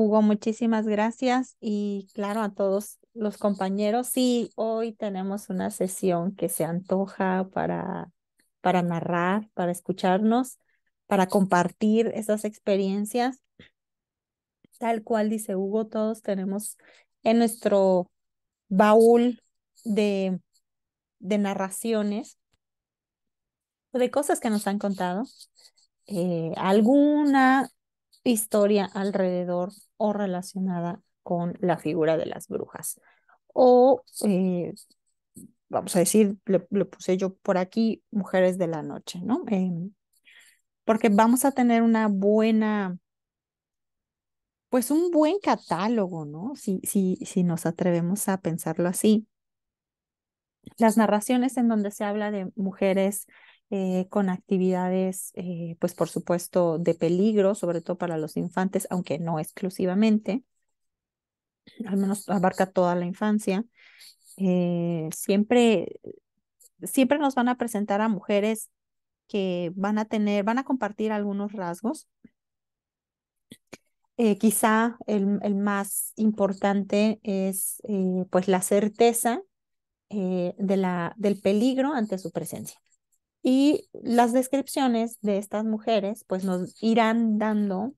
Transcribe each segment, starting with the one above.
Hugo, muchísimas gracias y claro a todos los compañeros. Sí, hoy tenemos una sesión que se antoja para, para narrar, para escucharnos, para compartir esas experiencias. Tal cual dice Hugo, todos tenemos en nuestro baúl de, de narraciones, de cosas que nos han contado, eh, alguna historia alrededor o relacionada con la figura de las brujas. O, eh, vamos a decir, le, puse yo por aquí, mujeres de la noche, ¿no? Em, porque vamos a tener una buena, pues un buen catálogo, ¿no? Si, si, si nos atrevemos a pensarlo así. Las narraciones en donde se habla de mujeres eh, con actividades, eh, pues por supuesto, de peligro, sobre todo para los infantes, aunque no exclusivamente, al menos abarca toda la infancia. Eh, siempre, siempre nos van a presentar a mujeres que van a tener, van a compartir algunos rasgos. quizá el, el, más importante es pues la certeza de la, del peligro ante su presencia. Y las descripciones de estas mujeres pues nos irán dando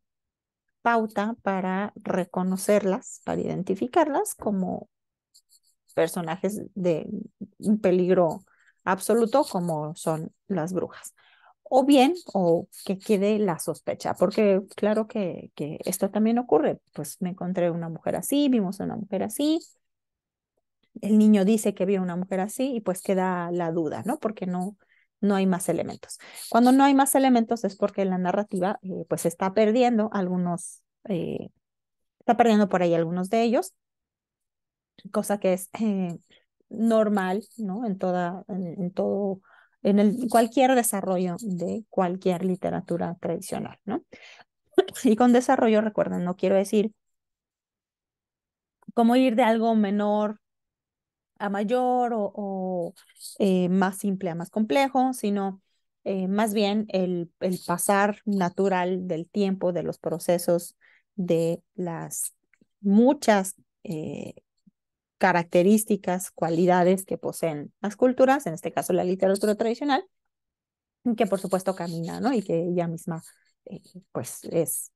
pauta para reconocerlas, para identificarlas como personajes de un peligro absoluto como son las brujas. O bien, o que quede la sospecha, porque claro que, que esto también ocurre. Pues me encontré una mujer así, vimos a una mujer así, el niño dice que vio una mujer así y pues queda la duda, ¿no? Porque no, no hay más elementos. Cuando no hay más elementos es porque la narrativa eh, pues está perdiendo algunos, eh, está perdiendo por ahí algunos de ellos, cosa que es eh, normal, ¿no? En toda, en, todo, en el, cualquier desarrollo de cualquier literatura tradicional, ¿no? Y con desarrollo, recuerden, no quiero decir cómo ir de algo menor a mayor o, eh, más simple a más complejo, sino eh, más bien el, pasar natural del tiempo, de los procesos, de las muchas eh, características, cualidades que poseen las culturas, en este caso la literatura tradicional, que por supuesto camina, ¿no? Y que ella misma, pues, es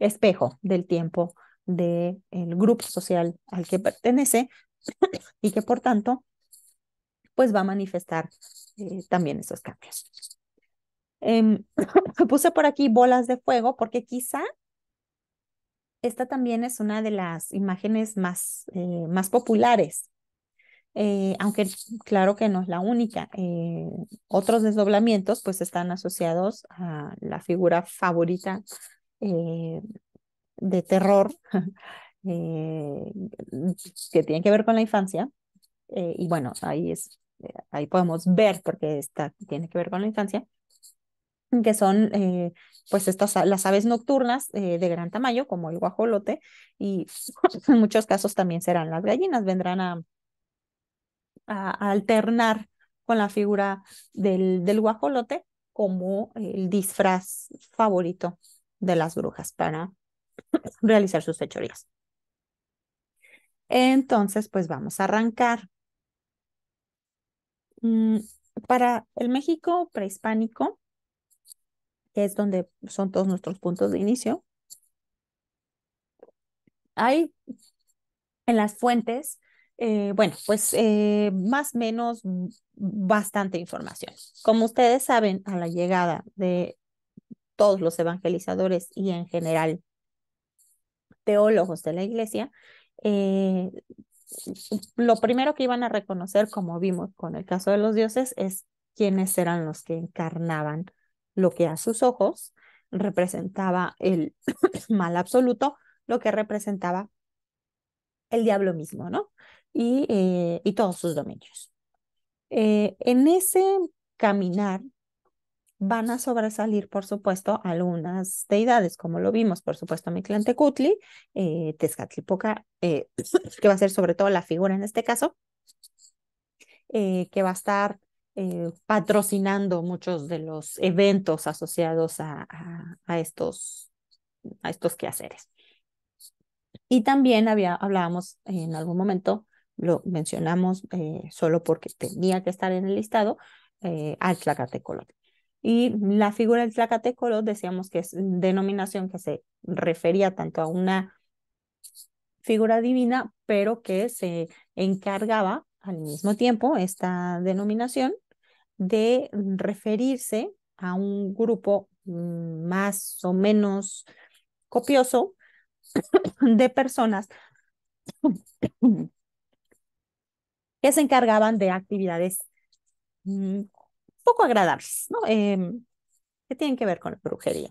espejo del tiempo del grupo social al que pertenece, y que por tanto, pues va a manifestar eh, también esos cambios. Em, puse por aquí bolas de fuego porque quizá esta también es una de las imágenes más, eh, más populares, eh, aunque claro que no es la única. otros desdoblamientos pues están asociados a la figura favorita de terror Eh, que tienen que ver con la infancia. Eh, y bueno, ahí, es, eh, ahí podemos ver, porque esta tiene que ver con la infancia, que son pues estas, las aves nocturnas de gran tamaño, como el guajolote, y en muchos casos también serán las gallinas, vendrán a, a, alternar con la figura del, del guajolote como el disfraz favorito de las brujas para realizar sus fechorías. Entonces, pues vamos a arrancar. Mm, para el México prehispánico, que es donde son todos nuestros puntos de inicio, hay en las fuentes, eh, bueno, pues eh, más o menos bastante información. Como ustedes saben, a la llegada de todos los evangelizadores y en general teólogos de la iglesia, eh, lo primero que iban a reconocer, como vimos con el caso de los dioses, es quiénes eran los que encarnaban lo que a sus ojos representaba el mal absoluto, lo que representaba el diablo mismo, ¿no? Y, eh, todos sus dominios. Eh, en ese caminar van a sobresalir, por supuesto, algunas deidades, como lo vimos, por supuesto, Mictlantecutli, eh, Tezcatlipoca, eh, que va a ser sobre todo la figura en este caso, eh, que va a estar eh, patrocinando muchos de los eventos asociados a, a, estos, a estos quehaceres. Y también había, hablábamos en algún momento, lo mencionamos solo porque tenía que estar en el listado, al Colón. Y la figura del Tlacatecoro, decíamos que es denominación que se refería tanto a una figura divina, pero que se encargaba al mismo tiempo, esta denominación, de referirse a un grupo mm, más o menos copioso de personas que se encargaban de actividades mm, poco agradables, ¿no? Em, ¿Qué tienen que ver con la brujería.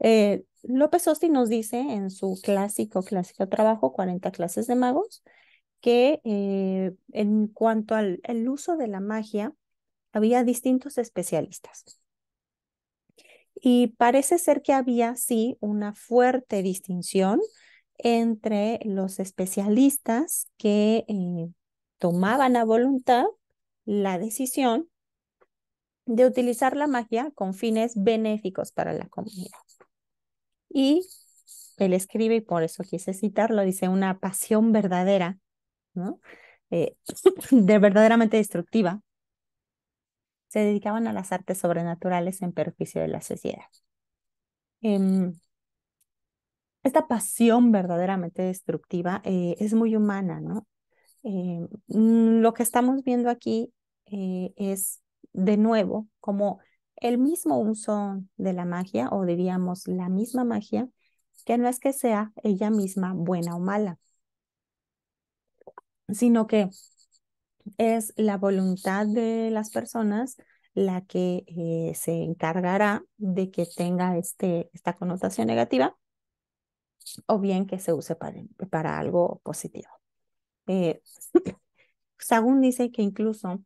Eh, López Osti nos dice en su clásico, clásico trabajo, 40 clases de magos, que eh, en cuanto al uso de la magia, había distintos especialistas. Y parece ser que había, sí, una fuerte distinción entre los especialistas que eh, tomaban a voluntad la decisión de utilizar la magia con fines benéficos para la comunidad. Y él escribe, y por eso quise citarlo, dice una pasión verdadera, ¿no? Eh, de verdaderamente destructiva, se dedicaban a las artes sobrenaturales en perjuicio de la sociedad. Em, esta pasión verdaderamente destructiva eh, es muy humana, ¿no? Em, lo que estamos viendo aquí eh, es de nuevo como el mismo uso de la magia o diríamos la misma magia, que no es que sea ella misma buena o mala, sino que es la voluntad de las personas la que eh, se encargará de que tenga este, esta connotación negativa o bien que se use para, algo positivo. Eh, según dice que incluso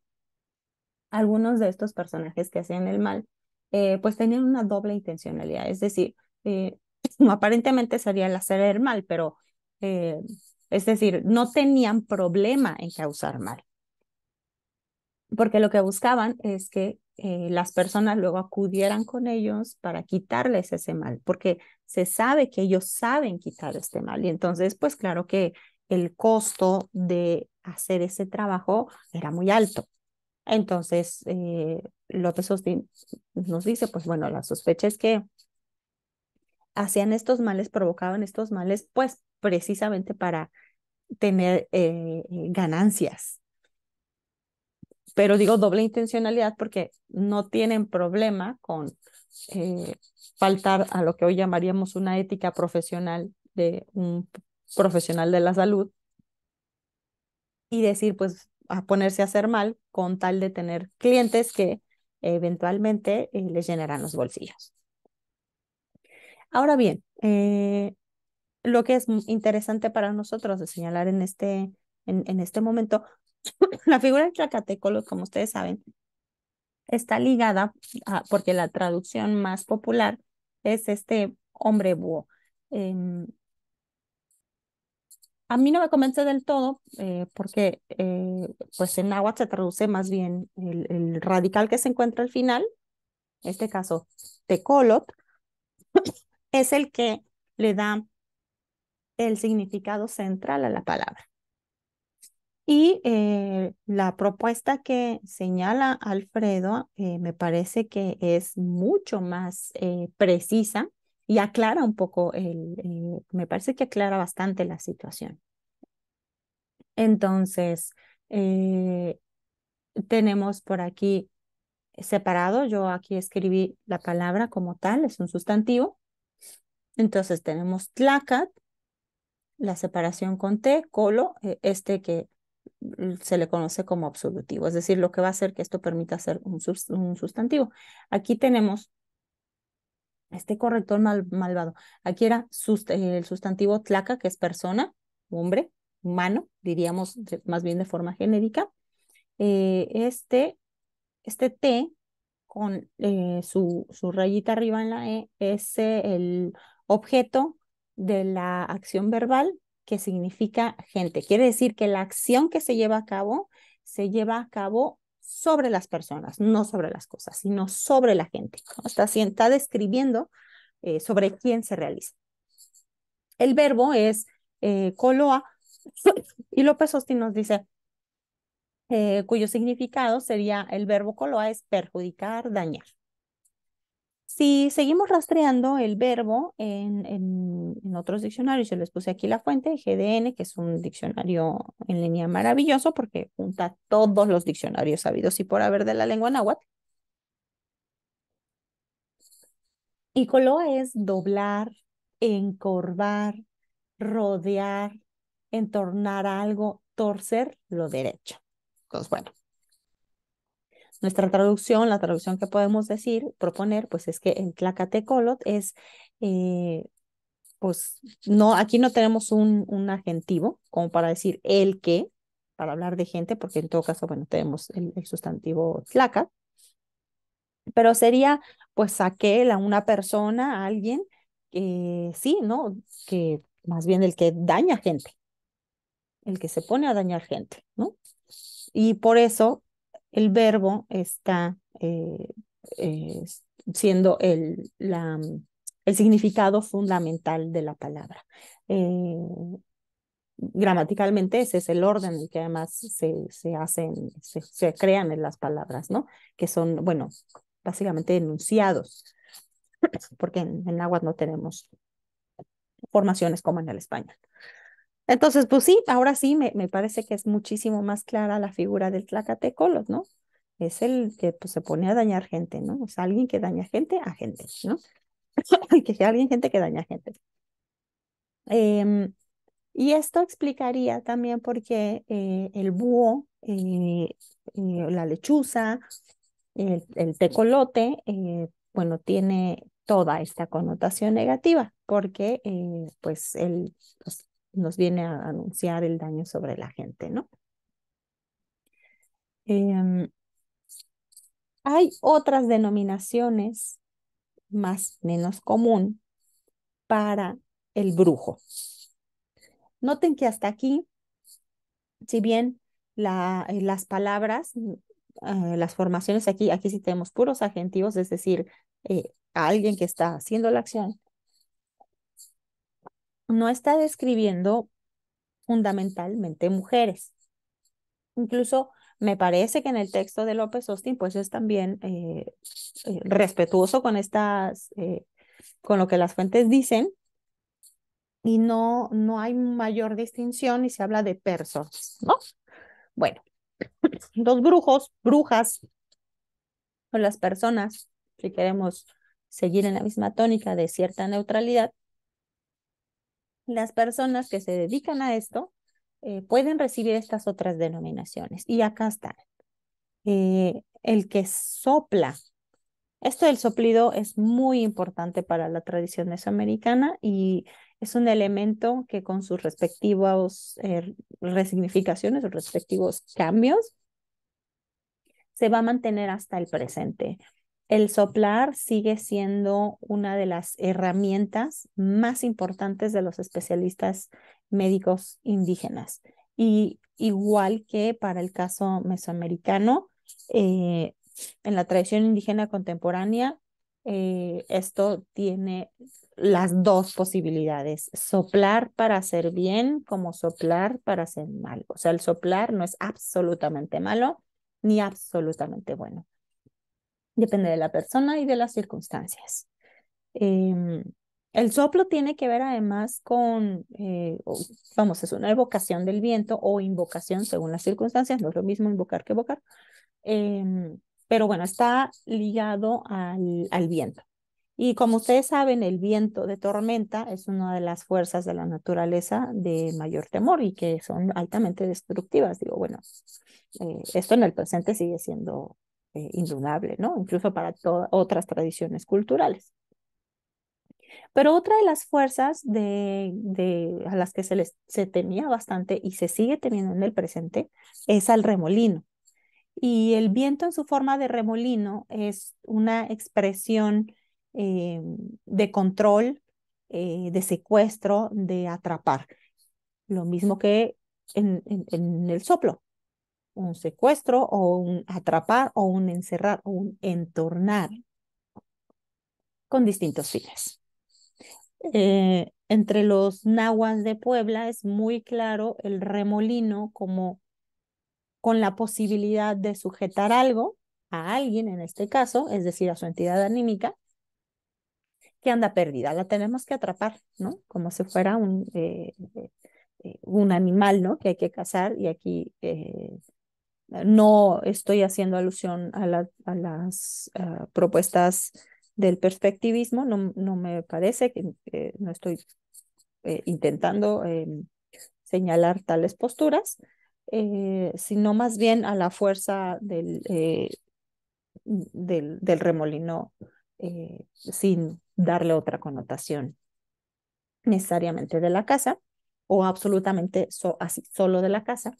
algunos de estos personajes que hacían el mal, eh, pues tenían una doble intencionalidad, es decir, eh, aparentemente sería el hacer el mal, pero eh, es decir, no tenían problema en causar mal, porque lo que buscaban es que las personas luego acudieran con ellos para quitarles ese mal, porque se sabe que ellos saben quitar este mal y entonces, pues claro que el costo de hacer ese trabajo era muy alto. Entonces, eh, López nos dice, pues bueno, la sospecha es que hacían estos males, provocaban estos males, pues precisamente para tener eh, eh, ganancias. Pero digo doble intencionalidad porque no tienen problema con eh, faltar a lo que hoy llamaríamos una ética profesional de un profesional de la salud y decir, pues a ponerse a hacer mal con tal de tener clientes que eventualmente eh, les llenarán los bolsillos. Ahora bien, eh, lo que es interesante para nosotros de señalar en este, en, en este momento, la figura del tlacatecolo, como ustedes saben, está ligada a, porque la traducción más popular es este hombre búho. Em, a mí no me convence del todo eh, porque eh, pues en náhuatl se traduce más bien el, radical que se encuentra al final, en este caso tecolot, es el que le da el significado central a la palabra. Y eh, la propuesta que señala Alfredo me parece que es mucho más precisa y aclara un poco, el, eh, me parece que aclara bastante la situación. Entonces, eh, tenemos por aquí separado, yo aquí escribí la palabra como tal, es un sustantivo. Entonces tenemos tlacat, la separación con T, colo, eh, este que se le conoce como absolutivo, es decir, lo que va a hacer que esto permita ser un sustantivo. Aquí tenemos este corrector malvado. Aquí era el sustantivo tlaca, que es persona, hombre, humano, diríamos más bien de forma genérica. Eh, este, este T con eh, su, su, rayita arriba en la E es eh, el objeto de la acción verbal que significa gente. Quiere decir que la acción que se lleva a cabo se lleva a cabo sobre las personas, no sobre las cosas, sino sobre la gente. está describiendo eh, sobre quién se realiza. El verbo es eh, coloa y López Osti nos dice, eh, cuyo significado sería el verbo coloa es perjudicar, dañar. Si seguimos rastreando el verbo en, en, otros diccionarios, yo les puse aquí la fuente, GDN, que es un diccionario en línea maravilloso porque junta todos los diccionarios sabidos y por haber de la lengua náhuatl. Y coloa es doblar, encorvar, rodear, entornar algo, torcer lo derecho. Entonces, bueno, nuestra traducción, la traducción que podemos decir, proponer, pues es que en Tlacatecolot es, eh, pues no, aquí no tenemos un, un adjetivo como para decir el que, para hablar de gente, porque en todo caso, bueno, tenemos el, sustantivo tlaca, pero sería pues aquel, a una persona, a alguien que sí, ¿no? Que más bien el que daña gente, el que se pone a dañar gente, ¿no? Y por eso el verbo está eh, eh, siendo el, el, significado fundamental de la palabra. Eh, gramaticalmente ese es el orden en que además se, se hacen, se, crean en las palabras, ¿no? Que son, bueno, básicamente enunciados, porque en, en no tenemos formaciones como en el español. Entonces, pues sí, ahora sí me, parece que es muchísimo más clara la figura del tlacatecolo ¿no? Es el que pues, se pone a dañar gente, ¿no? O sea, alguien que daña gente a gente, ¿no? que sea alguien gente que daña gente. Em, y esto explicaría también por qué eh, el búho, eh, eh, la lechuza, el, tecolote, bueno, tiene toda esta connotación negativa, porque pues el, pues, nos viene a anunciar el daño sobre la gente, ¿no? Em, hay otras denominaciones más menos común para el brujo. Noten que hasta aquí, si bien eh, las palabras, mm, eh, las formaciones aquí, aquí sí tenemos puros adjetivos, es decir, eh, alguien que está haciendo la acción, no está describiendo fundamentalmente mujeres. Incluso me parece que en el texto de López Austin, pues es también eh, eh, respetuoso con estas, eh, con lo que las fuentes dicen, y no, no hay mayor distinción y se habla de personas, ¿no? Bueno, los brujos, brujas, o las personas, si queremos seguir en la misma tónica de cierta neutralidad, las personas que se dedican a esto eh, pueden recibir estas otras denominaciones. Y acá está eh, el que sopla. Esto del soplido es muy importante para la tradición mesoamericana y es un elemento que con sus respectivas eh, resignificaciones o respectivos cambios se va a mantener hasta el presente el soplar sigue siendo una de las herramientas más importantes de los especialistas médicos indígenas. Y igual que para el caso mesoamericano, eh, en la tradición indígena contemporánea, eh, esto tiene las dos posibilidades, soplar para hacer bien como soplar para hacer mal. O sea, el soplar no es absolutamente malo ni absolutamente bueno Depende de la persona y de las circunstancias. Em, el soplo tiene que ver además con, eh, vamos, es una evocación del viento o invocación según las circunstancias, no es lo mismo invocar que evocar, em, pero bueno, está ligado al, al viento. Y como ustedes saben, el viento de tormenta es una de las fuerzas de la naturaleza de mayor temor y que son altamente destructivas. Digo, bueno, eh, esto en el presente sigue siendo eh, ¿no? Incluso para otras tradiciones culturales. Pero otra de las fuerzas de, a las que se, les, se temía bastante y se sigue temiendo en el presente es al remolino. Y el viento en su forma de remolino es una expresión eh, de control, eh, de secuestro, de atrapar. Lo mismo que en, en el soplo, un secuestro o un atrapar o un encerrar o un entornar con distintos fines. Eh, entre los nahuas de Puebla es muy claro el remolino como con la posibilidad de sujetar algo a alguien en este caso, es decir, a su entidad anímica, que anda perdida, la tenemos que atrapar, ¿no? Como si fuera un, eh, eh, un animal, ¿no? Que hay que cazar y aquí no estoy haciendo alusión a, las ah, propuestas del perspectivismo, no, me parece que eh, no estoy eh, intentando em, señalar tales posturas, eh, sino más bien a la fuerza del, del, remolino sin darle otra connotación necesariamente de la casa o absolutamente así, solo de la casa,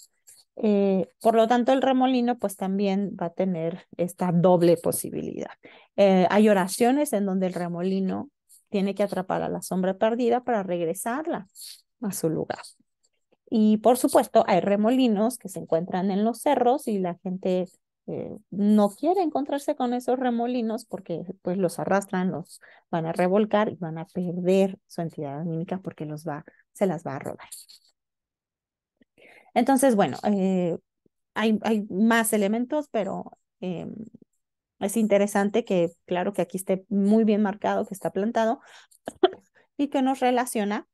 eh, por lo tanto, el remolino pues también va a tener esta doble posibilidad. Eh, hay oraciones en donde el remolino tiene que atrapar a la sombra perdida para regresarla a su lugar. Y por supuesto, hay remolinos que se encuentran en los cerros y la gente eh, no quiere encontrarse con esos remolinos porque pues los arrastran, los van a revolcar y van a perder su entidad anímica porque los se las va a robar. Entonces, bueno, eh, hay, más elementos, pero eh, es interesante que, claro, que aquí esté muy bien marcado, que está plantado y que nos relaciona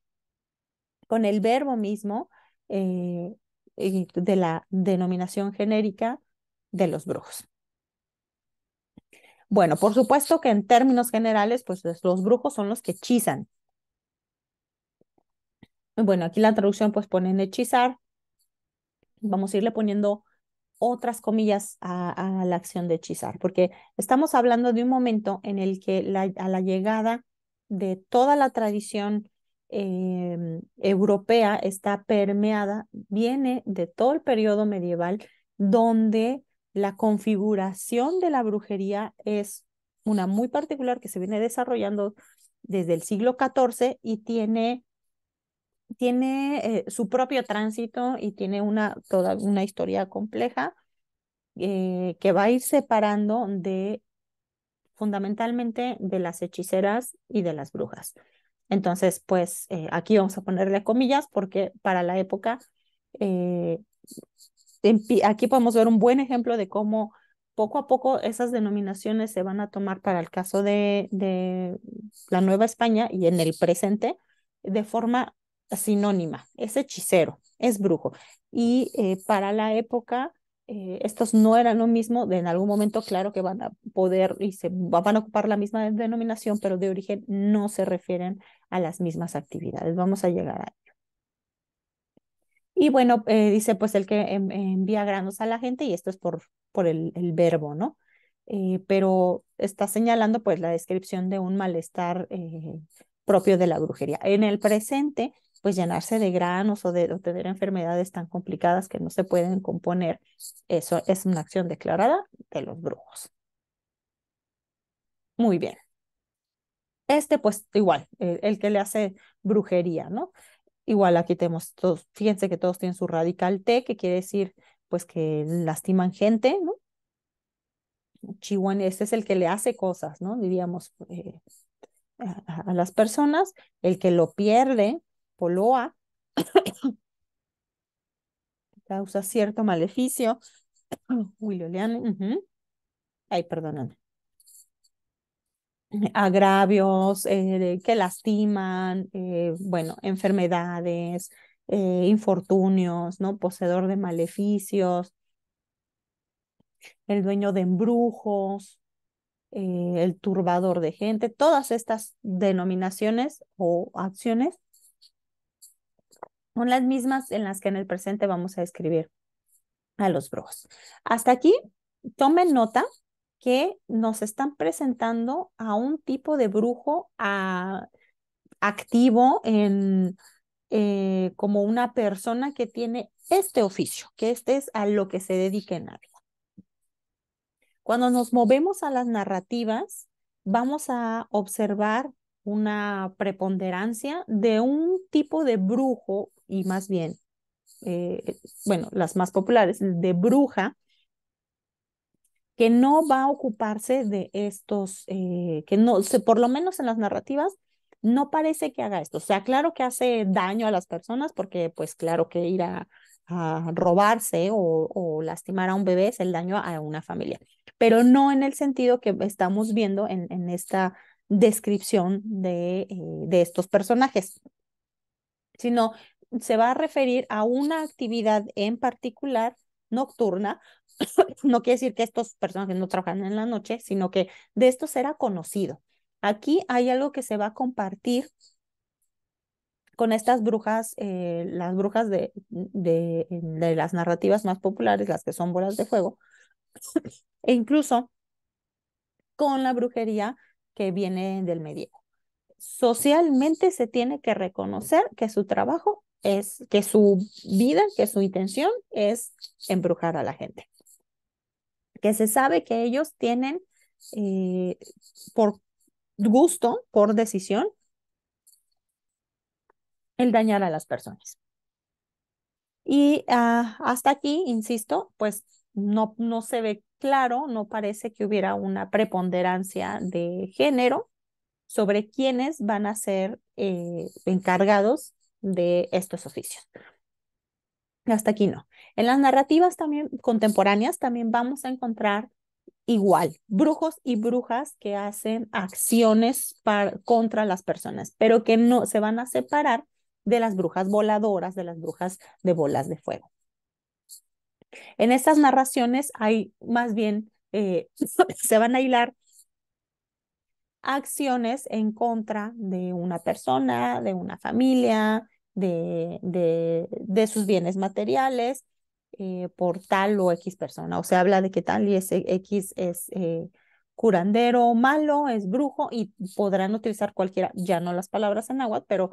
con el verbo mismo eh, de la denominación genérica de los brujos. Bueno, por supuesto que en términos generales, pues los brujos son los que hechizan. Bueno, aquí la traducción pues ponen hechizar, Vamos a irle poniendo otras comillas a, la acción de hechizar, porque estamos hablando de un momento en el que a la llegada de toda la tradición em, europea está permeada, viene de todo el periodo medieval, donde la configuración de la brujería es una muy particular que se viene desarrollando desde el siglo XIV y tiene tiene eh, su propio tránsito y tiene una, toda una historia compleja eh, que va a ir separando de fundamentalmente de las hechiceras y de las brujas. Entonces, pues eh, aquí vamos a ponerle comillas porque para la época, aquí podemos ver un buen ejemplo de cómo poco a poco esas denominaciones se van a tomar para el caso de, de la Nueva España y en el presente de forma sinónima, es hechicero, es brujo. Y eh, para la época, eh, estos no eran lo mismo, de en algún momento claro que van a poder y se van a ocupar la misma denominación, pero de origen no se refieren a las mismas actividades. Vamos a llegar a ello. Y bueno, eh, dice pues el que envía granos a la gente y esto es por, por el, verbo, ¿no? pero está señalando pues la descripción de un malestar propio de la brujería. En el presente, pues llenarse de granos o de o tener enfermedades tan complicadas que no se pueden componer, eso es una acción declarada de los brujos. Muy bien. Este pues igual, el, que le hace brujería, ¿no? Igual aquí tenemos todos, fíjense que todos tienen su radical T, que quiere decir pues que lastiman gente, ¿no? Chihuahua, este es el que le hace cosas, ¿no? Diríamos eh, a, las personas, el que lo pierde, poloa, causa cierto maleficio. Ay, perdóname. Agravios eh, que lastiman, eh, bueno, enfermedades, eh, infortunios, ¿no? Poseedor de maleficios, el dueño de embrujos, el turbador de gente, todas estas denominaciones o acciones son las mismas en las que en el presente vamos a escribir a los brujos. Hasta aquí, tomen nota que nos están presentando a un tipo de brujo a, ah, activo en, eh, como una persona que tiene este oficio, que este es a lo que se dedica en la Cuando nos movemos a las narrativas, vamos a observar una preponderancia de un tipo de brujo y más bien, eh, bueno, las más populares, de bruja, que no va a ocuparse de estos, eh, que no, por lo menos en las narrativas, no parece que haga esto. O sea, claro que hace daño a las personas porque pues claro que ir a, robarse o, lastimar a un bebé es el daño a una familia, pero no en el sentido que estamos viendo en, en esta descripción de, eh, de estos personajes, sino se va a referir a una actividad en particular nocturna. no quiere decir que estos personajes no trabajan en la noche, sino que de esto será conocido. Aquí hay algo que se va a compartir con estas brujas, eh, las brujas de, de, de, las narrativas más populares, las que son bolas de fuego, e incluso con la brujería que viene del medievo. Socialmente se tiene que reconocer que su trabajo es que su vida, que su intención es embrujar a la gente. Que se sabe que ellos tienen eh, por gusto, por decisión, el dañar a las personas. Y ah, hasta aquí, insisto, pues no, no se ve claro, no parece que hubiera una preponderancia de género sobre quiénes van a ser eh, encargados de estos oficios. Hasta aquí no. En las narrativas también contemporáneas también vamos a encontrar igual, brujos y brujas que hacen acciones para, contra las personas, pero que no se van a separar de las brujas voladoras, de las brujas de bolas de fuego. En estas narraciones hay más bien, eh, se van a hilar acciones en contra de una persona, de una familia, de, de, sus bienes materiales eh, por tal o X persona. O sea, habla de que tal y ese X es eh, curandero malo, es brujo y podrán utilizar cualquiera, ya no las palabras en agua pero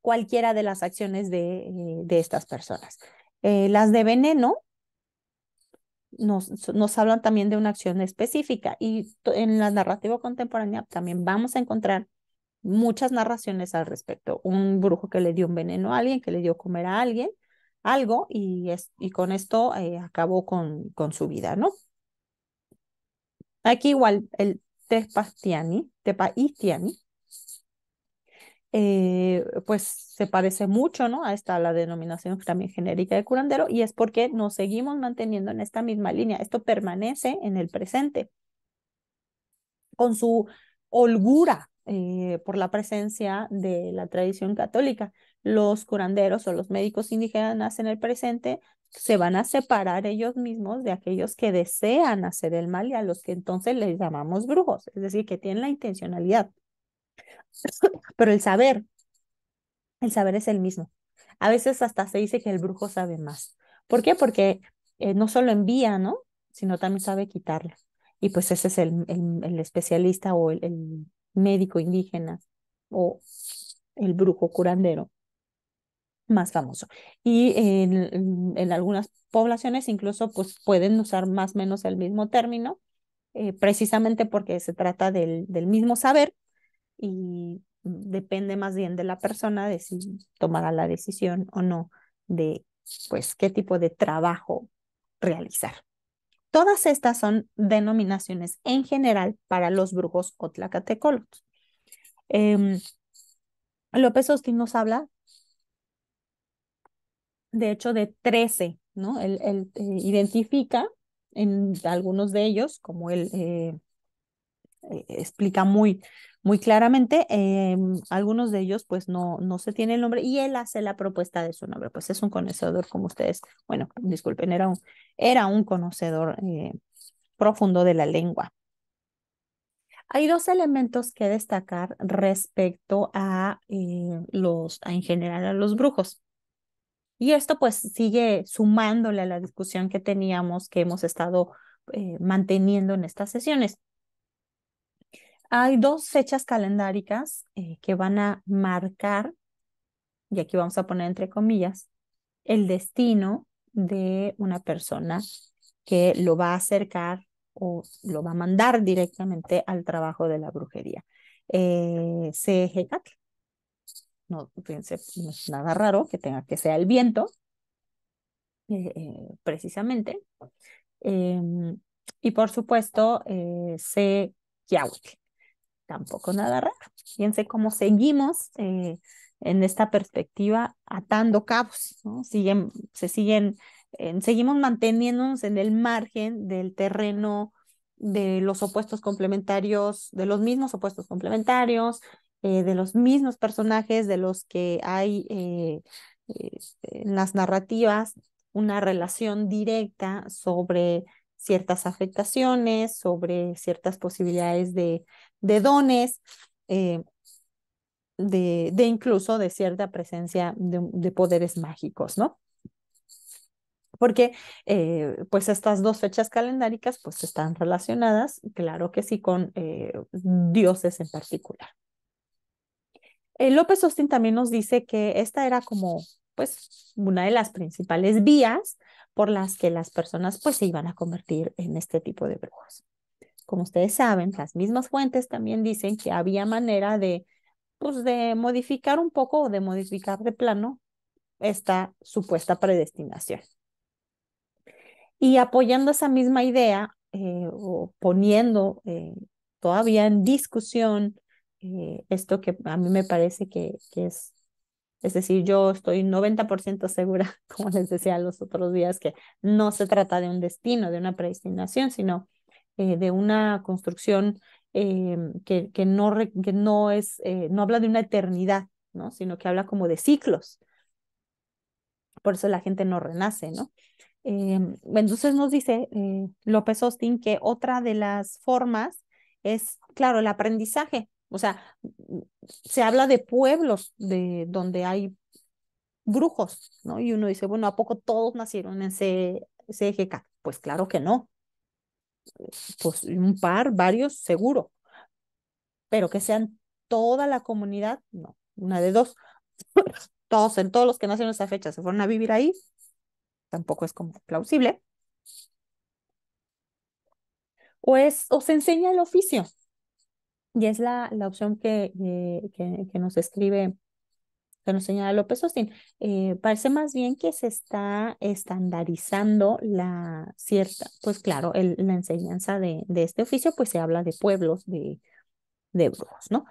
cualquiera de las acciones de, eh, de estas personas. las de veneno nos, hablan también de una acción específica y en la narrativa contemporánea también vamos a encontrar muchas narraciones al respecto. Un brujo que le dio un veneno a alguien, que le dio comer a alguien, algo, y, y con esto eh, acabó con, con su vida, ¿no? Aquí igual el Tepaistiani, eh, pues se parece mucho ¿no? a esta, la denominación también genérica de curandero, y es porque nos seguimos manteniendo en esta misma línea. Esto permanece en el presente, con su holgura eh, por la presencia de la tradición católica. Los curanderos o los médicos indígenas en el presente se van a separar ellos mismos de aquellos que desean hacer el mal y a los que entonces les llamamos brujos, es decir, que tienen la intencionalidad pero el saber, el saber es el mismo. A veces hasta se dice que el brujo sabe más. ¿Por qué? Porque eh, no solo envía, ¿no? Sino también sabe quitarlo. Y pues ese es el, el, especialista o el, médico indígena o el brujo curandero más famoso. Y en, en, algunas poblaciones incluso pues pueden usar más o menos el mismo término, eh, precisamente porque se trata del, del, mismo saber, y depende más bien de la persona de si tomará la decisión o no de pues qué tipo de trabajo realizar. Todas estas son denominaciones en general para los brujos o tlacatecolos. Em, López Austin nos habla, de hecho, de 13, ¿no? Él, eh, identifica en algunos de ellos, como el eh, eh, explica muy, muy claramente. Eh, algunos de ellos, pues no, no se tiene el nombre y él hace la propuesta de su nombre. Pues es un conocedor como ustedes. Bueno, disculpen, era un, era un conocedor eh, profundo de la lengua. Hay dos elementos que destacar respecto a los, en general, a los brujos. Y esto pues sigue sumándole a la discusión que teníamos, que hemos estado manteniendo en estas sesiones. Hay dos fechas calendáricas eh, que van a marcar, y aquí vamos a poner entre comillas, el destino de una persona que lo va a acercar o lo va a mandar directamente al trabajo de la brujería. Eh, No, es nada raro que tenga que sea el viento, eh, eh, precisamente. Em, y por supuesto, eh, C tampoco nada raro. Fíjense cómo seguimos eh, en esta perspectiva atando cabos, ¿no? Siguen, se siguen, seguimos manteniéndonos en el margen del terreno de los opuestos complementarios, de los mismos opuestos complementarios, eh, de los mismos personajes de los que hay eh, este, en las narrativas una relación directa sobre ciertas afectaciones, sobre ciertas posibilidades de de dones, eh, de, de, incluso de cierta presencia de, poderes mágicos, ¿no? Porque eh, pues estas dos fechas calendáricas pues están relacionadas, claro que sí, con eh, dioses en particular. López Austin también nos dice que esta era como pues una de las principales vías por las que las personas pues se iban a convertir en este tipo de brujos. Como ustedes saben, las mismas fuentes también dicen que había manera de, pues, de modificar un poco o de modificar de plano esta supuesta predestinación. Y apoyando esa misma idea eh, o poniendo eh, todavía en discusión eh, esto que a mí me parece que, que es, es decir, yo estoy 90% segura, como les decía los otros días, que no se trata de un destino, de una predestinación, sino eh, de una construcción eh, que, que, no, no, es, eh, no habla de una eternidad, ¿no? sino que habla como de ciclos. Por eso la gente no renace, ¿no? entonces nos dice López Austin que otra de las formas es, claro, el aprendizaje. O sea, se habla de pueblos de donde hay brujos, ¿no? Y uno dice, bueno, ¿a poco todos nacieron en ese, ese Pues claro que no, pues un par, varios, seguro, pero que sean toda la comunidad, no, una de dos. Todos, en todos los que nacieron esa fecha se fueron a vivir ahí, tampoco es como plausible. O, es, se enseña el oficio. Y es la, la opción que, eh, que, que, nos escribe que nos señala López Austin. Eh, parece más bien que se está estandarizando la cierta, pues claro, la enseñanza de, este oficio, pues se habla de pueblos, de, de brujos, ¿no?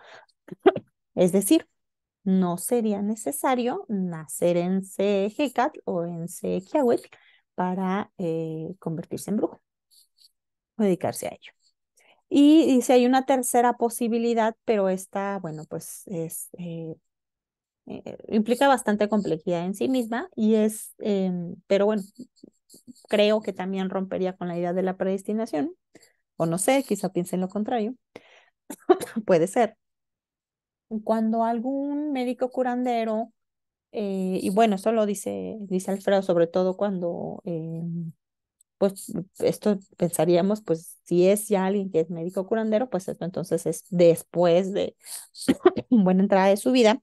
es decir, no sería necesario nacer en Sejecat o en Kiawek para eh, convertirse en brujo o dedicarse a ello. Y dice, hay una tercera posibilidad, pero esta, bueno, pues es eh, eh, implica bastante complejidad en sí misma y es, em, pero bueno, creo que también rompería con la idea de la predestinación, o no sé, quizá piensen lo contrario, puede ser. Cuando algún médico curandero, eh, y bueno, eso lo dice, dice Alfredo, sobre todo cuando, em, pues esto pensaríamos, pues si es ya alguien que es médico curandero, pues esto entonces es después de una buena entrada de su vida,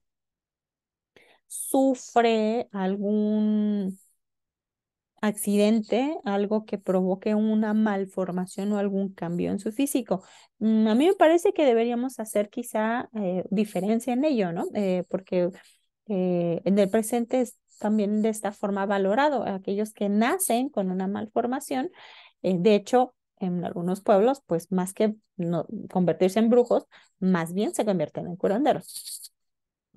sufre algún accidente, algo que provoque una malformación o algún cambio en su físico. Mm, a mí me parece que deberíamos hacer quizá eh, diferencia en ello, ¿no? Eh, porque eh, en el presente es también de esta forma valorado aquellos que nacen con una malformación. de hecho, en algunos pueblos, pues más que convertirse en brujos, más bien se convierten en curanderos.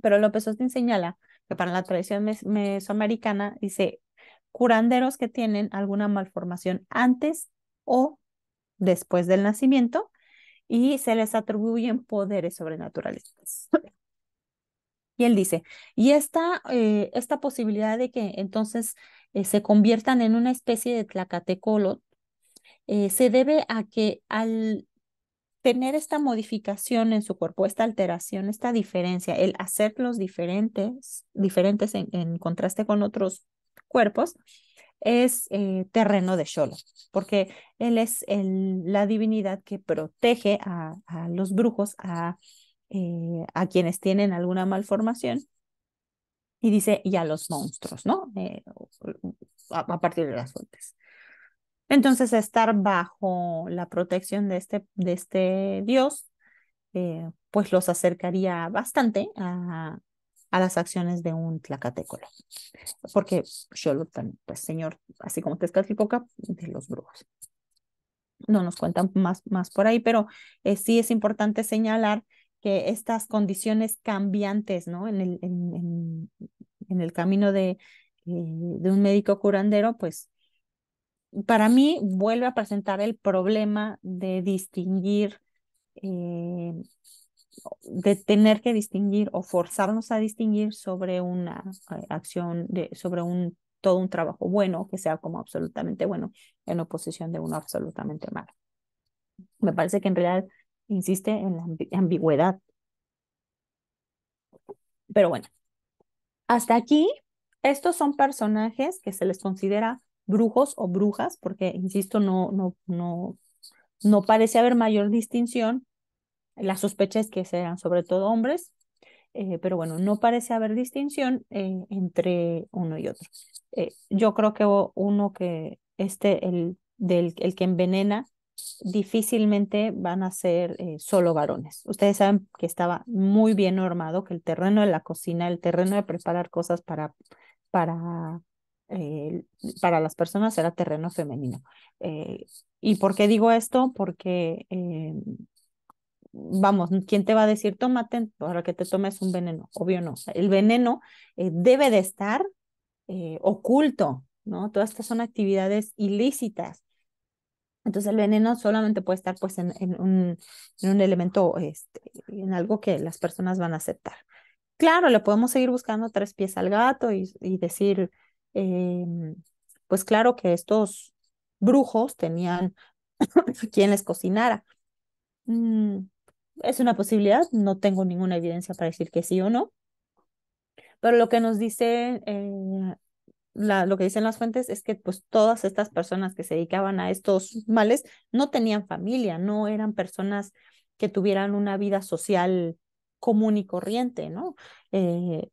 Pero López Austin señala que para la tradición mesoamericana dice curanderos que tienen alguna malformación antes o después del nacimiento y se les atribuyen poderes sobrenaturales. y él dice, y esta, eh, esta posibilidad de que entonces eh, se conviertan en una especie de tlacatecolo eh, se debe a que al tener esta modificación en su cuerpo, esta alteración, esta diferencia, el hacerlos diferentes, diferentes en, contraste con otros cuerpos, es eh, terreno de Sholo, porque él es el, la divinidad que protege a, los brujos, a, eh, a quienes tienen alguna malformación, y dice, y a los monstruos, ¿no? Eh, a, a, partir de las fuentes. Entonces, estar bajo la protección de este, de este Dios, eh, pues los acercaría bastante a, las acciones de un tlacatecolo. Porque yo pues señor, así como Tezcatlipoca, de los brujos. No nos cuentan más, más por ahí, pero eh, sí es importante señalar que estas condiciones cambiantes, ¿no? En el, en, el camino de, eh, de un médico curandero, pues para mí vuelve a presentar el problema de distinguir, eh, de tener que distinguir o forzarnos a distinguir sobre una eh, acción, de, sobre un, todo un trabajo bueno que sea como absolutamente bueno en oposición de uno absolutamente malo. Me parece que en realidad insiste en la ambigüedad. Pero bueno, hasta aquí, estos son personajes que se les considera brujos o brujas, porque, insisto, no, no, no, no parece haber mayor distinción. La sospecha es que sean sobre todo hombres, eh, pero bueno, no parece haber distinción eh, entre uno y otro. Eh, yo creo que uno que este, el, del, el que envenena, difícilmente van a ser solo varones. Ustedes saben que estaba muy bien normado, que el terreno de la cocina, el terreno de preparar cosas para, para eh, para las personas era terreno femenino. Eh, ¿Y por qué digo esto? Porque, eh, vamos, ¿quién te va a decir tómate para que te tomes un veneno? Obvio no. El veneno debe de estar oculto, ¿no? Todas estas son actividades ilícitas. Entonces el veneno solamente puede estar pues en, un, en un, elemento, este, en algo que las personas van a aceptar. Claro, le podemos seguir buscando tres pies al gato y, y decir, Em, pues claro que estos brujos tenían quien les cocinara. Mm, es una posibilidad, no tengo ninguna evidencia para decir que sí o no, pero lo que nos dice, eh, la, lo que dicen las fuentes es que pues todas estas personas que se dedicaban a estos males no tenían familia, no eran personas que tuvieran una vida social común y corriente, ¿no? Eh,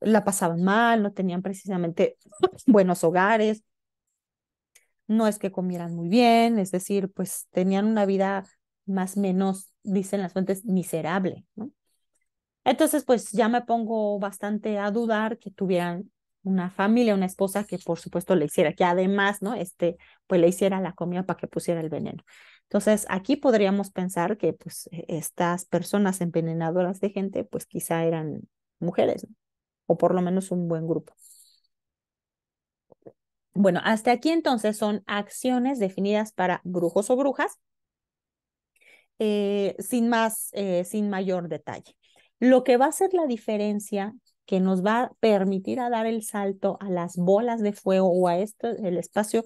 la pasaban mal, no tenían precisamente buenos hogares, no es que comieran muy bien, es decir, pues tenían una vida más menos, dicen las fuentes, miserable, ¿no? Entonces, pues ya me pongo bastante a dudar que tuvieran una familia, una esposa que por supuesto le hiciera, que además, ¿no? Este, pues le hiciera la comida para que pusiera el veneno. Entonces, aquí podríamos pensar que pues, e, estas personas envenenadoras de gente, pues quizá eran mujeres, o por lo menos un buen grupo. Bueno, hasta aquí entonces son acciones definidas para brujos o brujas, eh, sin más, eh, sin mayor detalle. Lo que va a ser la diferencia que nos va a permitir a dar el salto a las bolas de fuego o a esto, el espacio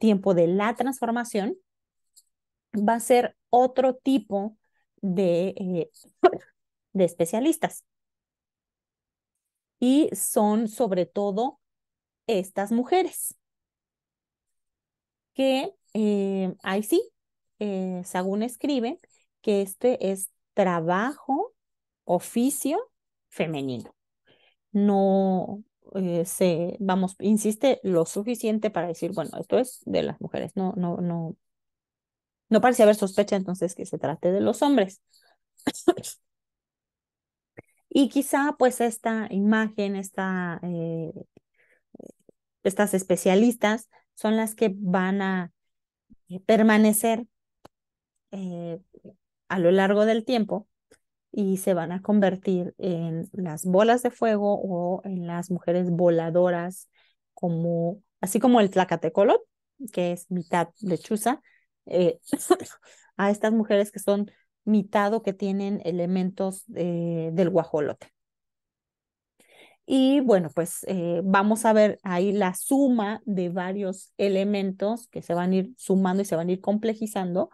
tiempo de la transformación, va a ser otro tipo de, eh, de especialistas. Y son sobre todo estas mujeres que eh, ahí sí, eh, según Sagún escribe que este es trabajo, oficio femenino. No se, vamos, insiste lo suficiente para decir, bueno, esto es de las mujeres, no, no, no, no parecía haber sospecha entonces que se trate de los hombres. y quizá pues esta imagen, esta, eh, estas especialistas son las que van a eh, permanecer eh, a lo largo del tiempo y se van a convertir en las bolas de fuego o en las mujeres voladoras, como, así como el tlacatecolot, que es mitad lechuza, eh, a estas mujeres que son mitad que tienen elementos del guajolote. Y bueno, pues eh, vamos a ver ahí la suma de varios elementos que se van a ir sumando y se van a ir complejizando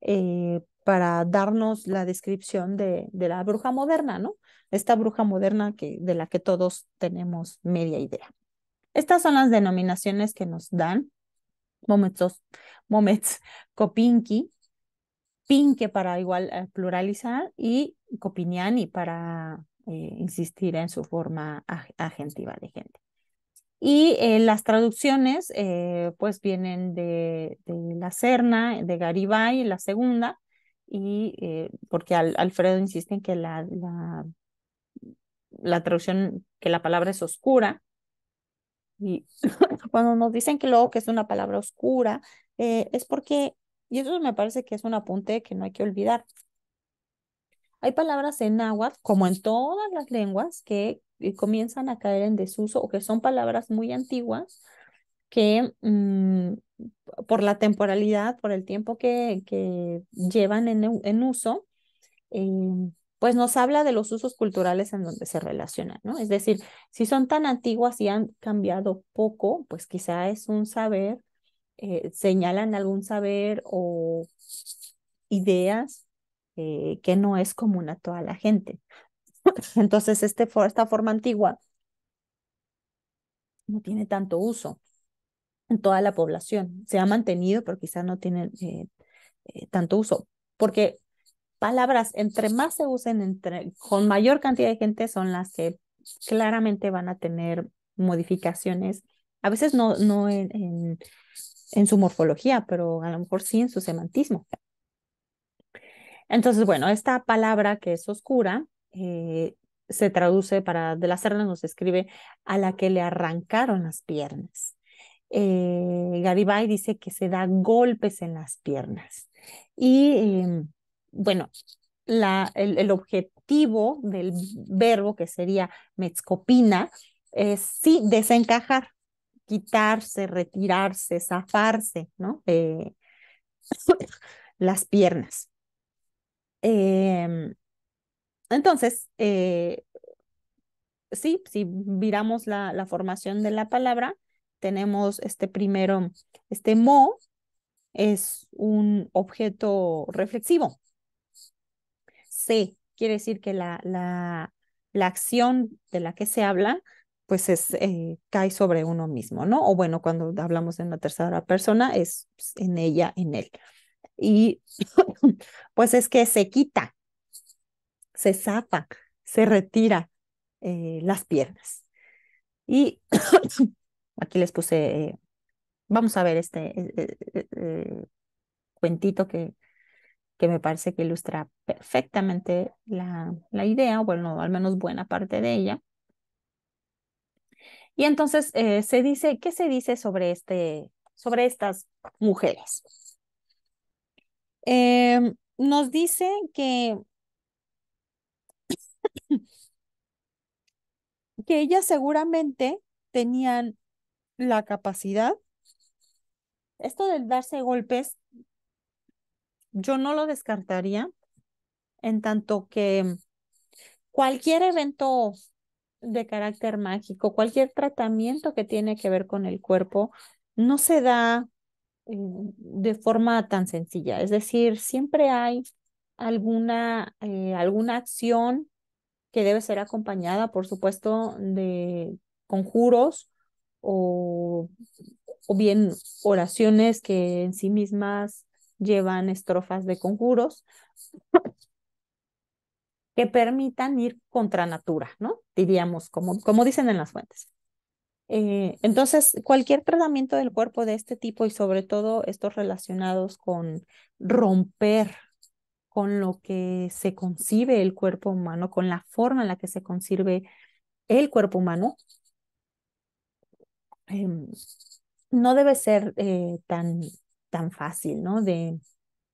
eh, para darnos la descripción de, de, la bruja moderna, ¿no? Esta bruja moderna que, de la que todos tenemos media idea. Estas son las denominaciones que nos dan Momentos, moments, Kopinki, Pinque para igual eh, pluralizar y Copiniani para eh, insistir en su forma agentiva de gente. Y eh, las traducciones pues vienen de, la Serna, de Garibay, la segunda, y porque Alfredo insiste en que la, la traducción, que la palabra es oscura, y cuando nos dicen que luego que es una palabra oscura, eh, es porque, y eso me parece que es un apunte que no hay que olvidar. Hay palabras en náhuatl, como en todas las lenguas, que eh, comienzan a caer en desuso o que son palabras muy antiguas que mm, por la temporalidad, por el tiempo que, que llevan en, en uso, eh, pues nos habla de los usos culturales en donde se relacionan, ¿no? Es decir, si son tan antiguas y han cambiado poco, pues quizá es un saber, eh, señalan algún saber o ideas eh, que no es común a toda la gente. Entonces, este, esta forma antigua no tiene tanto uso en toda la población. Se ha mantenido, pero quizá no tiene eh, tanto uso. Porque palabras, entre más se usen, entre, con mayor cantidad de gente, son las que claramente van a tener modificaciones. A veces no, no en, su morfología, pero a lo mejor sí en su semantismo. Entonces, bueno, esta palabra que es oscura eh, se traduce para, de las serna, nos escribe a la que le arrancaron las piernas. Eh, Garibay dice que se da golpes en las piernas. Y em, bueno, la, el, objetivo del verbo, que sería mezcopina, es sí desencajar, quitarse, retirarse, zafarse, ¿no? Eh, las piernas. Em, entonces, eh, sí, si miramos la, la, formación de la palabra, tenemos este primero, este mo es un objeto reflexivo, C, quiere decir que la, la, acción de la que se habla pues es, eh, cae sobre uno mismo, ¿no? O bueno, cuando hablamos en la tercera persona, es pues, en ella, en él. Y pues es que se quita, se zapa, se retira eh, las piernas. Y aquí les puse, eh, vamos a ver este cuentito que, que me parece que ilustra perfectamente la, la idea, bueno, al menos buena parte de ella. Y entonces eh, se dice, ¿qué se dice sobre, este, sobre estas mujeres? Em, nos dice que, que ellas seguramente tenían la capacidad. Esto del darse golpes yo no lo descartaría en tanto que cualquier evento de carácter mágico, cualquier tratamiento que tiene que ver con el cuerpo, no se da eh, de forma tan sencilla. Es decir, siempre hay alguna, eh, alguna acción que debe ser acompañada, por supuesto, de conjuros o bien oraciones que en sí mismas llevan estrofas de conjuros que permitan ir contra natura, ¿no? Diríamos, como, como dicen en las fuentes. Eh, entonces, cualquier tratamiento del cuerpo de este tipo y sobre todo estos relacionados con romper con lo que se concibe el cuerpo humano, con la forma en la que se concibe el cuerpo humano, em, no debe ser eh, tan tan fácil, ¿no? De,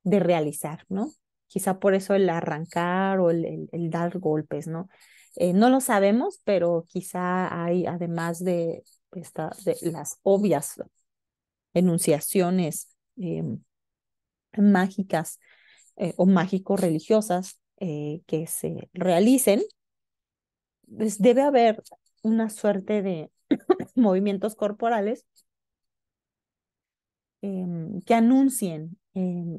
realizar, ¿no? Quizá por eso el arrancar o el, el, dar golpes, ¿no? Eh, no lo sabemos, pero quizá hay, además de, esta, de las obvias enunciaciones eh, mágicas eh, o mágico-religiosas que se realicen, pues debe haber una suerte de movimientos corporales Em, que anuncien em,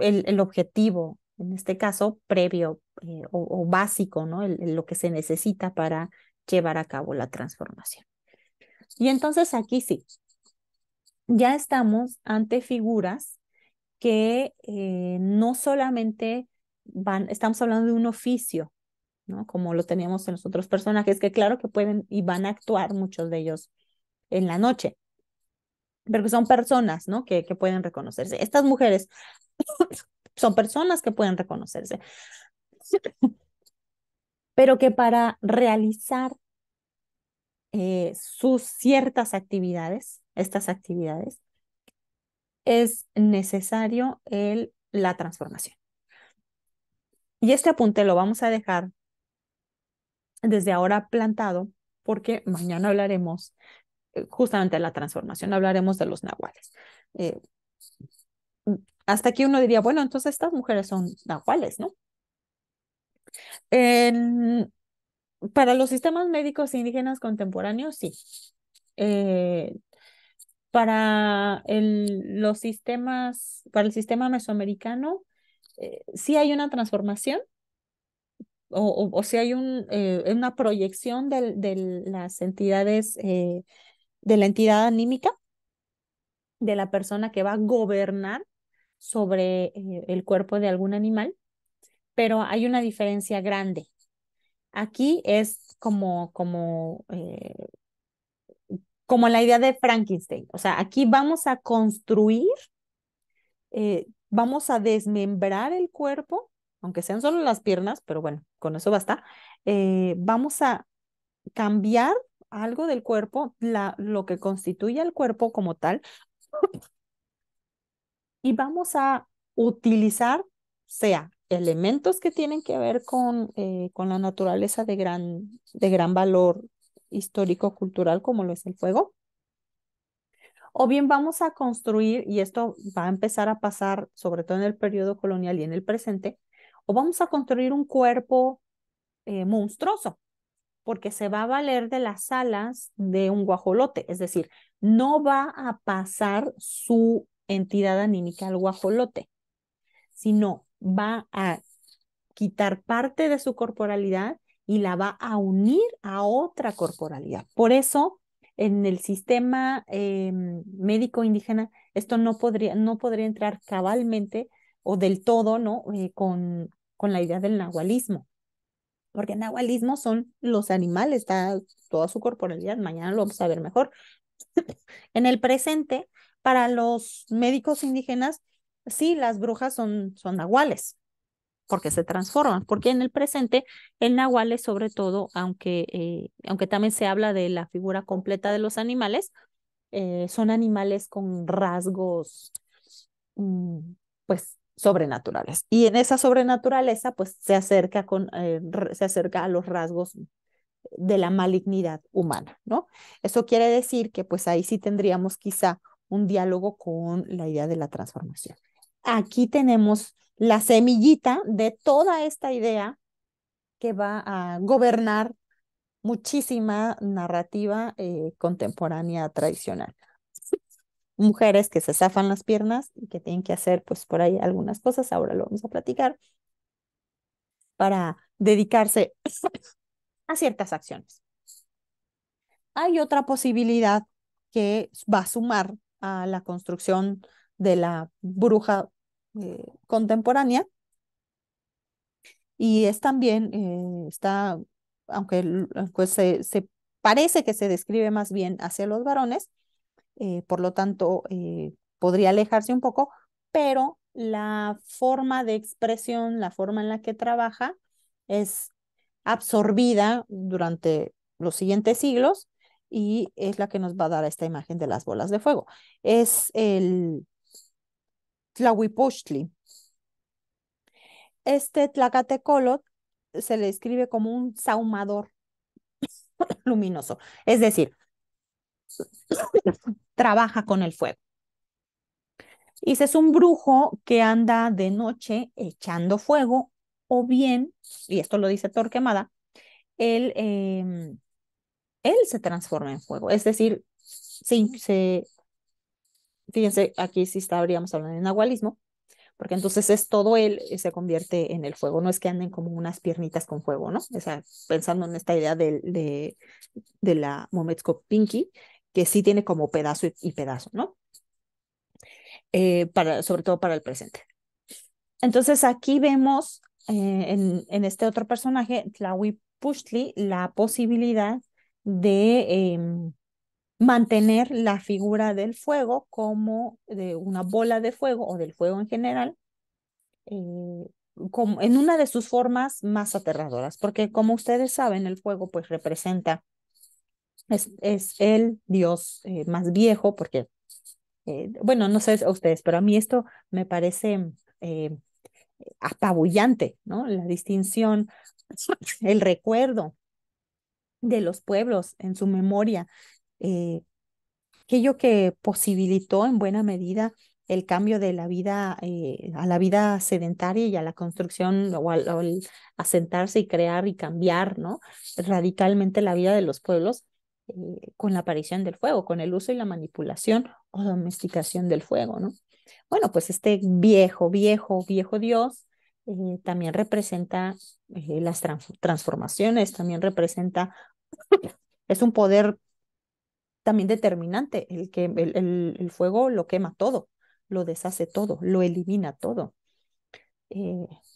el, objetivo, en este caso previo eh, o, básico, ¿no? lo que se necesita para llevar a cabo la transformación. Y entonces aquí sí, ya estamos ante figuras que eh, no solamente van, estamos hablando de un oficio, ¿no? Como lo teníamos en los otros personajes, que claro que pueden y van a actuar muchos de ellos en la noche, que son personas, ¿no? Que, que pueden reconocerse. Estas mujeres son personas que pueden reconocerse. Pero que para realizar eh, sus ciertas actividades, estas actividades, es necesario el, la transformación. Y este apunte lo vamos a dejar desde ahora plantado porque mañana hablaremos eh, justamente la transformación. Hablaremos de los nahuales. Eh, mm, hasta aquí uno diría, bueno, entonces estas mujeres son nahuales, ¿no? para los sistemas médicos indígenas contemporáneos, sí. Eh, para el, los sistemas, para el sistema mesoamericano, sí hay una transformación o, si hay un, una proyección de, las entidades de la entidad anímica, de la persona que va a gobernar sobre eh, el cuerpo de algún animal, pero hay una diferencia grande. Aquí es como, como, eh, como la idea de Frankenstein. O sea, aquí vamos a construir, eh, vamos a desmembrar el cuerpo, aunque sean solo las piernas, pero bueno, con eso basta. vamos a cambiar algo del cuerpo, lo que constituye el cuerpo como tal, y vamos a utilizar, sea elementos que tienen que ver con, eh, con la naturaleza de gran, de gran valor histórico-cultural como lo es el fuego, o bien vamos a construir, y esto va a empezar a pasar sobre todo en el periodo colonial y en el presente, o vamos a construir un cuerpo eh, monstruoso, porque se va a valer de las alas de un guajolote, es decir, no va a pasar su entidad anímica al guajolote, sino va a quitar parte de su corporalidad y la va a unir a otra corporalidad. Por eso, en el sistema eh, médico indígena, esto no podría, no podría entrar cabalmente o del todo, ¿no? Eh, con, con la idea del nahualismo porque nahualismo son los animales, está toda su corporalidad, mañana lo vamos a ver mejor. en el presente, para los médicos indígenas, sí, las brujas son, son nahuales, porque se transforman, porque en el presente el nahual es sobre todo, aunque, eh, aunque también se habla de la figura completa de los animales, eh, son animales con rasgos, mm, pues sobrenaturales. Y en esa sobrenaturaleza, pues se acerca, con, eh, se acerca a los rasgos de la malignidad humana, ¿no? Eso quiere decir que pues ahí sí tendríamos quizá un diálogo con la idea de la transformación. Aquí tenemos la semillita de toda esta idea que va a gobernar muchísima narrativa eh, contemporánea tradicional mujeres que se zafan las piernas y que tienen que hacer pues por ahí algunas cosas, ahora lo vamos a platicar, para dedicarse a ciertas acciones. Hay otra posibilidad que va a sumar a la construcción de la bruja eh, contemporánea y es también, eh, está, aunque pues, se parece que se describe más bien hacia los varones, eh, por lo tanto, eh, podría alejarse un poco, pero la forma de expresión, la forma en la que trabaja, es absorbida durante los siguientes siglos y es la que nos va a dar esta imagen de las bolas de fuego. Es el Tlahuipochtli. Este Tlacatecolot se le escribe como un saumador luminoso, es decir, trabaja con el fuego. y si es un brujo que anda de noche echando fuego o bien, y esto lo dice Torquemada, él, em, él se transforma en fuego. Es decir, sí, se, fíjense, aquí sí estaríamos hablando de nahualismo, porque entonces es todo él eh, se convierte en el fuego, no es que anden como unas piernitas con fuego, ¿no? O sea, pensando en esta idea de, de, de la Mometsko Pinky, que sí tiene como pedazo y, pedazo, ¿no? Eh, para, sobre todo para el presente. Entonces aquí vemos eh, en, este otro personaje, Pushli, la posibilidad de em, mantener la figura del fuego como de una bola de fuego o del fuego en general eh, como en una de sus formas más aterradoras, porque como ustedes saben, el fuego pues representa es, el dios eh, más viejo, porque, eh, bueno, no sé a ustedes, pero a mí esto me parece eh, apabullante, ¿no? La distinción, el recuerdo de los pueblos en su memoria, aquello que posibilitó en buena medida el cambio de la vida a la vida sedentaria y a la construcción o al, al, asentarse y crear y cambiar ¿no? radicalmente la vida de los pueblos eh, con la aparición del fuego, con el uso y la manipulación o domesticación del fuego, ¿no? Bueno, pues este viejo, viejo, viejo Dios eh, también representa eh, las transformaciones, también representa, es un poder también determinante, el que el, fuego lo quema todo, lo deshace todo, lo elimina todo.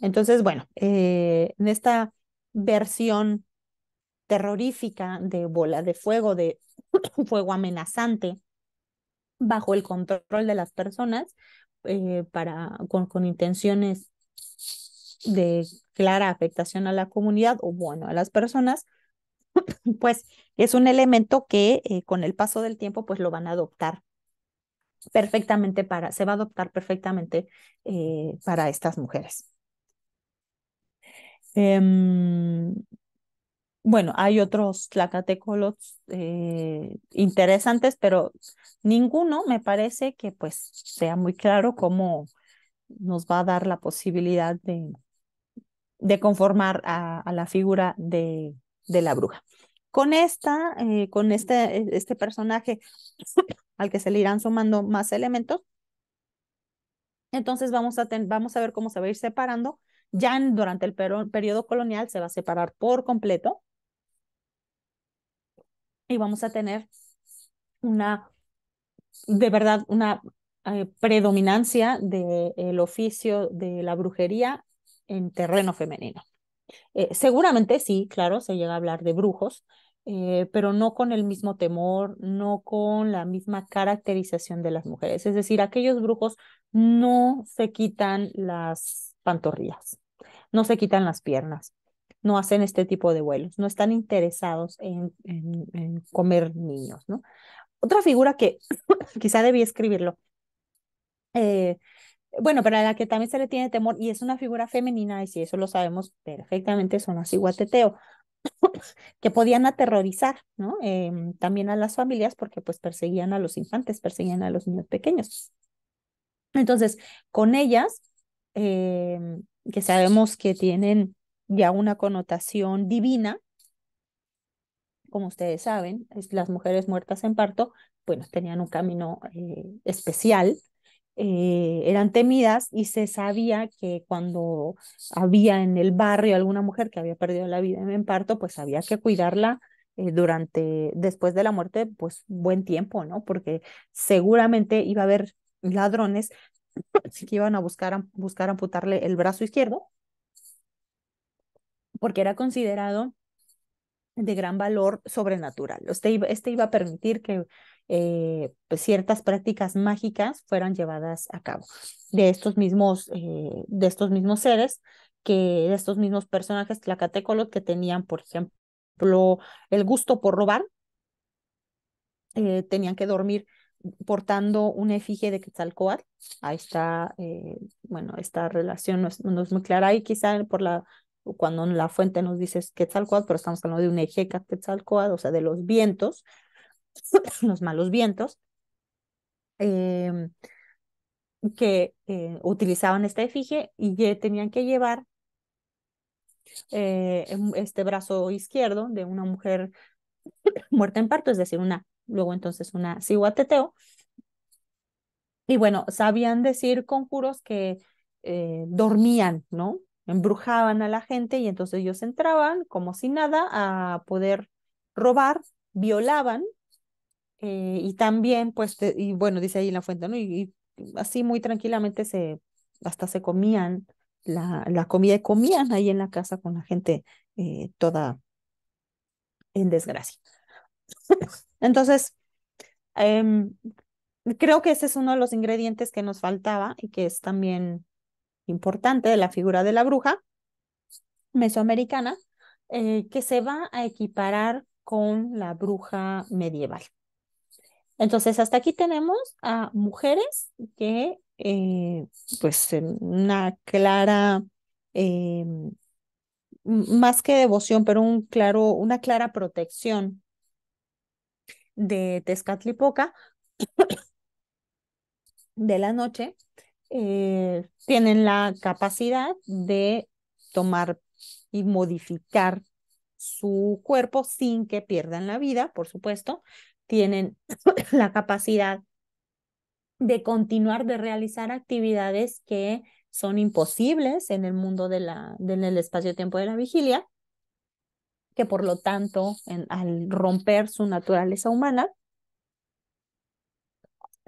entonces, bueno, en esta versión terrorífica, de bola de fuego, de fuego amenazante, bajo el control de las personas, eh, para, con, con intenciones de clara afectación a la comunidad o bueno, a las personas, pues es un elemento que eh, con el paso del tiempo pues lo van a adoptar perfectamente para, se va a adoptar perfectamente eh, para estas mujeres. Em, bueno, hay otros tlacatecolots eh, interesantes, pero ninguno me parece que pues sea muy claro cómo nos va a dar la posibilidad de, de conformar a, la figura de, la bruja. Con esta, eh, con este, e, este personaje al que se le irán sumando más elementos, entonces vamos a, vamos a ver cómo se va a ir separando. Ya durante el periodo colonial se va a separar por completo y vamos a tener una, de verdad, una eh, predominancia del el oficio de la brujería en terreno femenino. Eh, seguramente sí, claro, se llega a hablar de brujos, eh, pero no con el mismo temor, no con la misma caracterización de las mujeres. Es decir, aquellos brujos no se quitan las pantorrillas, no se quitan las piernas, no hacen este tipo de vuelos, no están interesados en, comer niños, ¿no? Otra figura que quizá debí escribirlo, eh, bueno, pero a la que también se le tiene temor, y es una figura femenina, y si eso lo sabemos perfectamente, son así guateteo, que podían aterrorizar, ¿no? Em, también a las familias, porque pues perseguían a los infantes, perseguían a los niños pequeños. Entonces, con ellas, em, que sabemos que tienen ya una connotación divina, como ustedes saben, las mujeres muertas en parto, bueno, tenían un camino eh, especial, eh, eran temidas y se sabía que cuando había en el barrio alguna mujer que había perdido la vida en parto, pues había que cuidarla eh, durante, después de la muerte, pues buen tiempo, ¿no? Porque seguramente iba a haber ladrones que iban a buscar, a buscar amputarle el brazo izquierdo porque era considerado de gran valor sobrenatural. Este iba, este iba a permitir que eh, pues, ciertas prácticas mágicas fueran llevadas a cabo de estos mismos, eh, de estos mismos seres, que, de estos mismos personajes tlacatecolos que tenían, por ejemplo, el gusto por robar, eh, tenían que dormir portando una efigie de Quetzalcoatl. Ahí está, bueno, esta relación no es, no es, muy clara y quizá por la cuando la fuente nos dice Quetzalcoatl, pero estamos hablando de un ejeca Quetzalcoatl, o sea, de los vientos, los malos vientos, em, que eh, utilizaban esta efigie y que tenían que llevar eh, em, este brazo izquierdo de una mujer muerta en parto, es decir, una, luego entonces una ciguateteo. Y bueno, sabían decir conjuros que eh, dormían, ¿no? embrujaban a la gente y entonces ellos entraban como si nada a poder robar, violaban eh, y también, pues, y bueno, dice ahí en la fuente, ¿no? Y, así muy tranquilamente se, hasta se comían la, la, comida y comían ahí en la casa con la gente eh, toda en desgracia. entonces, em, creo que ese es uno de los ingredientes que nos faltaba y que es también importante de la figura de la bruja mesoamericana, eh, que se va a equiparar con la bruja medieval. Entonces, hasta aquí tenemos a mujeres que, eh, pues, una clara, eh, más que devoción, pero un claro, una clara protección de Tezcatlipoca de la noche eh, tienen la capacidad de tomar y modificar su cuerpo sin que pierdan la vida, por supuesto. Tienen la capacidad de continuar de realizar actividades que son imposibles en el mundo de la, del espacio-tiempo de la vigilia, que por lo tanto, al romper su naturaleza humana,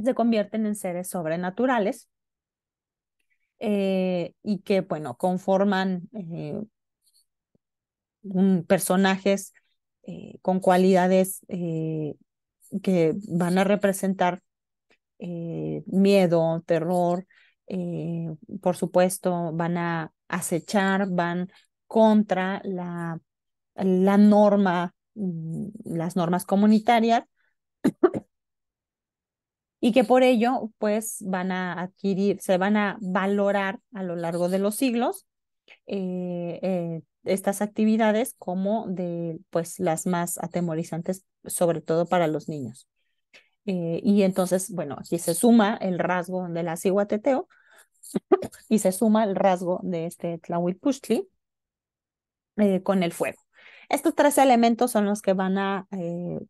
se convierten en seres sobrenaturales eh, y que, bueno, conforman eh, personajes eh, con cualidades que van a representar miedo, terror, por supuesto, van a acechar, van contra la, la norma, mm, las normas comunitarias y que por ello pues van a adquirir, se van a valorar a lo largo de los siglos eh, eh, estas actividades como de pues las más atemorizantes, sobre todo para los niños. Eh, y entonces, bueno, aquí se suma el rasgo de la ciguateteo y se suma el rasgo de este eh, con el fuego. Estos tres elementos son los que van a,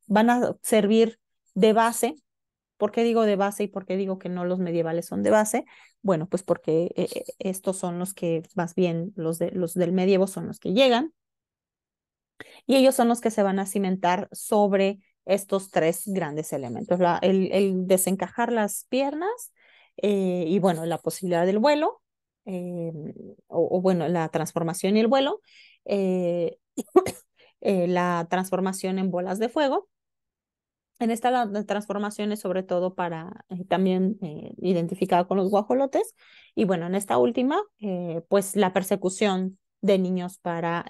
van a servir de base ¿Por qué digo de base y por qué digo que no los medievales son de base? Bueno, pues porque eh, eh, estos son los que, más bien los, de, los del medievo son los que llegan y ellos son los que se van a cimentar sobre estos tres grandes elementos, el, desencajar las piernas eh, y bueno, la posibilidad del vuelo, o, o, bueno, la transformación y el vuelo, la transformación en bolas de fuego en esta transformación es sobre todo para eh, también eh, identificado con los guajolotes. Y bueno, en esta última, eh, pues la persecución de niños para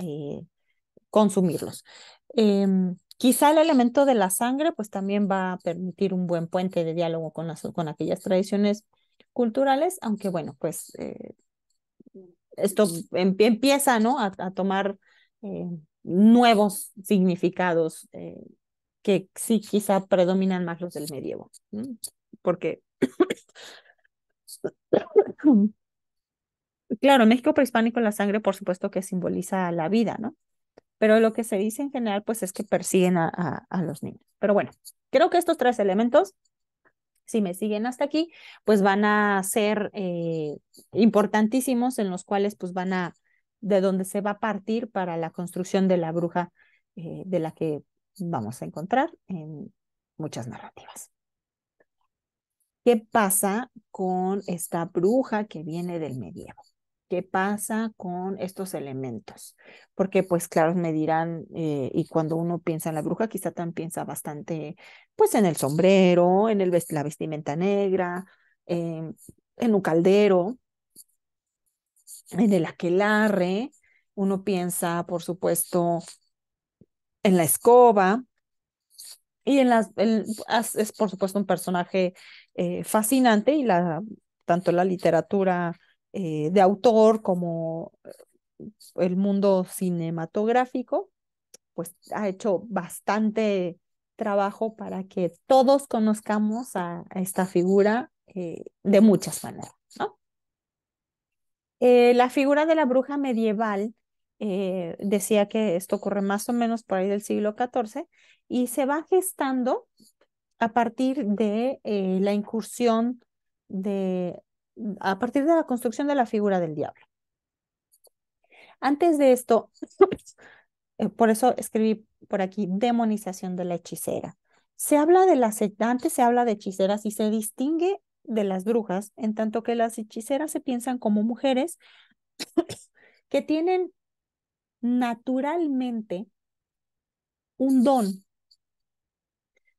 consumirlos. Em, quizá el elemento de la sangre, pues también va a permitir un buen puente de diálogo con, con aquellas tradiciones culturales, aunque bueno, pues esto empieza ¿no? a, a tomar nuevos significados que sí quizá predominan más los del medievo, porque claro, México prehispánico la sangre por supuesto que simboliza la vida, ¿no? Pero lo que se dice en general pues es que persiguen a, los niños. Pero bueno, creo que estos tres elementos si me siguen hasta aquí, pues van a ser eh, importantísimos en los cuales pues van a, de donde se va a partir para la construcción de la bruja eh, de la que vamos a encontrar en muchas narrativas. ¿Qué pasa con esta bruja que viene del medievo? ¿Qué pasa con estos elementos? Porque pues claro, me dirán, eh, y cuando uno piensa en la bruja, quizá también piensa bastante pues en el sombrero, en la vestimenta negra, em, en un caldero, en el aquelarre. Uno piensa, por supuesto, en la escoba. Y en las, es por supuesto un personaje eh, fascinante y la, tanto la literatura eh, de autor como eh, el mundo cinematográfico, pues ha hecho bastante trabajo para que todos conozcamos a, esta figura de muchas maneras. la figura de la bruja medieval eh, decía que esto ocurre más o menos por ahí del siglo XIV y se va gestando a partir de eh, la incursión de, a partir de la construcción de la figura del diablo. Antes de esto, eh, por eso escribí por aquí demonización de la hechicera. Se habla de las, antes se habla de hechiceras y se distingue de las brujas, en tanto que las hechiceras se piensan como mujeres que tienen naturalmente un don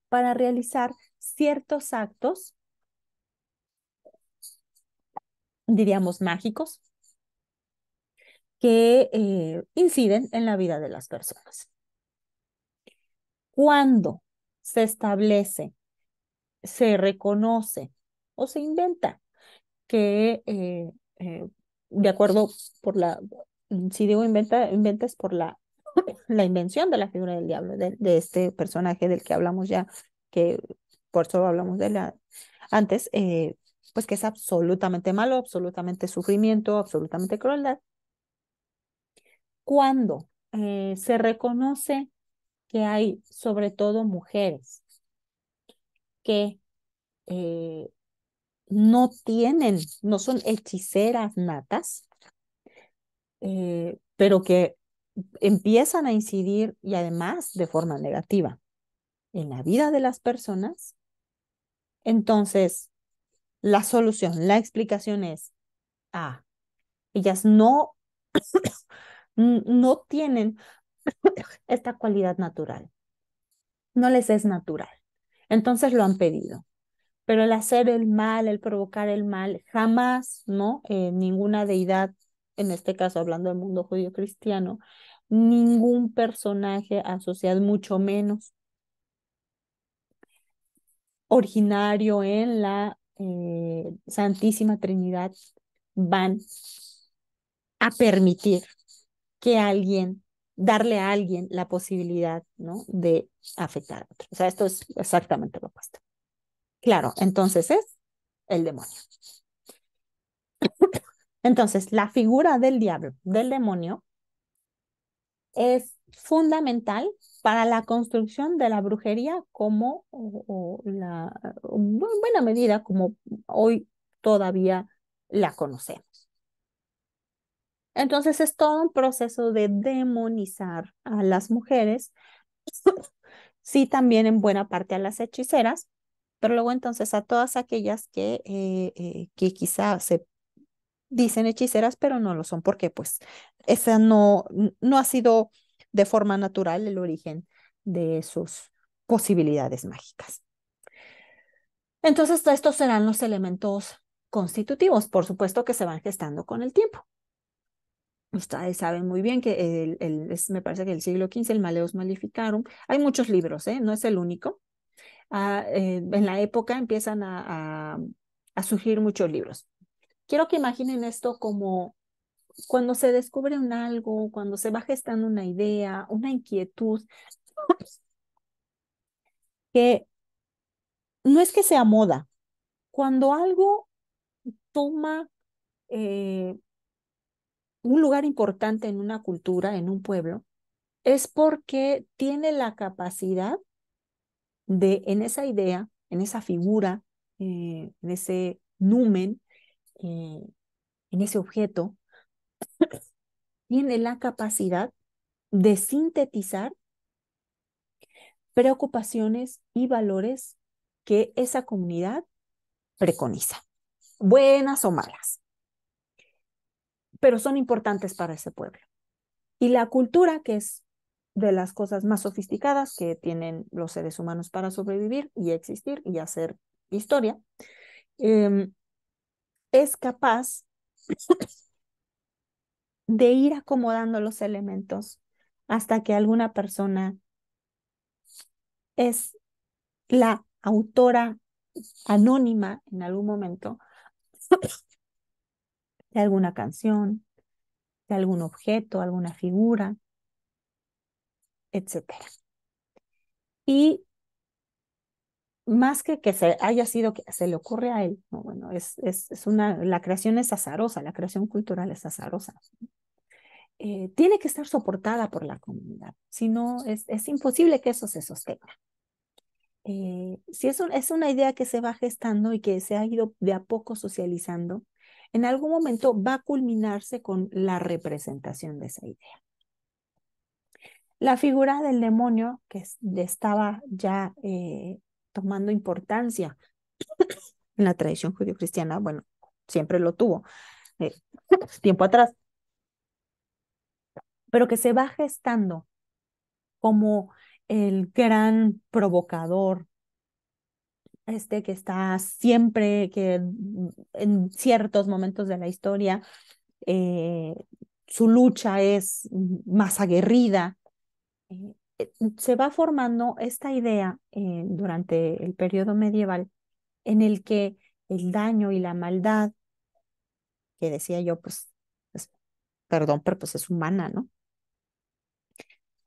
para realizar ciertos actos, diríamos mágicos, que eh, inciden en la vida de las personas. Cuando se establece, se reconoce o se inventa que eh, eh, de acuerdo por la Mm, si digo inventa, por la, la invención de la figura del diablo, de, este personaje del que hablamos ya, que por eso hablamos de la antes, eh, pues que es absolutamente malo, absolutamente sufrimiento, absolutamente crueldad. Cuando eh, se reconoce que hay sobre todo mujeres que eh, no tienen, no son hechiceras natas, eh, pero que empiezan a incidir y además de forma negativa en la vida de las personas, entonces la solución, la explicación es, ah, ellas no, no tienen esta cualidad natural, no les es natural, entonces lo han pedido. Pero el hacer el mal, el provocar el mal, jamás, ¿no? Eh, ninguna deidad en este caso hablando del mundo judío cristiano, ningún personaje asociado, mucho menos originario en la eh, Santísima Trinidad, van a permitir que alguien, darle a alguien la posibilidad ¿no? de afectar a otro. O sea, esto es exactamente lo opuesto. Claro, entonces es el demonio. Entonces, la figura del diablo, del demonio, es fundamental para la construcción de la brujería como, o, la, buena medida como hoy todavía la conocemos. Entonces es todo un proceso de demonizar a las mujeres, sí también en buena parte a las hechiceras, pero luego entonces a todas aquellas que, eh, eh, que quizá se dicen hechiceras, pero no lo son, porque pues esa no, no ha sido de forma natural el origen de sus posibilidades mágicas. Entonces, estos serán los elementos constitutivos, por supuesto que se van gestando con el tiempo. Ustedes saben muy bien que me parece que el siglo XV, el Maleus Maleficarum, hay muchos libros, ¿eh? no es el único. Ah, eh, en la época empiezan a surgir muchos libros. Quiero que imaginen esto como cuando se descubre un algo, cuando se va gestando una idea, una inquietud, que no es que sea moda. Cuando algo toma eh, un lugar importante en una cultura, en un pueblo, es porque tiene la capacidad de, en esa idea, en esa figura, eh, en ese numen, eh, en ese objeto, tiene la capacidad de sintetizar preocupaciones y valores que esa comunidad preconiza, buenas o malas, pero son importantes para ese pueblo. Y la cultura, que es de las cosas más sofisticadas que tienen los seres humanos para sobrevivir y existir y hacer historia, eh, es capaz de ir acomodando los elementos hasta que alguna persona es la autora anónima en algún momento de alguna canción, de algún objeto, alguna figura, etc. Y más que que se haya sido que se le ocurre a él, no, bueno, es, es, es, una, la creación es azarosa, la creación cultural es azarosa. Eh, tiene que estar soportada por la comunidad, si no es, es imposible que eso se sostenga. Eh, si es, un, es una idea que se va gestando y que se ha ido de a poco socializando, en algún momento va a culminarse con la representación de esa idea. La figura del demonio que estaba ya eh, tomando importancia en la tradición judio-cristiana, bueno, siempre lo tuvo, eh, tiempo atrás, pero que se va gestando como el gran provocador, este que está siempre, que en ciertos momentos de la historia, eh, su lucha es más aguerrida, eh, eh, se va formando esta idea eh, durante el periodo medieval en el que el daño y la maldad, que decía yo, pues, pues perdón, pero pues es humana, ¿no?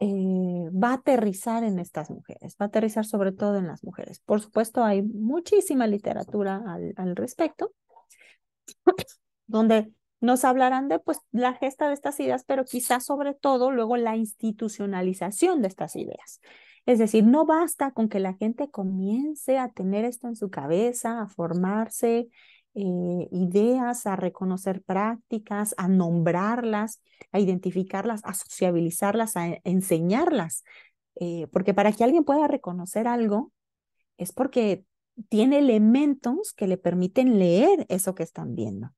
Eh, va a aterrizar en estas mujeres, va a aterrizar sobre todo en las mujeres. Por supuesto, hay muchísima literatura al, al respecto, donde nos hablarán de pues, la gesta de estas ideas, pero quizás sobre todo luego la institucionalización de estas ideas. Es decir, no basta con que la gente comience a tener esto en su cabeza, a formarse eh, ideas, a reconocer prácticas, a nombrarlas, a identificarlas, a sociabilizarlas, a e-, enseñarlas. Eh, porque para que alguien pueda reconocer algo, es porque tiene elementos que le permiten leer eso que están viendo.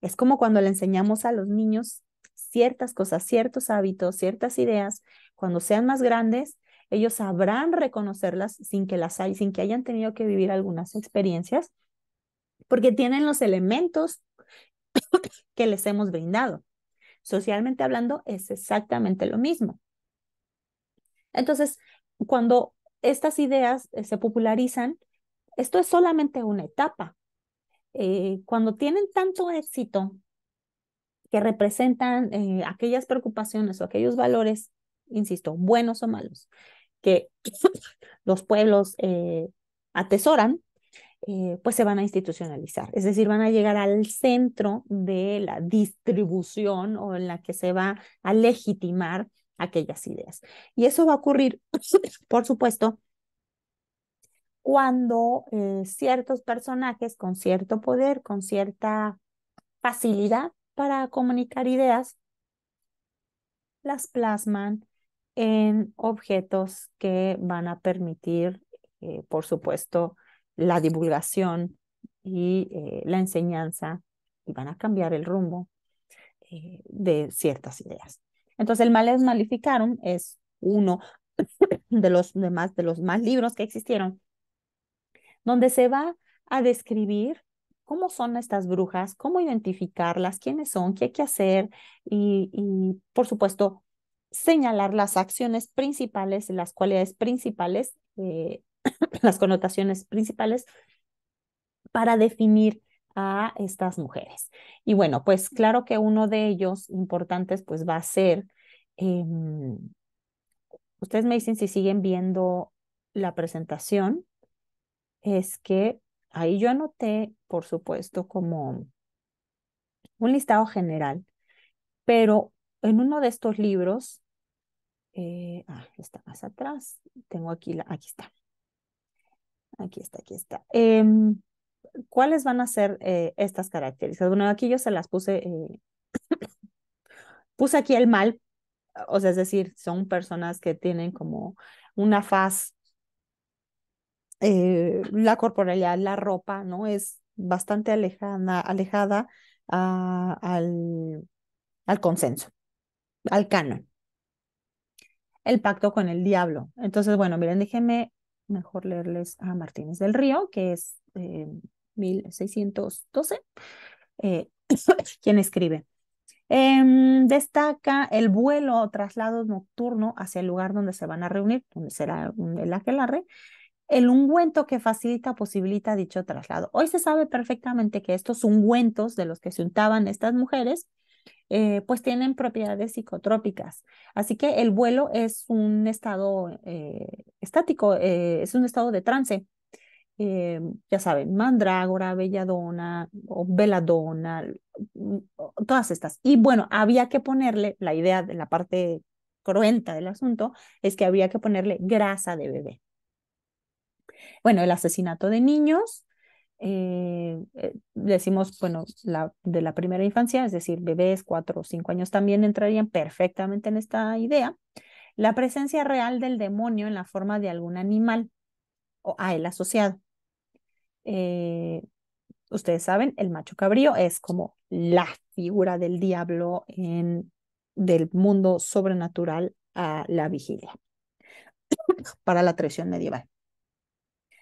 Es como cuando le enseñamos a los niños ciertas cosas, ciertos hábitos, ciertas ideas, cuando sean más grandes, ellos sabrán reconocerlas sin que las hay, sin que hayan tenido que vivir algunas experiencias, porque tienen los elementos que les hemos brindado. Socialmente hablando, es exactamente lo mismo. Entonces, cuando estas ideas eh, se popularizan, esto es solamente una etapa. Eh, cuando tienen tanto éxito que representan eh, aquellas preocupaciones o aquellos valores, insisto, buenos o malos, que los pueblos eh, atesoran, pues se van a institucionalizar, es decir, van a llegar al centro de la distribución o en la que se va a legitimar aquellas ideas. Y eso va a ocurrir, por supuesto, cuando eh, ciertos personajes con cierto poder, con cierta facilidad para comunicar ideas, las plasman en objetos que van a permitir, eh, por supuesto, la divulgación y eh, la enseñanza y van a cambiar el rumbo de ciertas ideas. Entonces, el Males malificaron es uno de los demás de los más libros que existieron donde se va a describir cómo son estas brujas, cómo identificarlas, quiénes son, qué hay que hacer y, por supuesto, señalar las acciones principales, las cualidades principales, eh, las connotaciones principales para definir a estas mujeres. Y bueno, pues claro que uno de ellos importantes pues va a ser, em, ustedes me dicen si siguen viendo la presentación es que ahí yo anoté, por supuesto, como un listado general, pero en uno de estos libros, eh, ah, está más atrás, tengo aquí, la, aquí está, aquí está, aquí está. Em, ¿Cuáles van a ser eh, estas características? Bueno, aquí yo se las puse, eh, puse aquí el mal, o sea, es decir, son personas que tienen como una faz eh, la corporalidad, la ropa, ¿no? Es bastante alejada al, consenso, al canon. El pacto con el diablo. Entonces, bueno, miren, déjenme mejor leerles a Martínez del Río, que es 1612, eh, eh, quien escribe. Em, destaca el vuelo o traslado nocturno hacia el lugar donde se van a reunir, donde será el aquelarre, el ungüento que facilita posibilita dicho traslado. Hoy se sabe perfectamente que estos ungüentos de los que se untaban estas mujeres, eh, pues tienen propiedades psicotrópicas. Así que el vuelo es un estado eh, estático, eh, es un estado de trance. ya saben, mandrágora, belladona o veladona, mm, todas estas. Y bueno, había que ponerle, la idea de la parte cruenta del asunto es que había que ponerle grasa de bebé bueno, el asesinato de niños, eh, eh, decimos, bueno, la, de la primera infancia, es decir, bebés, cuatro o cinco años también entrarían perfectamente en esta idea, la presencia real del demonio en la forma de algún animal o a ah, él asociado. Eh, ustedes saben, el macho cabrío es como la figura del diablo en, del mundo sobrenatural a la vigilia para la traición medieval.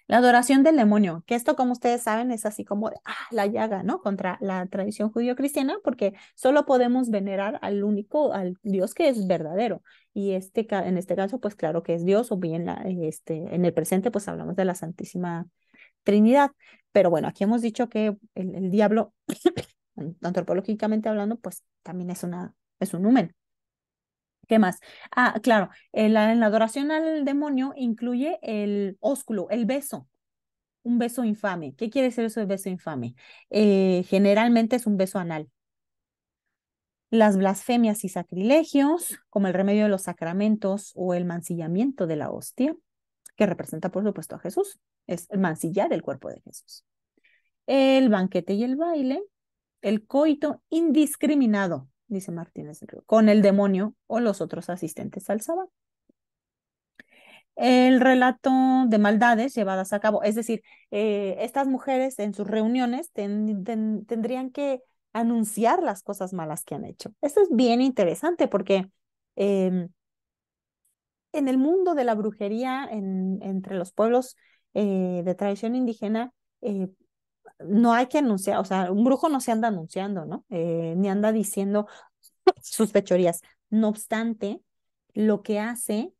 La adoración del demonio, que esto como ustedes saben es así como ah, la llaga, ¿no? Contra la tradición judío-cristiana, porque solo podemos venerar al único, al Dios que es verdadero. Y este, en este caso, pues claro que es Dios, o bien la, este, en el presente, pues hablamos de la Santísima Trinidad. Pero bueno, aquí hemos dicho que el, el diablo, antropológicamente hablando, pues también es, una, es un numen. ¿Qué más? Ah, claro, la, adoración al demonio incluye el ósculo, el beso, un beso infame. ¿Qué quiere decir eso de beso infame? Eh, generalmente es un beso anal. Las blasfemias y sacrilegios, como el remedio de los sacramentos o el mancillamiento de la hostia, que representa por supuesto a Jesús, es el mancillar el cuerpo de Jesús. El banquete y el baile, el coito indiscriminado, dice Martínez con el demonio o los otros asistentes al sábado. El relato de maldades llevadas a cabo, es decir, eh, estas mujeres en sus reuniones tendrían que anunciar las cosas malas que han hecho. Esto es bien interesante porque em, en el mundo de la brujería, entre los pueblos eh, de tradición indígena, eh, no hay que anunciar, o sea, un brujo no se anda anunciando, ¿no? Eh, ni anda diciendo sus fechorías. No obstante, lo que hace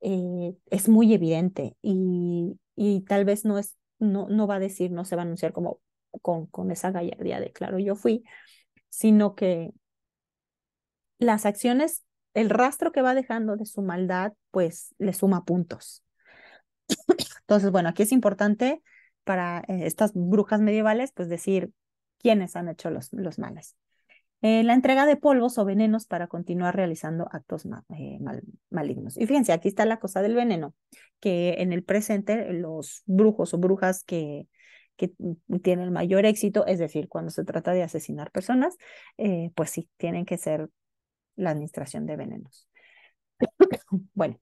eh, es muy evidente y, tal vez no, es, no, no va a decir, no se va a anunciar como con, con esa gallardía de, claro, yo fui, sino que las acciones, el rastro que va dejando de su maldad, pues le suma puntos. Entonces, bueno, aquí es importante para eh, estas brujas medievales, pues decir quiénes han hecho los, los males. Eh, la entrega de polvos o venenos para continuar realizando actos eh, malignos. Y fíjense, aquí está la cosa del veneno, que en el presente los brujos o brujas que, que tienen mayor éxito, es decir, cuando se trata de asesinar personas, pues sí, tienen que ser la administración de venenos. bueno,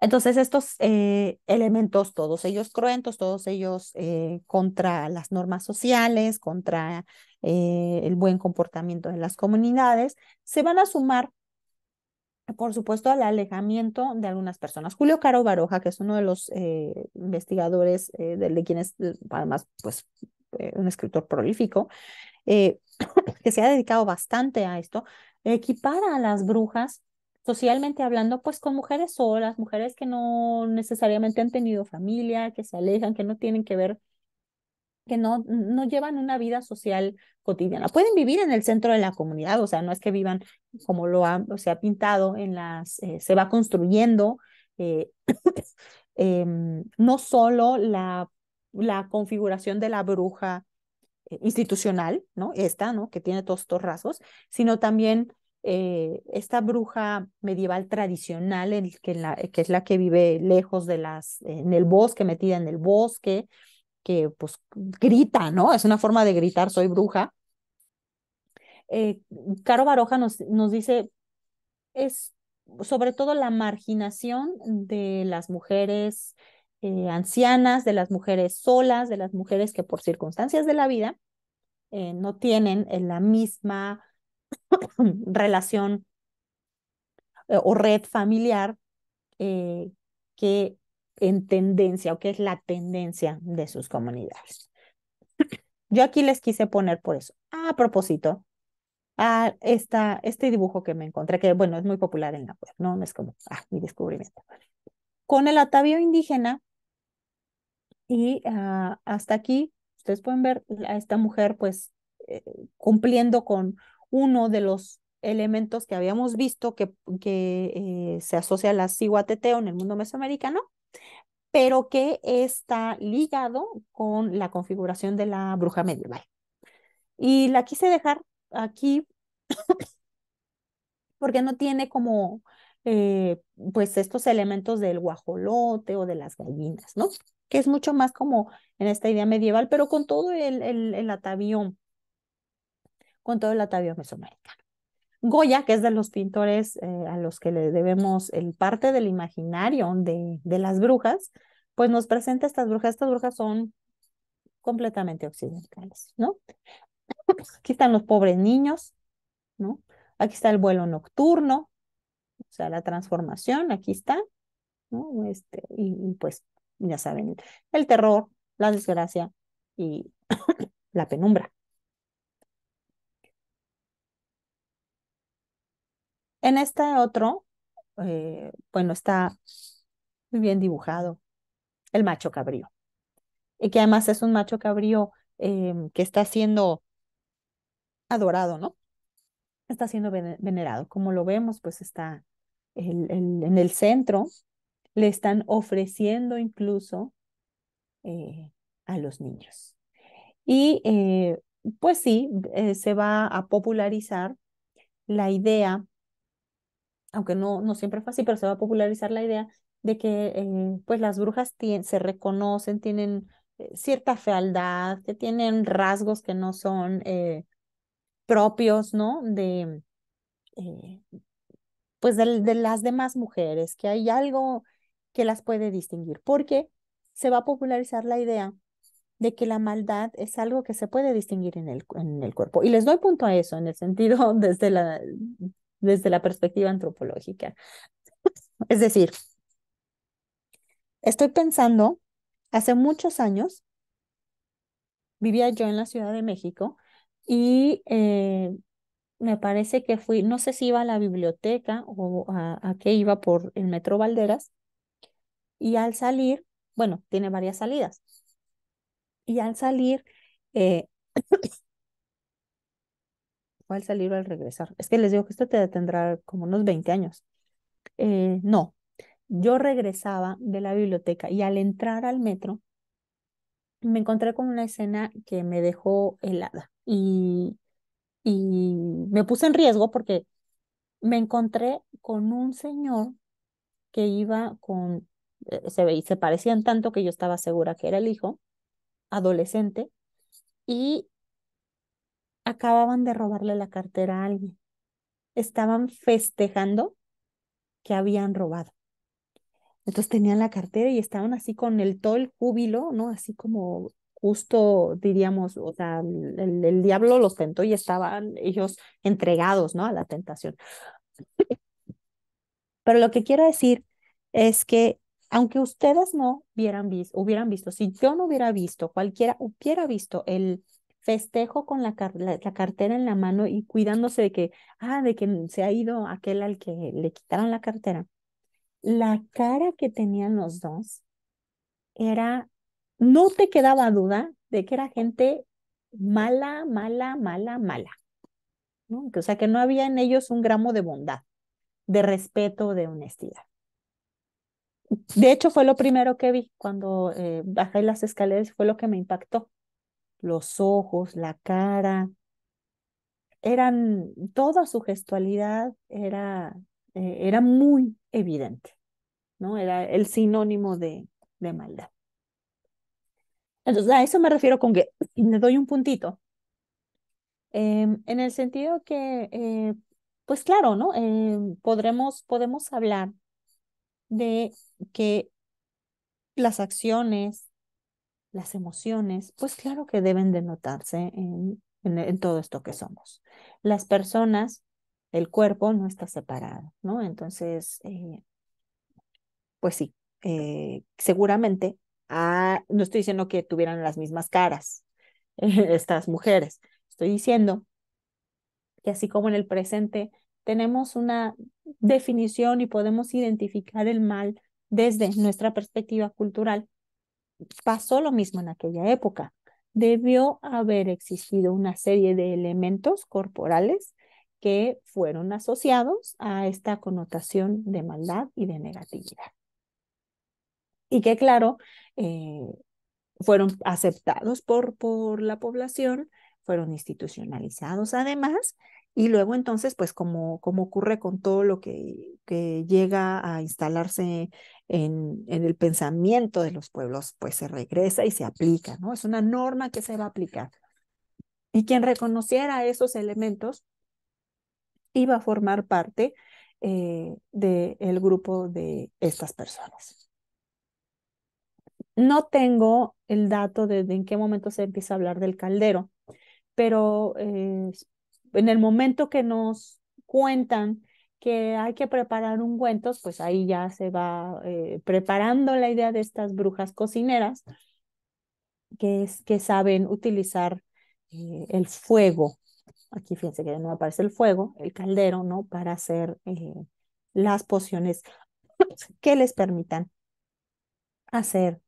entonces, estos eh, elementos, todos ellos cruentos, todos ellos eh, contra las normas sociales, contra eh, el buen comportamiento de las comunidades, se van a sumar, por supuesto, al alejamiento de algunas personas. Julio Caro Baroja, que es uno de los investigadores de, de, quienes, además, pues, un escritor prolífico, que se ha dedicado bastante a esto, equipara a las brujas socialmente hablando, pues con mujeres solas, mujeres que no necesariamente han tenido familia, que se alejan, que no tienen que ver, que no, no llevan una vida social cotidiana. Pueden vivir en el centro de la comunidad, o sea, no es que vivan como lo ha, o se ha pintado en las, eh, se va construyendo. Eh, em, no solo la, la configuración de la bruja eh, institucional, ¿no? Esta, ¿no? Que tiene todos estos rasgos, sino también eh, esta bruja medieval tradicional en eh, que, es la que vive lejos de las, en el bosque, metida en el bosque, que pues grita, ¿no? Es una forma de gritar, soy bruja. Eh, Caro Baroja nos, dice, es sobre todo la marginación de las mujeres ancianas, de las mujeres solas, de las mujeres que por circunstancias de la vida no tienen la misma relación eh, o red familiar eh, que en tendencia o que es la tendencia de sus comunidades. Yo aquí les quise poner por eso. A propósito, a esta, este dibujo que me encontré, que bueno, es muy popular en la web, ¿no? es como ah, mi descubrimiento. Con el atavio indígena, y ah, hasta aquí, ustedes pueden ver a esta mujer pues eh, cumpliendo con uno de los elementos que habíamos visto que, que eh, se asocia a la ciguateteo en el mundo mesoamericano, pero que está ligado con la configuración de la bruja medieval. Y la quise dejar aquí porque no tiene como eh, pues estos elementos del guajolote o de las gallinas, ¿no? Que es mucho más como en esta idea medieval, pero con todo el, el, el atavío con todo el atavío mesoamericano. Goya, que es de los pintores eh, a los que le debemos el parte del imaginario de, de las brujas, pues nos presenta estas brujas. Estas brujas son completamente occidentales, ¿no? Aquí están los pobres niños, ¿no? Aquí está el vuelo nocturno, o sea, la transformación, aquí está, ¿no? Este, y pues, ya saben, el terror, la desgracia y la penumbra, En este otro, eh, bueno, está muy bien dibujado el macho cabrío. Y que además es un macho cabrío em, que está siendo adorado, ¿no? Está siendo venerado. Como lo vemos, pues está en el centro. Le están ofreciendo incluso eh, a los niños. Y eh, pues sí, se va a popularizar la idea aunque no, no siempre fue así, pero se va a popularizar la idea de que eh, pues las brujas se reconocen, tienen eh, cierta fealdad, que tienen rasgos que no son eh, propios, ¿no? De, pues de, las demás mujeres, que hay algo que las puede distinguir, porque se va a popularizar la idea de que la maldad es algo que se puede distinguir en el, en el cuerpo. Y les doy punto a eso, en el sentido desde la, desde la perspectiva antropológica. Es decir, estoy pensando, hace muchos años vivía yo en la Ciudad de México y eh, me parece que fui, no sé si iba a la biblioteca o a, qué iba por el Metro Valderas, y al salir, bueno, tiene varias salidas, y al salir, eh, al salir o al regresar. Es que les digo que esto te detendrá como unos 20 años. Eh, no, yo regresaba de la biblioteca y al entrar al metro me encontré con una escena que me dejó helada y, y me puse en riesgo porque me encontré con un señor que iba con, eh, se, ve, se parecían tanto que yo estaba segura que era el hijo, adolescente, y acababan de robarle la cartera a alguien. Estaban festejando que habían robado. Entonces tenían la cartera y estaban así con el todo el júbilo, ¿no? Así como justo diríamos, o sea, el, diablo los tentó y estaban ellos entregados, ¿no? A la tentación. Pero lo que quiero decir es que aunque ustedes no hubieran visto, hubieran visto, si yo no hubiera visto, cualquiera hubiera visto el, festejo con la, cartera en la mano y cuidándose de que, ah, de que se ha ido aquel al que le quitaron la cartera. La cara que tenían los dos era, no te quedaba duda de que era gente mala, mala, mala, mala. O sea, que no había en ellos un gramo de bondad, de respeto, de honestidad. De hecho, fue lo primero que vi cuando eh, bajé las escaleras, fue lo que me impactó los ojos, la cara. Eran, toda su gestualidad era, eh, era muy evidente, ¿no? Era el sinónimo de, maldad. Entonces, a eso me refiero con que le doy un puntito. Em, en el sentido que, eh, pues claro, ¿no? Em, podremos, podemos hablar de que las acciones, las emociones, pues claro que deben de notarse en, todo esto que somos. Las personas, el cuerpo no está separado, ¿no? Entonces, eh, pues sí, eh, seguramente, ah, no estoy diciendo que tuvieran las mismas caras estas mujeres, estoy diciendo que así como en el presente tenemos una definición y podemos identificar el mal desde nuestra perspectiva cultural, pasó lo mismo en aquella época. Debió haber existido una serie de elementos corporales que fueron asociados a esta connotación de maldad y de negatividad. Y que, claro, eh, fueron aceptados por, por la población, fueron institucionalizados además, y luego entonces, pues como, como ocurre con todo lo que, que llega a instalarse en, el pensamiento de los pueblos, pues se regresa y se aplica, ¿no? Es una norma que se va a aplicar. Y quien reconociera esos elementos iba a formar parte eh, del grupo de estas personas. No tengo el dato de, en qué momento se empieza a hablar del caldero, pero eh, en el momento que nos cuentan que hay que preparar ungüentos, pues ahí ya se va eh, preparando la idea de estas brujas cocineras que, es, que saben utilizar eh, el fuego. Aquí fíjense que no aparece el fuego, el caldero, ¿no? Para hacer eh, las pociones que les permitan hacer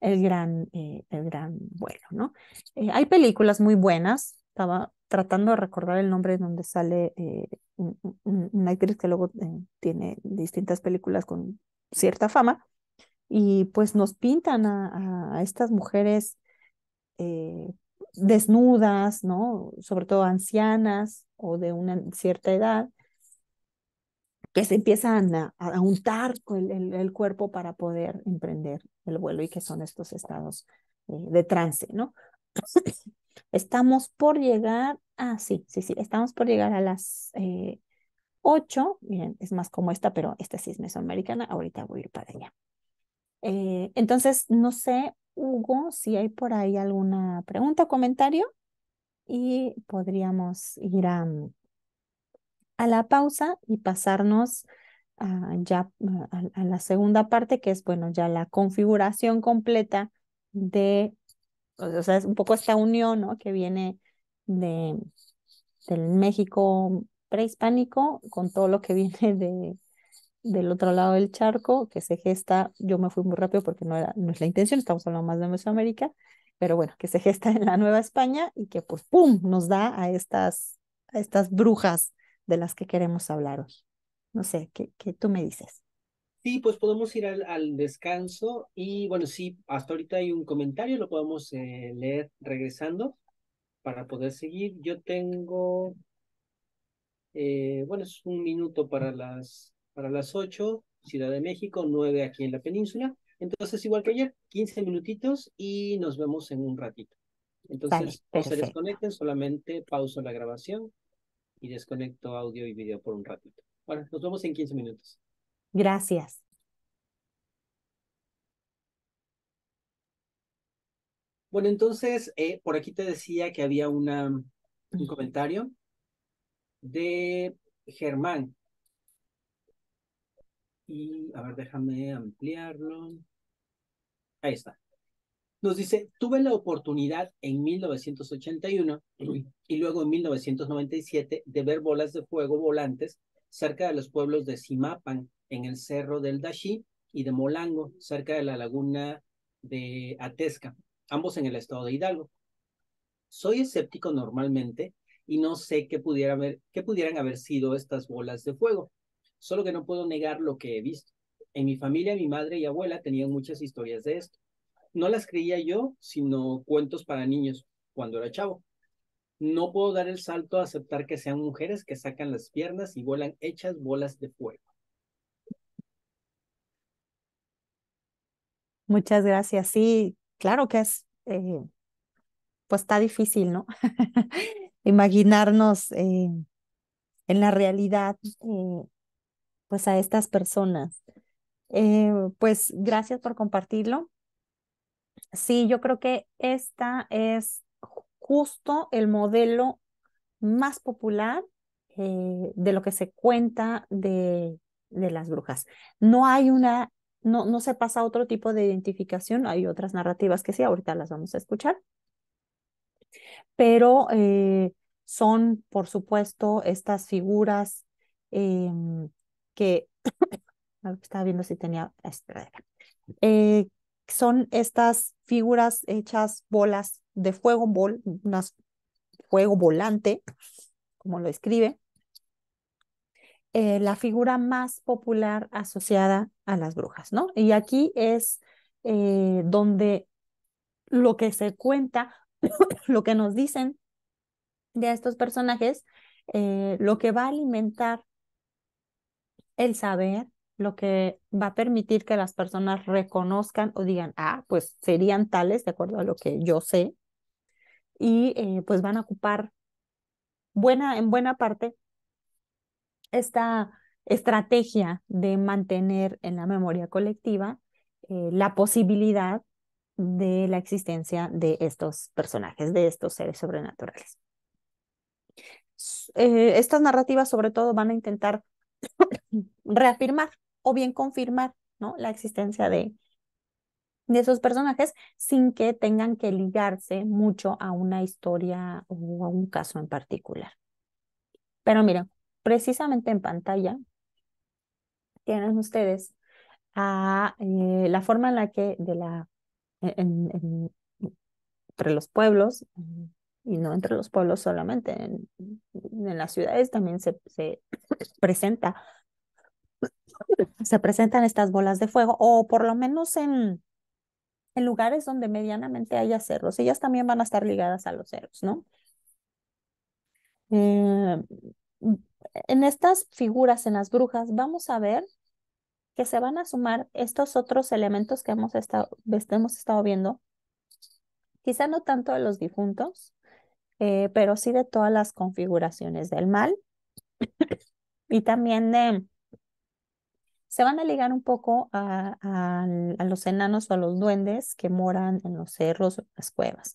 el gran, el gran vuelo, ¿no? hay películas muy buenas, estaba tratando de recordar el nombre donde sale eh, una actriz que luego eh, tiene distintas películas con cierta fama, y pues nos pintan a, estas mujeres eh, desnudas, ¿no? Sobre todo ancianas o de una cierta edad, que se empiezan a, untar el, el, el, cuerpo para poder emprender el vuelo y que son estos estados eh, de trance, ¿no? Estamos por llegar, ah, sí, sí, sí, estamos por llegar a las 8, eh, miren, es más como esta, pero esta sí es mesoamericana, ahorita voy a ir para allá. Eh, entonces, no sé, Hugo, si hay por ahí alguna pregunta o comentario y podríamos ir a, mm, la pausa y pasarnos ah, ya ah, a la segunda parte, que es, bueno, ya la configuración completa de o sea, es un poco esta unión ¿no? que viene de, del México prehispánico con todo lo que viene de, del otro lado del charco, que se gesta, yo me fui muy rápido porque no, no es la intención, estamos hablando más de Mesoamérica, pero bueno, que se gesta en la Nueva España y que pues, ¡pum!, nos da a estas, a estas brujas de las que queremos hablar hoy. No sé, ¿qué, qué tú me dices? Sí, pues podemos ir al, descanso y bueno, sí, hasta ahorita hay un comentario, lo podemos eh, leer regresando para poder seguir. Yo tengo, eh, bueno, es un minuto para las, para las 8, Ciudad de México, 9 aquí en la península. Entonces, igual que ayer, 15 minutitos y nos vemos en un ratito. Entonces, no se desconecten, solamente pauso la grabación y desconecto audio y video por un ratito. Bueno, nos vemos en 15 minutos. Gracias. Bueno, entonces, eh, por aquí te decía que había un comentario de Germán. Y, a ver, déjame ampliarlo. Ahí está. Nos dice, tuve la oportunidad en 1981 y luego en 1997 de ver bolas de fuego volantes cerca de los pueblos de Simapan en el cerro del Dashi y de Molango, cerca de la laguna de Atesca, ambos en el estado de Hidalgo. Soy escéptico normalmente y no sé qué, qué pudieran haber sido estas bolas de fuego, solo que no puedo negar lo que he visto. En mi familia, mi madre y abuela tenían muchas historias de esto. No las creía yo, sino cuentos para niños cuando era chavo. No puedo dar el salto a aceptar que sean mujeres que sacan las piernas y vuelan hechas bolas de fuego. Muchas gracias. Sí, claro que es, eh, pues está difícil, ¿no? Imaginarnos eh, en la realidad, eh, pues a estas personas. pues gracias por compartirlo. Sí, yo creo que esta es justo el modelo más popular de lo que se cuenta de, de las brujas. No hay una no, se pasa a otro tipo de identificación. Hay otras narrativas que sí, ahorita las vamos a escuchar. Pero eh, son, por supuesto, estas figuras em, que... estaba viendo si tenía... Eh, son estas figuras hechas bolas de fuego, bol, unas fuego volante, como lo escribe, eh, la figura más popular asociada a las brujas, ¿no? Y aquí es eh, donde lo que se cuenta, lo que nos dicen de estos personajes, eh, lo que va a alimentar el saber, lo que va a permitir que las personas reconozcan o digan, ah, pues serían tales de acuerdo a lo que yo sé, y pues van a ocupar buena, en buena parte esta estrategia de mantener en la memoria colectiva eh, la posibilidad de la existencia de estos personajes, de estos seres sobrenaturales. Eh, estas narrativas sobre todo van a intentar reafirmar o bien confirmar ¿no? la existencia de, de esos personajes sin que tengan que ligarse mucho a una historia o a un caso en particular. Pero miren, precisamente en pantalla tienen ustedes a, eh, la forma en la que de la e-, entre los pueblos mm, y no entre los pueblos solamente en, las ciudades también se, se presenta se presentan estas bolas de fuego o por lo menos en en lugares donde medianamente haya cerros ellas también van a estar ligadas a los cerros no eh, en estas figuras, en las brujas, vamos a ver que se van a sumar estos otros elementos que hemos estado, hemos estado viendo, quizá no tanto de los difuntos, eh, pero sí de todas las configuraciones del mal y también de... Se van a ligar un poco a, los enanos o a los duendes que moran en los cerros, en las cuevas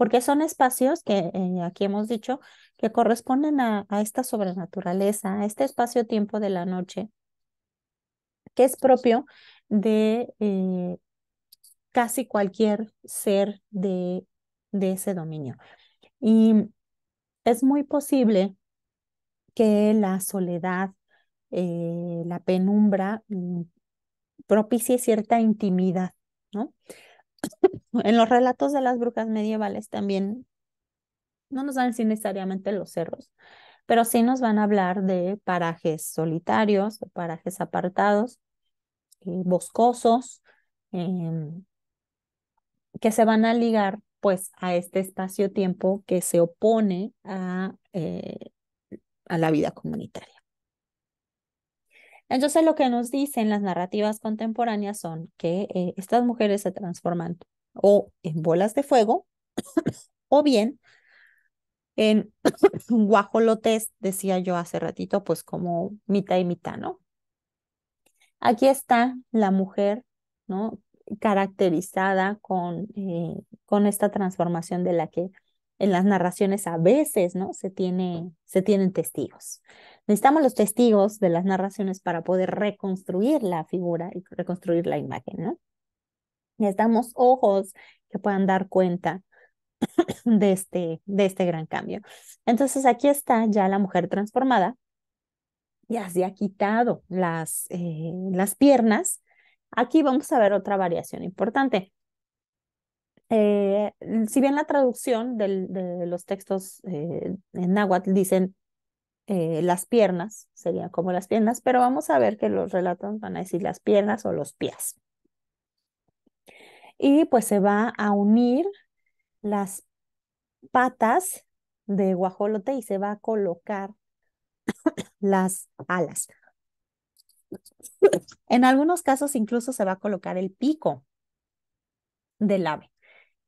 porque son espacios que eh, aquí hemos dicho que corresponden a, esta sobrenaturaleza, a este espacio-tiempo de la noche, que es propio de eh, casi cualquier ser de, de ese dominio. Y es muy posible que la soledad, eh, la penumbra, mm, propicie cierta intimidad, ¿no? en los relatos de las brujas medievales también no nos dan necesariamente los cerros, pero sí nos van a hablar de parajes solitarios, parajes apartados, eh, boscosos, em, que se van a ligar pues a este espacio-tiempo que se opone a, eh, a la vida comunitaria. Entonces lo que nos dicen las narrativas contemporáneas son que eh, estas mujeres se transforman o en bolas de fuego o bien en guajolotes, decía yo hace ratito, pues como mitad y mitad, ¿no? Aquí está la mujer, ¿no? Caracterizada con, eh, con esta transformación de la que en las narraciones a veces, ¿no? Se, se tienen testigos. Necesitamos los testigos de las narraciones para poder reconstruir la figura y reconstruir la imagen, ¿no? Necesitamos ojos que puedan dar cuenta de este, de este gran cambio. Entonces aquí está ya la mujer transformada, ya se ha quitado las, eh, las piernas. Aquí vamos a ver otra variación importante. Eh, si bien la traducción de los textos eh, en náhuatl dicen eh, las piernas, sería como las piernas, pero vamos a ver que los relatos van a decir las piernas o los pies. Y pues se va a unir las patas de guajolote y se va a colocar las alas. En algunos casos incluso se va a colocar el pico del ave.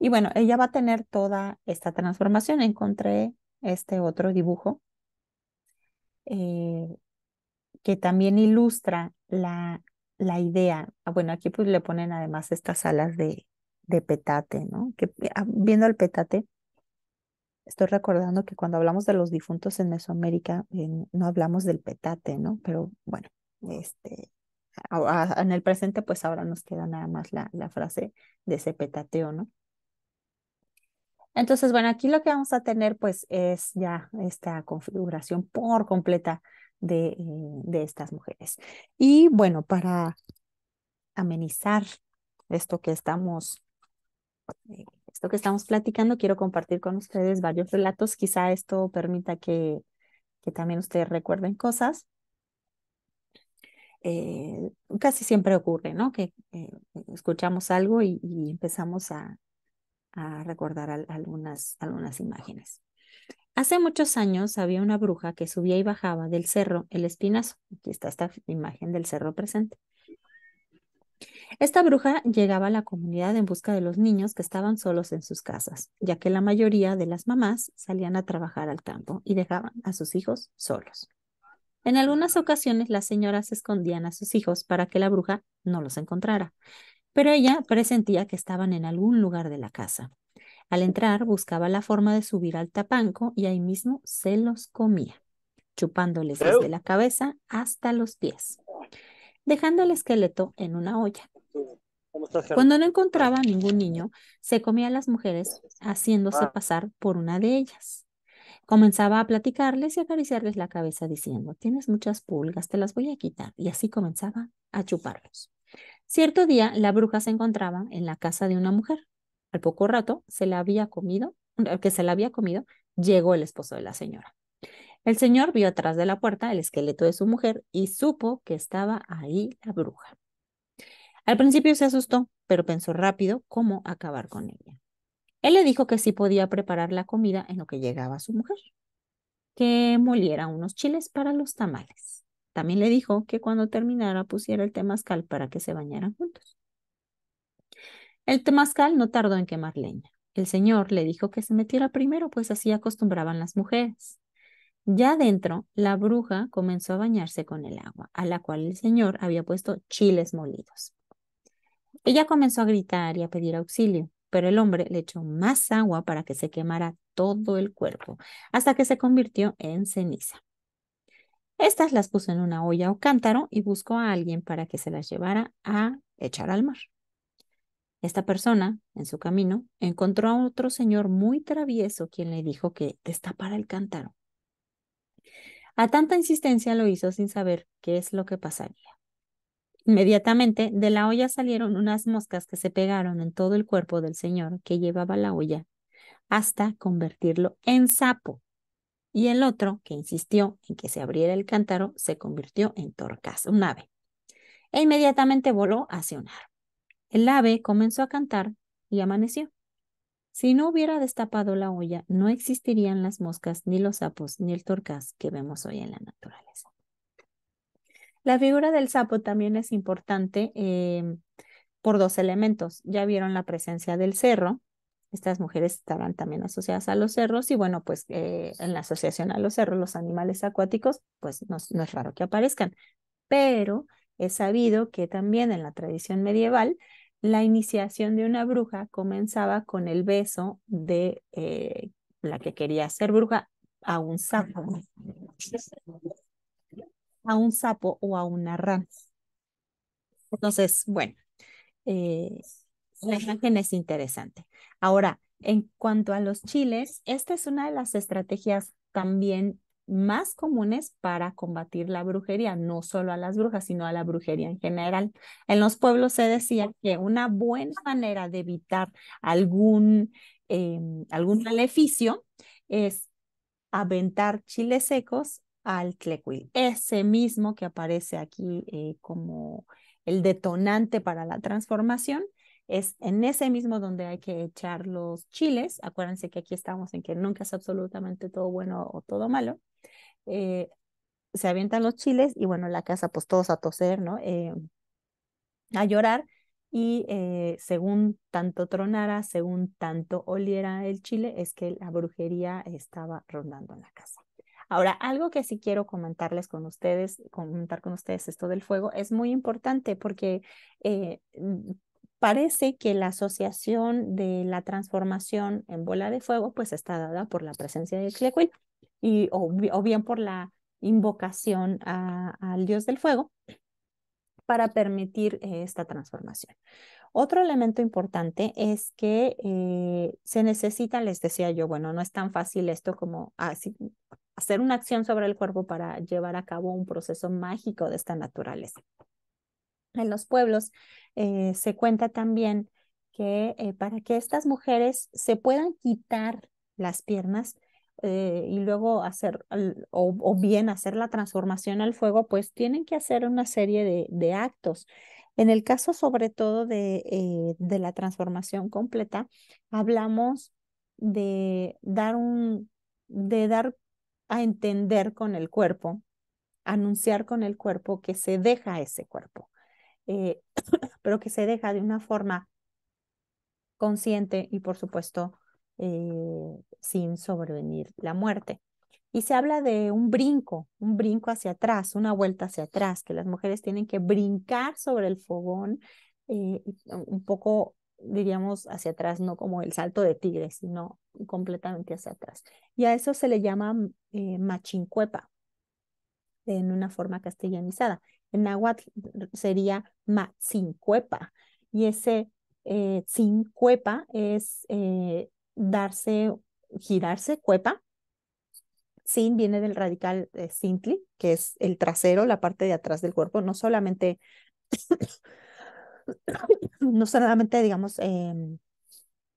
Y bueno, ella va a tener toda esta transformación. Encontré este otro dibujo eh, que también ilustra la, la idea. Ah, bueno, aquí pues le ponen además estas alas de, de petate, ¿no? Que eh, ah, viendo el petate, estoy recordando que cuando hablamos de los difuntos en Mesoamérica, eh, no hablamos del petate, ¿no? Pero bueno, este, en el presente, pues ahora nos queda nada más la, la frase de ese petateo, ¿no? Entonces, bueno, aquí lo que vamos a tener pues es ya esta configuración por completa de, eh, estas mujeres. Y bueno, para amenizar esto que estamos eh, esto que estamos platicando, quiero compartir con ustedes varios relatos. Quizá esto permita que, que también ustedes recuerden cosas. Eh, casi siempre ocurre, ¿no? Que escuchamos algo y empezamos a, a recordar algunas, algunas imágenes. Hace muchos años había una bruja que subía y bajaba del cerro El Espinazo. Aquí está esta imagen del cerro presente. Esta bruja llegaba a la comunidad en busca de los niños que estaban solos en sus casas, ya que la mayoría de las mamás salían a trabajar al campo y dejaban a sus hijos solos. En algunas ocasiones las señoras escondían a sus hijos para que la bruja no los encontrara, pero ella presentía que estaban en algún lugar de la casa. Al entrar buscaba la forma de subir al tapanco y ahí mismo se los comía, chupándoles desde la cabeza hasta los pies, dejando el esqueleto en una olla. Cuando no encontraba a ningún niño, se comía a las mujeres haciéndose ah. pasar por una de ellas. Comenzaba a platicarles y acariciarles la cabeza diciendo, tienes muchas pulgas, te las voy a quitar. Y así comenzaba a chuparlos. Cierto día la bruja se encontraba en la casa de una mujer. Al poco rato se la había comido, eh, que se la había comido, llegó el esposo de la señora. El señor vio atrás de la puerta el esqueleto de su mujer y supo que estaba ahí la bruja. Al principio se asustó, pero pensó rápido cómo acabar con ella. Él le dijo que sí podía preparar la comida en lo que llegaba su mujer, que moliera unos chiles para los tamales. También le dijo que cuando terminara pusiera el temazcal para que se bañaran juntos. El temazcal no tardó en quemar leña. El señor le dijo que se metiera primero, pues así acostumbraban las mujeres. Ya dentro, la bruja comenzó a bañarse con el agua, a la cual el señor había puesto chiles molidos. Ella comenzó a gritar y a pedir auxilio, pero el hombre le echó más agua para que se quemara todo el cuerpo, hasta que se convirtió en ceniza. Estas las puso en una olla o cántaro y buscó a alguien para que se las llevara a echar al mar. Esta persona, en su camino, encontró a otro señor muy travieso quien le dijo que destapara el cántaro. A tanta insistencia lo hizo sin saber qué es lo que pasaría. Inmediatamente de la olla salieron unas moscas que se pegaron en todo el cuerpo del señor que llevaba la olla, hasta convertirlo en sapo y el otro, que insistió en que se abriera el cántaro, se convirtió en Torcaz, un ave, e inmediatamente voló hacia un árbol. El ave comenzó a cantar y amaneció. Si no hubiera destapado la olla, no existirían las moscas, ni los sapos, ni el torcaz que vemos hoy en la naturaleza. La figura del sapo también es importante eh, por dos elementos. Ya vieron la presencia del cerro, estas mujeres estaban también asociadas a los cerros y bueno, pues eh, en la asociación a los cerros, los animales acuáticos, pues no, es raro que aparezcan. Pero es sabido que también en la tradición medieval, la iniciación de una bruja comenzaba con el beso de eh, la que quería ser bruja a un sapo, a un sapo o a una rana. Entonces, bueno, eh, la imagen es interesante. Ahora, en cuanto a los chiles, esta es una de las estrategias también más comunes para combatir la brujería, no solo a las brujas, sino a la brujería en general. En los pueblos se decía que una buena manera de evitar algún, em, algún maleficio es aventar chiles secos al tlecuil, ese mismo que aparece aquí eh, como el detonante para la transformación, es en ese mismo donde hay que echar los chiles. Acuérdense que aquí estamos en que nunca es absolutamente todo bueno o todo malo. Eh, se avientan los chiles y bueno, la casa pues todos a toser, ¿no? Eh, a llorar y eh, según tanto tronara, según tanto oliera el chile, es que la brujería estaba rondando en la casa. Ahora, algo que sí quiero comentarles con ustedes, comentar con ustedes esto del fuego, es muy importante porque parece que la asociación de la transformación en bola de fuego pues está dada por la presencia de Tlecuil y o, bien por la invocación al dios del fuego para permitir eh, esta transformación. Otro elemento importante es que eh, se necesita, les decía yo, bueno, no es tan fácil esto como hacer una acción sobre el cuerpo para llevar a cabo un proceso mágico de esta naturaleza en los pueblos, eh, se cuenta también que eh, para que estas mujeres se puedan quitar las piernas eh, y luego hacer o, bien hacer la transformación al fuego, pues tienen que hacer una serie de, actos. En el caso sobre todo de, de la transformación completa, hablamos de dar un, de dar a entender con el cuerpo, anunciar con el cuerpo que se deja ese cuerpo, eh, pero que se deja de una forma consciente y por supuesto eh, sin sobrevenir la muerte. Y se habla de un brinco, un brinco hacia atrás, una vuelta hacia atrás, que las mujeres tienen que brincar sobre el fogón, eh, un poco, diríamos, hacia atrás, no como el salto de tigre, sino completamente hacia atrás. Y a eso se le llama machincuepa, en una forma castellanizada. En náhuatl sería sin, ma, cuepa. Y ese sin, eh, cuepa, es eh, darse, girarse, cuepa. Sin viene del radical eh, que es el trasero, la parte de atrás del cuerpo, no solamente, no solamente, digamos, em,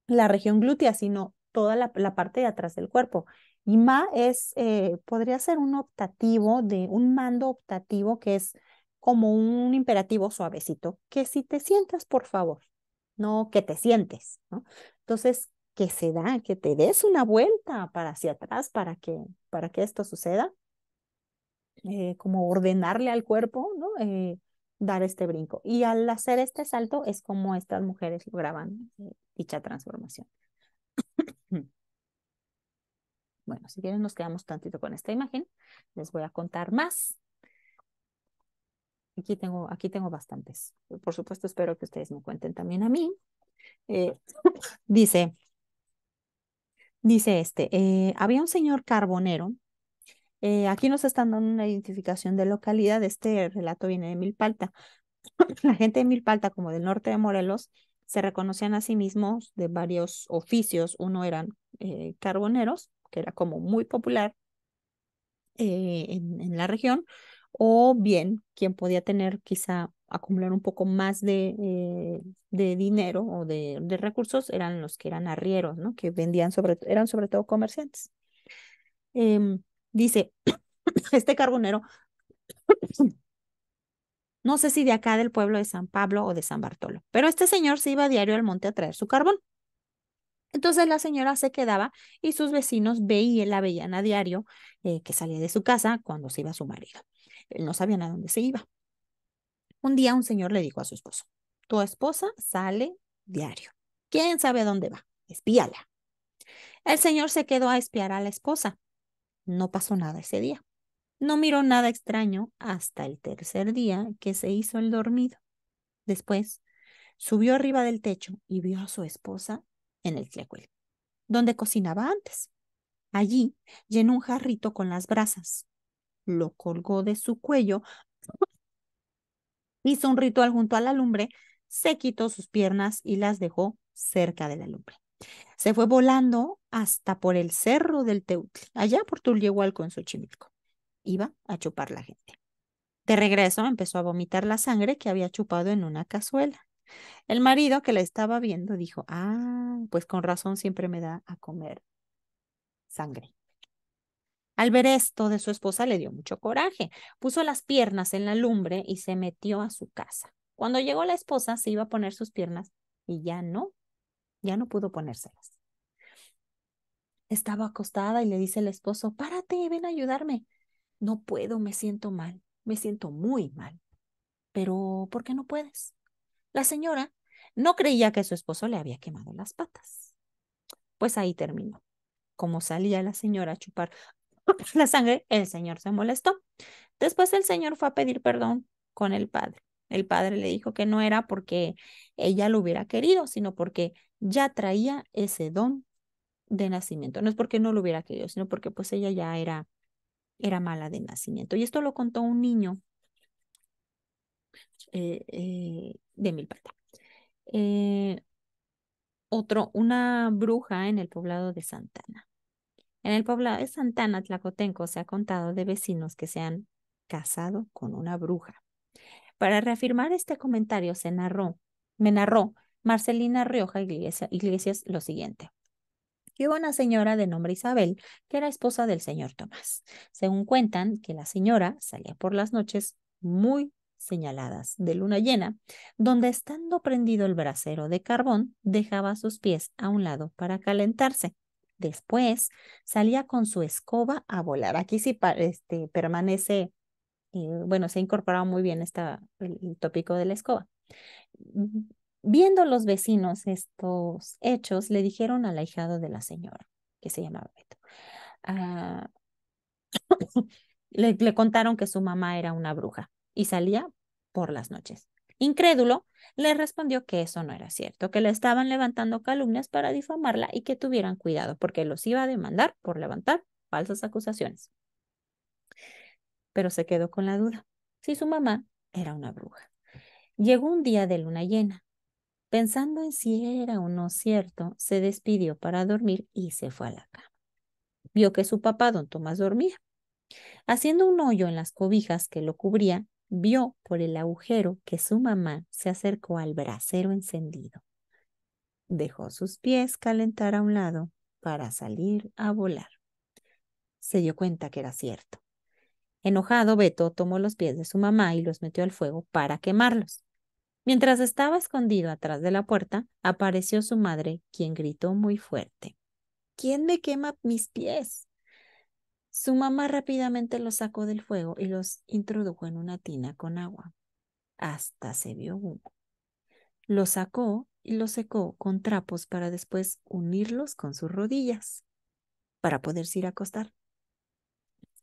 la región glútea, sino toda la, parte de atrás del cuerpo. Y ma es, podría ser un optativo, de un mando optativo que es como un imperativo suavecito, que si te sientas, por favor, no que te sientes, ¿no? Entonces, que se da, que te des una vuelta para hacia atrás para que, para que esto suceda, eh, como ordenarle al cuerpo, ¿no? Eh, dar este brinco. Y al hacer este salto es como estas mujeres lograban eh, dicha transformación. bueno, si quieren nos quedamos tantito con esta imagen. Les voy a contar más Aquí tengo, aquí tengo bastantes. Por supuesto, espero que ustedes me cuenten también a mí. Eh, dice, dice este, eh, había un señor carbonero. Eh, aquí nos están dando una identificación de localidad. Este relato viene de Milpalta. La gente de Milpalta, como del norte de Morelos, se reconocían a sí mismos de varios oficios. Uno eran carboneros, que era como muy popular en la región o bien quien podía tener quizá acumular un poco más de, eh, dinero o de, recursos eran los que eran arrieros, ¿no? Que vendían sobre, eran sobre todo comerciantes. Em, dice, este carbonero, no sé si de acá del pueblo de San Pablo o de San Bartolo, pero este señor se iba a diario al monte a traer su carbón. Entonces la señora se quedaba y sus vecinos veían, la avellana diario eh, que salía de su casa cuando se iba su marido no sabían a dónde se iba. Un día un señor le dijo a su esposo, tu esposa sale diario. ¿Quién sabe a dónde va? Espíala. El señor se quedó a espiar a la esposa. No pasó nada ese día. No miró nada extraño hasta el tercer día que se hizo el dormido. Después, subió arriba del techo y vio a su esposa en el tlecuel, donde cocinaba antes. Allí llenó un jarrito con las brasas, lo colgó de su cuello, hizo un ritual junto a la lumbre, se quitó sus piernas y las dejó cerca de la lumbre. Se fue volando hasta por el cerro del Teutli, allá por con en Xochimilco. Iba a chupar la gente. De regreso empezó a vomitar la sangre que había chupado en una cazuela. El marido que la estaba viendo dijo, ah, pues con razón siempre me da a comer sangre. Al ver esto de su esposa le dio mucho coraje. Puso las piernas en la lumbre y se metió a su casa. Cuando llegó la esposa se iba a poner sus piernas y ya no, ya no pudo ponérselas. Estaba acostada y le dice el esposo, párate, ven a ayudarme. No puedo, me siento mal, me siento muy mal. Pero, ¿por qué no puedes? La señora no creía que su esposo le había quemado las patas. Pues ahí terminó. Como salía la señora a chupar la sangre, el Señor se molestó. Después el Señor fue a pedir perdón con el Padre. El Padre le dijo que no era porque ella lo hubiera querido, sino porque ya traía ese don de nacimiento. No es porque no lo hubiera querido, sino porque pues ella ya era, era mala de nacimiento. Y esto lo contó un niño eh, eh, de Milpata. Eh, otro, una bruja en el poblado de Santana. En el poblado de Santana Tlacotenco se ha contado de vecinos que se han casado con una bruja. Para reafirmar este comentario se narró, me narró Marcelina Rioja Iglesias, lo siguiente Hubo una señora de nombre Isabel, que era esposa del señor Tomás. Según cuentan que la señora salía por las noches muy señaladas de luna llena, donde estando prendido el brasero de carbón, dejaba sus pies a un lado para calentarse. Después salía con su escoba a volar. Aquí sí este, permanece, y eh, bueno, se ha incorporado muy bien esta, el, tópico de la escoba. Mm, viendo los vecinos estos hechos, le dijeron al ahijado de la señora, que se llamaba Beto, ah, le contaron que su mamá era una bruja y salía por las noches. Incrédulo, le respondió que eso no era cierto, que le estaban levantando calumnias para difamarla y que tuvieran cuidado, porque los iba a demandar por levantar falsas acusaciones. Pero se quedó con la duda si su mamá era una bruja. Llegó un día de luna llena. Pensando en si era o no cierto, se despidió para dormir y se fue a la cama. Vio que su papá, don Tomás, dormía. Haciendo un hoyo en las cobijas que lo cubría, vio por el agujero que su mamá se acercó al brasero encendido. Dejó sus pies calentar a un lado para salir a volar. Se dio cuenta que era cierto. Enojado, Beto tomó los pies de su mamá y los metió al fuego para quemarlos. Mientras estaba escondido atrás de la puerta, apareció su madre, quien gritó muy fuerte. ¿Quién me quema mis pies? Su mamá rápidamente los sacó del fuego y los introdujo en una tina con agua. Hasta se vio humo. Los sacó y los secó con trapos para después unirlos con sus rodillas para poderse ir a acostar.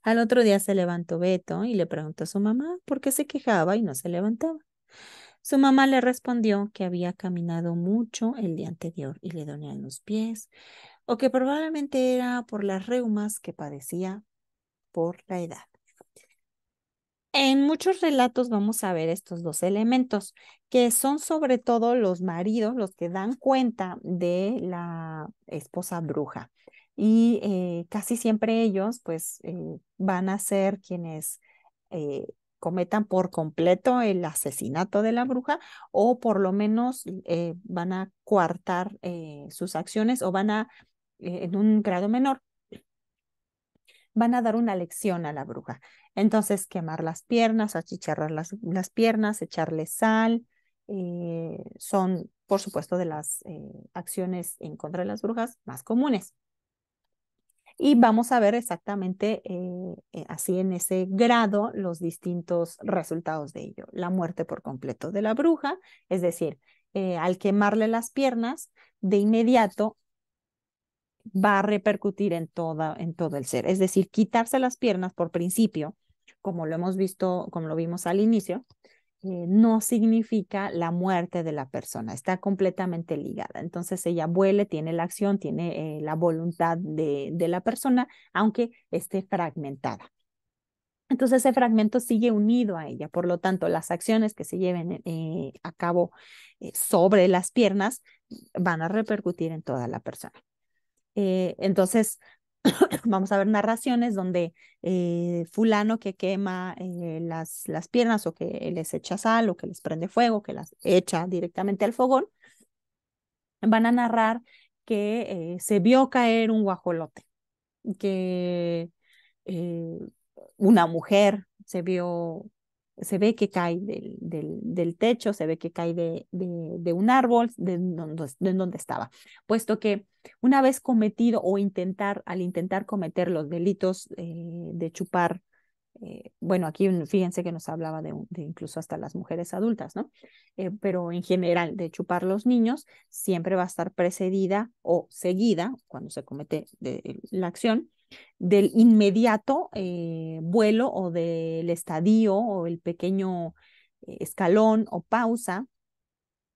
Al otro día se levantó Beto y le preguntó a su mamá por qué se quejaba y no se levantaba. Su mamá le respondió que había caminado mucho el día anterior y le dolían los pies, o que probablemente era por las reumas que padecía por la edad. En muchos relatos vamos a ver estos dos elementos, que son sobre todo los maridos los que dan cuenta de la esposa bruja. Y eh, casi siempre ellos pues eh, van a ser quienes eh, cometan por completo el asesinato de la bruja o por lo menos van a coartar sus acciones o van a eh, en un grado menor, van a dar una lección a la bruja. Entonces, quemar las piernas, achicharrar las, piernas, echarle sal, eh, son, por supuesto, de las eh, acciones en contra de las brujas más comunes. Y vamos a ver exactamente así en ese grado los distintos resultados de ello. La muerte por completo de la bruja, es decir, al quemarle las piernas, de inmediato va a repercutir en, toda, en todo el ser. Es decir, quitarse las piernas por principio, como lo hemos visto, como lo vimos al inicio, eh, no significa la muerte de la persona, está completamente ligada. Entonces ella vuele, tiene la acción, tiene eh, la voluntad de, la persona, aunque esté fragmentada. Entonces ese fragmento sigue unido a ella, por lo tanto las acciones que se lleven eh, a cabo sobre las piernas van a repercutir en toda la persona. Eh, entonces, vamos a ver narraciones donde eh, fulano que quema eh, las, las piernas o que les echa sal o que les prende fuego, que las echa directamente al fogón, van a narrar que se vio caer un guajolote, que una mujer se vio se ve que cae del, techo, se ve que cae de, un árbol, pues, de donde, estaba. Puesto que una vez cometido o intentar, al intentar cometer los delitos eh, de chupar, eh, bueno, aquí fíjense que nos hablaba de, incluso hasta las mujeres adultas, ¿no? Eh, pero en general, de chupar los niños, siempre va a estar precedida o seguida, cuando se comete la acción, del inmediato eh, vuelo o del estadio o el pequeño eh, escalón o pausa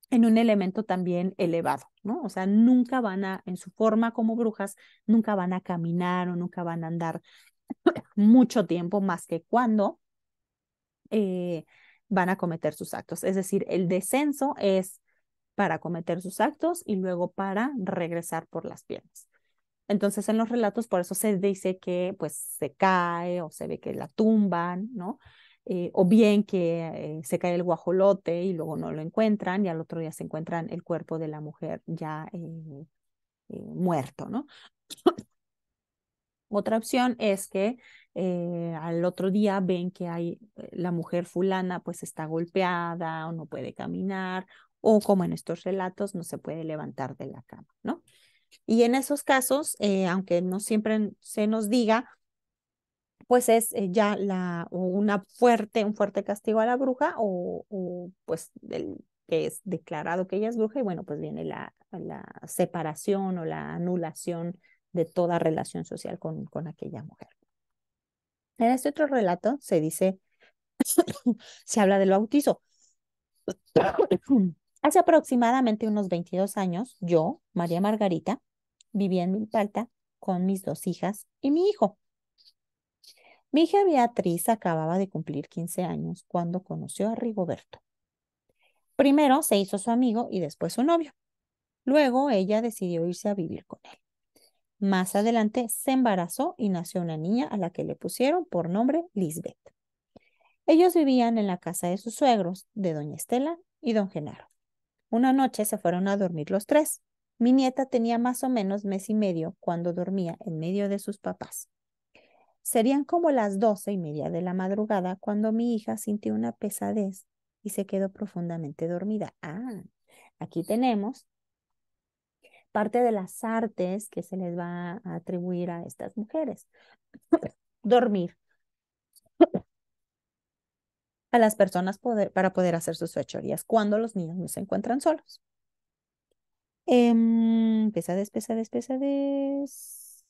en un elemento también elevado, ¿no? O sea, nunca van a, en su forma como brujas, nunca van a caminar o nunca van a andar mucho tiempo más que cuando eh, van a cometer sus actos. Es decir, el descenso es para cometer sus actos y luego para regresar por las piernas. Entonces en los relatos por eso se dice que pues se cae o se ve que la tumban, ¿no? Eh, o bien que eh, se cae el guajolote y luego no lo encuentran y al otro día se encuentran el cuerpo de la mujer ya eh, muerto, ¿no? Otra opción es que al otro día ven que hay la mujer fulana pues está golpeada o no puede caminar o como en estos relatos no se puede levantar de la cama, ¿no? Y en esos casos, eh, aunque no siempre se nos diga, pues es eh, ya la, una fuerte, un fuerte castigo a la bruja o, o pues el, que es declarado que ella es bruja y bueno, pues viene la, la separación o la anulación de toda relación social con, con aquella mujer. En este otro relato se dice, se habla del bautizo. Hace aproximadamente unos 22 años, yo, María Margarita, vivía en Milpalta con mis dos hijas y mi hijo. Mi hija Beatriz acababa de cumplir 15 años cuando conoció a Rigoberto. Primero se hizo su amigo y después su novio. Luego ella decidió irse a vivir con él. Más adelante se embarazó y nació una niña a la que le pusieron por nombre Lisbeth. Ellos vivían en la casa de sus suegros, de doña Estela y don Genaro. Una noche se fueron a dormir los tres. Mi nieta tenía más o menos mes y medio cuando dormía en medio de sus papás. Serían como las doce y media de la madrugada cuando mi hija sintió una pesadez y se quedó profundamente dormida. Ah, aquí tenemos parte de las artes que se les va a atribuir a estas mujeres. Dormir a las personas poder, para poder hacer sus fechorías cuando los niños no se encuentran solos. Eh, em, pesades, pesades, pesades.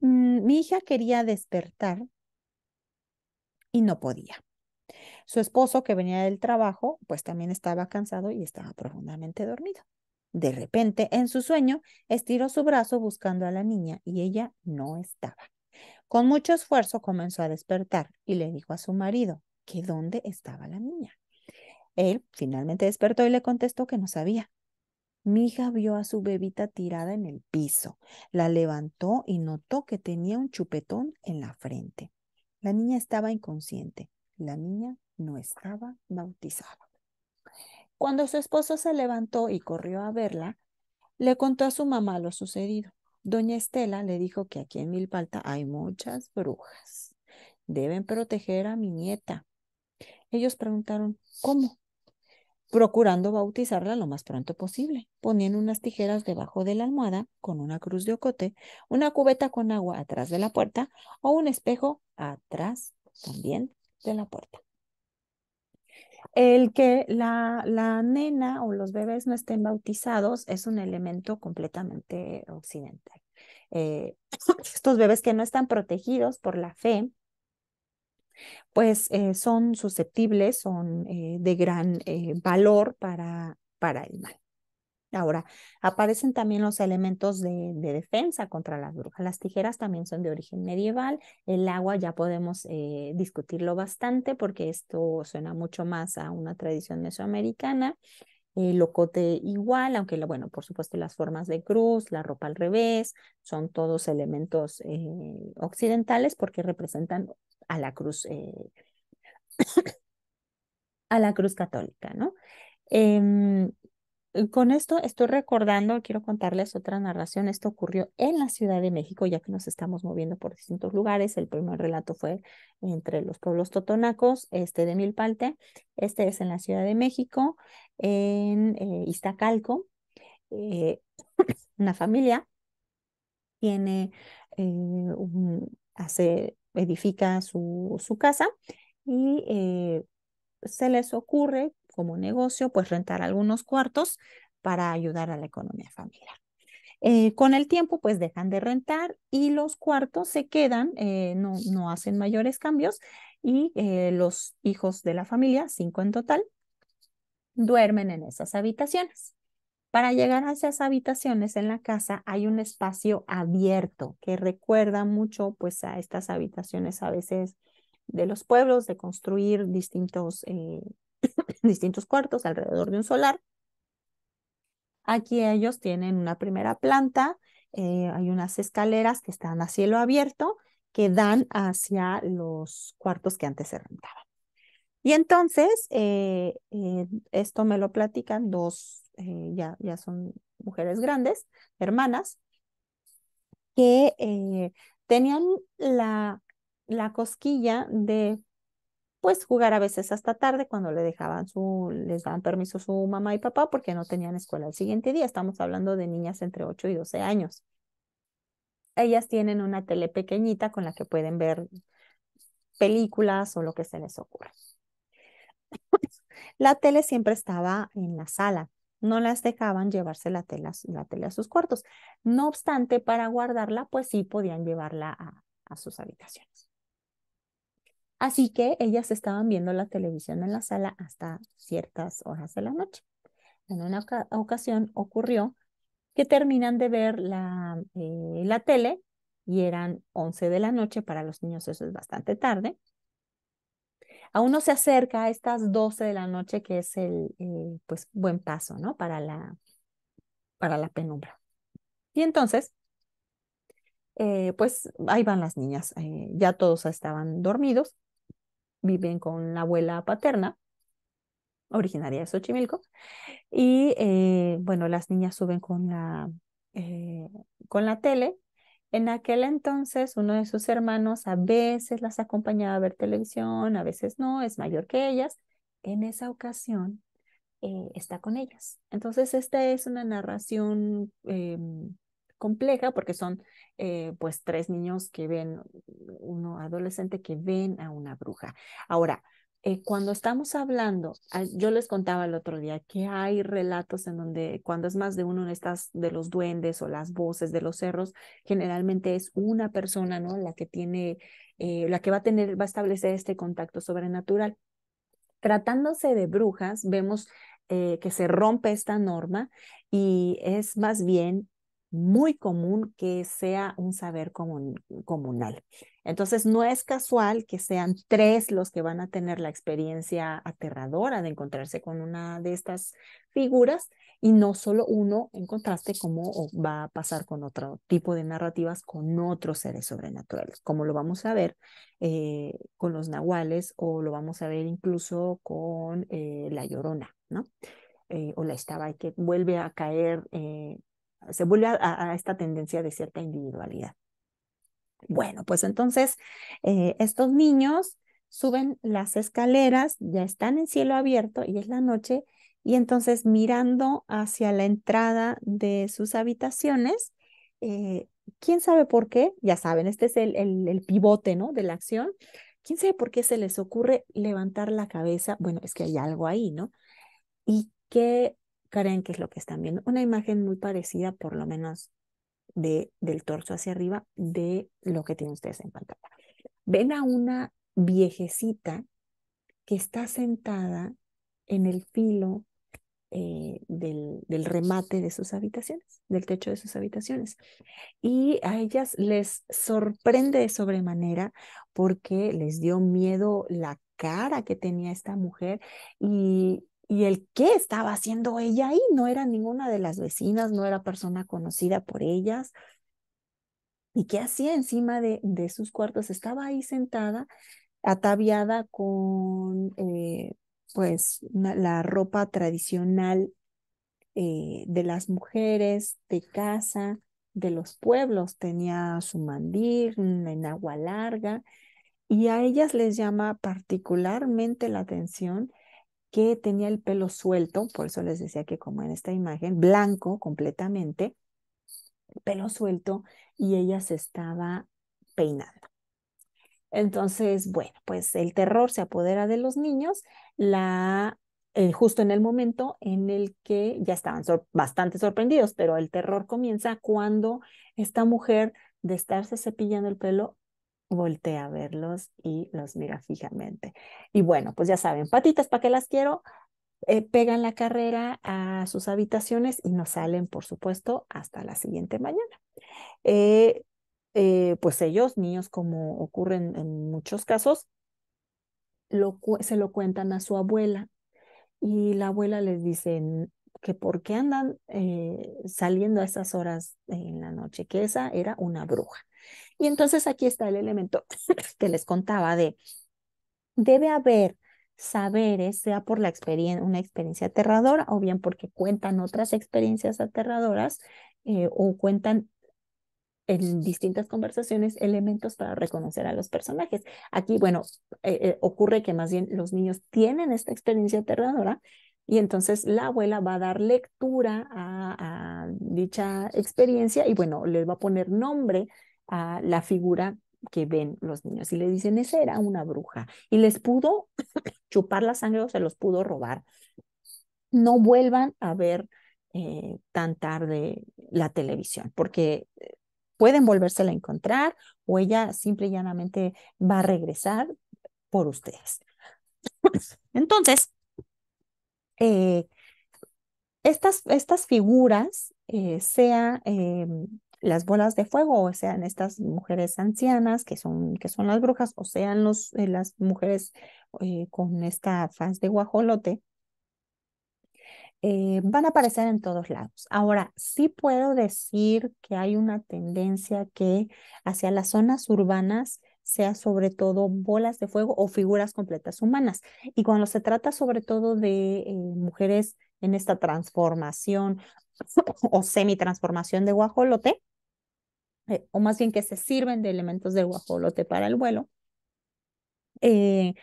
Mm, mi hija quería despertar y no podía. Su esposo, que venía del trabajo, pues también estaba cansado y estaba profundamente dormido. De repente, en su sueño, estiró su brazo buscando a la niña y ella no estaba. Con mucho esfuerzo comenzó a despertar y le dijo a su marido que dónde estaba la niña. Él finalmente despertó y le contestó que no sabía. Mi hija vio a su bebita tirada en el piso, la levantó y notó que tenía un chupetón en la frente. La niña estaba inconsciente, la niña no estaba bautizada. Cuando su esposo se levantó y corrió a verla, le contó a su mamá lo sucedido. Doña Estela le dijo que aquí en Milpalta hay muchas brujas. Deben proteger a mi nieta. Ellos preguntaron, ¿cómo? Procurando bautizarla lo más pronto posible. poniendo unas tijeras debajo de la almohada con una cruz de ocote, una cubeta con agua atrás de la puerta o un espejo atrás también de la puerta. El que la, nena o los bebés no estén bautizados es un elemento completamente occidental. Eh, estos bebés que no están protegidos por la fe, pues eh, son susceptibles, son eh, de gran valor para, para el mal. Ahora, aparecen también los elementos de, defensa contra las brujas. Las tijeras también son de origen medieval. El agua ya podemos eh, discutirlo bastante porque esto suena mucho más a una tradición mesoamericana. El locote igual, aunque bueno, por supuesto las formas de cruz, la ropa al revés, son todos elementos eh, occidentales porque representan a la cruz, eh, a la cruz católica, ¿no? Em, eh, con esto estoy recordando, quiero contarles otra narración, esto ocurrió en la Ciudad de México, ya que nos estamos moviendo por distintos lugares, el primer relato fue entre los pueblos totonacos, este de Milpalte, este es en la Ciudad de México, en eh, Iztacalco, eh, una familia tiene hace, edifica su, su casa y se les ocurre como negocio, pues rentar algunos cuartos para ayudar a la economía familiar. Eh, con el tiempo, pues dejan de rentar y los cuartos se quedan, eh, no, no, hacen mayores cambios y eh, los hijos de la familia, cinco en total, duermen en esas habitaciones. Para llegar a esas habitaciones en la casa hay un espacio abierto que recuerda mucho pues a estas habitaciones a veces de los pueblos, de construir distintos distintos cuartos alrededor de un solar. Aquí ellos tienen una primera planta, eh, hay unas escaleras que están a cielo abierto que dan hacia los cuartos que antes se rentaban. Y entonces, eh, eh, esto me lo platican dos, ya, ya son mujeres grandes, hermanas, que tenían la, la cosquilla de pues jugar a veces hasta tarde cuando le dejaban su, les daban permiso su mamá y papá porque no tenían escuela el siguiente día. Estamos hablando de niñas entre 8 y 12 años. Ellas tienen una tele pequeñita con la que pueden ver películas o lo que se les ocurra. la tele siempre estaba en la sala, no las dejaban llevarse la tele, la tele a sus cuartos. No obstante, para guardarla, pues sí podían llevarla a sus habitaciones. Así que ellas estaban viendo la televisión en la sala hasta ciertas horas de la noche. En una ocasión ocurrió que terminan de ver la, eh, tele y eran 11 de la noche, para los niños eso es bastante tarde. Aún no se acerca a estas 12 de la noche, que es el eh, pues, buen paso ¿no? para, la, para la penumbra. Y entonces, eh, pues ahí van las niñas, ya todos estaban dormidos viven con la abuela paterna, originaria de Xochimilco, y eh, bueno, las niñas suben con la, eh, con la tele. En aquel entonces, uno de sus hermanos a veces las acompañaba a ver televisión, a veces no, es mayor que ellas. En esa ocasión, eh, está con ellas. Entonces, esta es una narración em, compleja porque son eh, pues tres niños que ven, uno adolescente que ven a una bruja. Ahora, eh, cuando estamos hablando, ah, yo les contaba el otro día que hay relatos en donde cuando es más de uno de estas de los duendes o las voces de los cerros, generalmente es una persona, ¿no? La que tiene, eh, la que va a tener, va a establecer este contacto sobrenatural. Tratándose de brujas, vemos que se rompe esta norma y es más bien muy común que sea un saber comunal. Entonces, no es casual que sean tres los que van a tener la experiencia aterradora de encontrarse con una de estas figuras y no solo uno en contraste como va a pasar con otro tipo de narrativas con otros seres sobrenaturales, como lo vamos a ver eh, con los nahuales o lo vamos a ver incluso con eh, la llorona, ¿no? Eh, o la estaba que vuelve a caer eh, se vuelve a, esta tendencia de cierta individualidad. Bueno, pues entonces eh, estos niños suben las escaleras, ya están en cielo abierto y es la noche, y entonces mirando hacia la entrada de sus habitaciones, eh, quién sabe por qué, ya saben, este es el, el, pivote ¿no? de la acción, quién sabe por qué se les ocurre levantar la cabeza, bueno, es que hay algo ahí, ¿no? Y que creen que es lo que están viendo. Una imagen muy parecida, por lo menos de, del torso hacia arriba, de lo que tienen ustedes en pantalla. Ven a una viejecita que está sentada en el filo eh, del, del, remate de sus habitaciones, del techo de sus habitaciones. Y a ellas les sorprende de sobremanera porque les dio miedo la cara que tenía esta mujer y y el qué estaba haciendo ella ahí. No era ninguna de las vecinas, no era persona conocida por ellas. ¿Y qué hacía encima de, de sus cuartos? Estaba ahí sentada, ataviada con eh, pues la ropa tradicional eh, de las mujeres de casa, de los pueblos. Tenía su mandir, en agua larga. Y a ellas les llama particularmente la atención que tenía el pelo suelto, por eso les decía que como en esta imagen, blanco completamente, pelo suelto y ella se estaba peinando. Entonces, bueno, pues el terror se apodera de los niños, la eh, justo en el momento en el que ya estaban bastante sorprendidos, pero el terror comienza cuando esta mujer de estarse cepillando el pelo voltea a verlos y los mira fijamente. Y bueno, pues ya saben, patitas, ¿para qué las quiero? Eh, pegan la carrera a sus habitaciones y no salen, por supuesto, hasta la siguiente mañana. Eh, eh, pues ellos, niños, como ocurren en, muchos casos, se lo cuentan a su abuela y la abuela les dice que por qué andan saliendo a esas horas en la noche, que esa era una bruja. Y entonces aquí está el elemento que les contaba de, debe haber saberes, sea por la una experiencia aterradora o bien porque cuentan otras experiencias aterradoras eh, o cuentan en distintas conversaciones elementos para reconocer a los personajes. Aquí, bueno, eh, eh, ocurre que más bien los niños tienen esta experiencia aterradora y entonces la abuela va a dar lectura a dicha experiencia y bueno, les va a poner nombre a la figura que ven los niños y le dicen, esa era una bruja y les pudo chupar la sangre o se los pudo robar. No vuelvan a ver eh, tan tarde la televisión porque eh, pueden volvérsela a encontrar o ella simple y llanamente va a regresar por ustedes. Entonces, eh, estas, estas, figuras, sea em, las bolas de fuego, o sean estas mujeres ancianas que son, que son las brujas, o sean los, eh, las mujeres eh, con esta faz de guajolote, eh, van a aparecer en todos lados. Ahora, sí puedo decir que hay una tendencia que hacia las zonas urbanas sea sobre todo bolas de fuego o figuras completas humanas. Y cuando se trata sobre todo de mujeres en esta transformación o semi-transformación de guajolote, eh, o más bien que se sirven de elementos de guajolote para el vuelo, eh,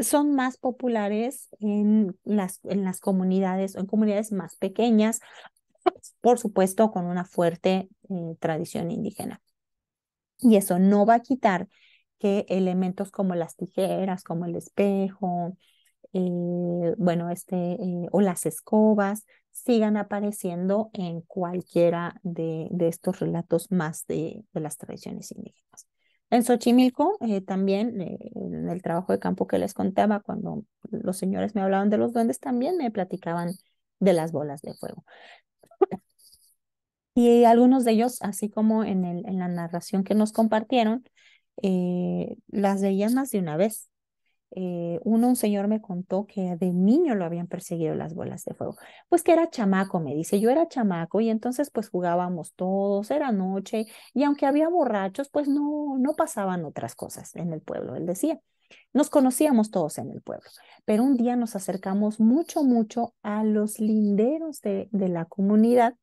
son más populares en las, en las comunidades o en comunidades más pequeñas, por supuesto con una fuerte eh, tradición indígena. Y eso no va a quitar que elementos como las tijeras, como el espejo, bueno, este, o las escobas, sigan apareciendo en cualquiera de, estos relatos más de, las tradiciones indígenas. En Xochimilco, eh, también eh, en el trabajo de campo que les contaba, cuando los señores me hablaban de los duendes, también me platicaban de las bolas de fuego. Y algunos de ellos, así como en, el, en la narración que nos compartieron, eh, las veían más de una vez. Eh, uno, un señor me contó que de niño lo habían perseguido las bolas de fuego. Pues que era chamaco, me dice, yo era chamaco y entonces pues jugábamos todos, era noche y aunque había borrachos, pues no, no pasaban otras cosas en el pueblo, él decía. Nos conocíamos todos en el pueblo, pero un día nos acercamos mucho, mucho a los linderos de, la comunidad.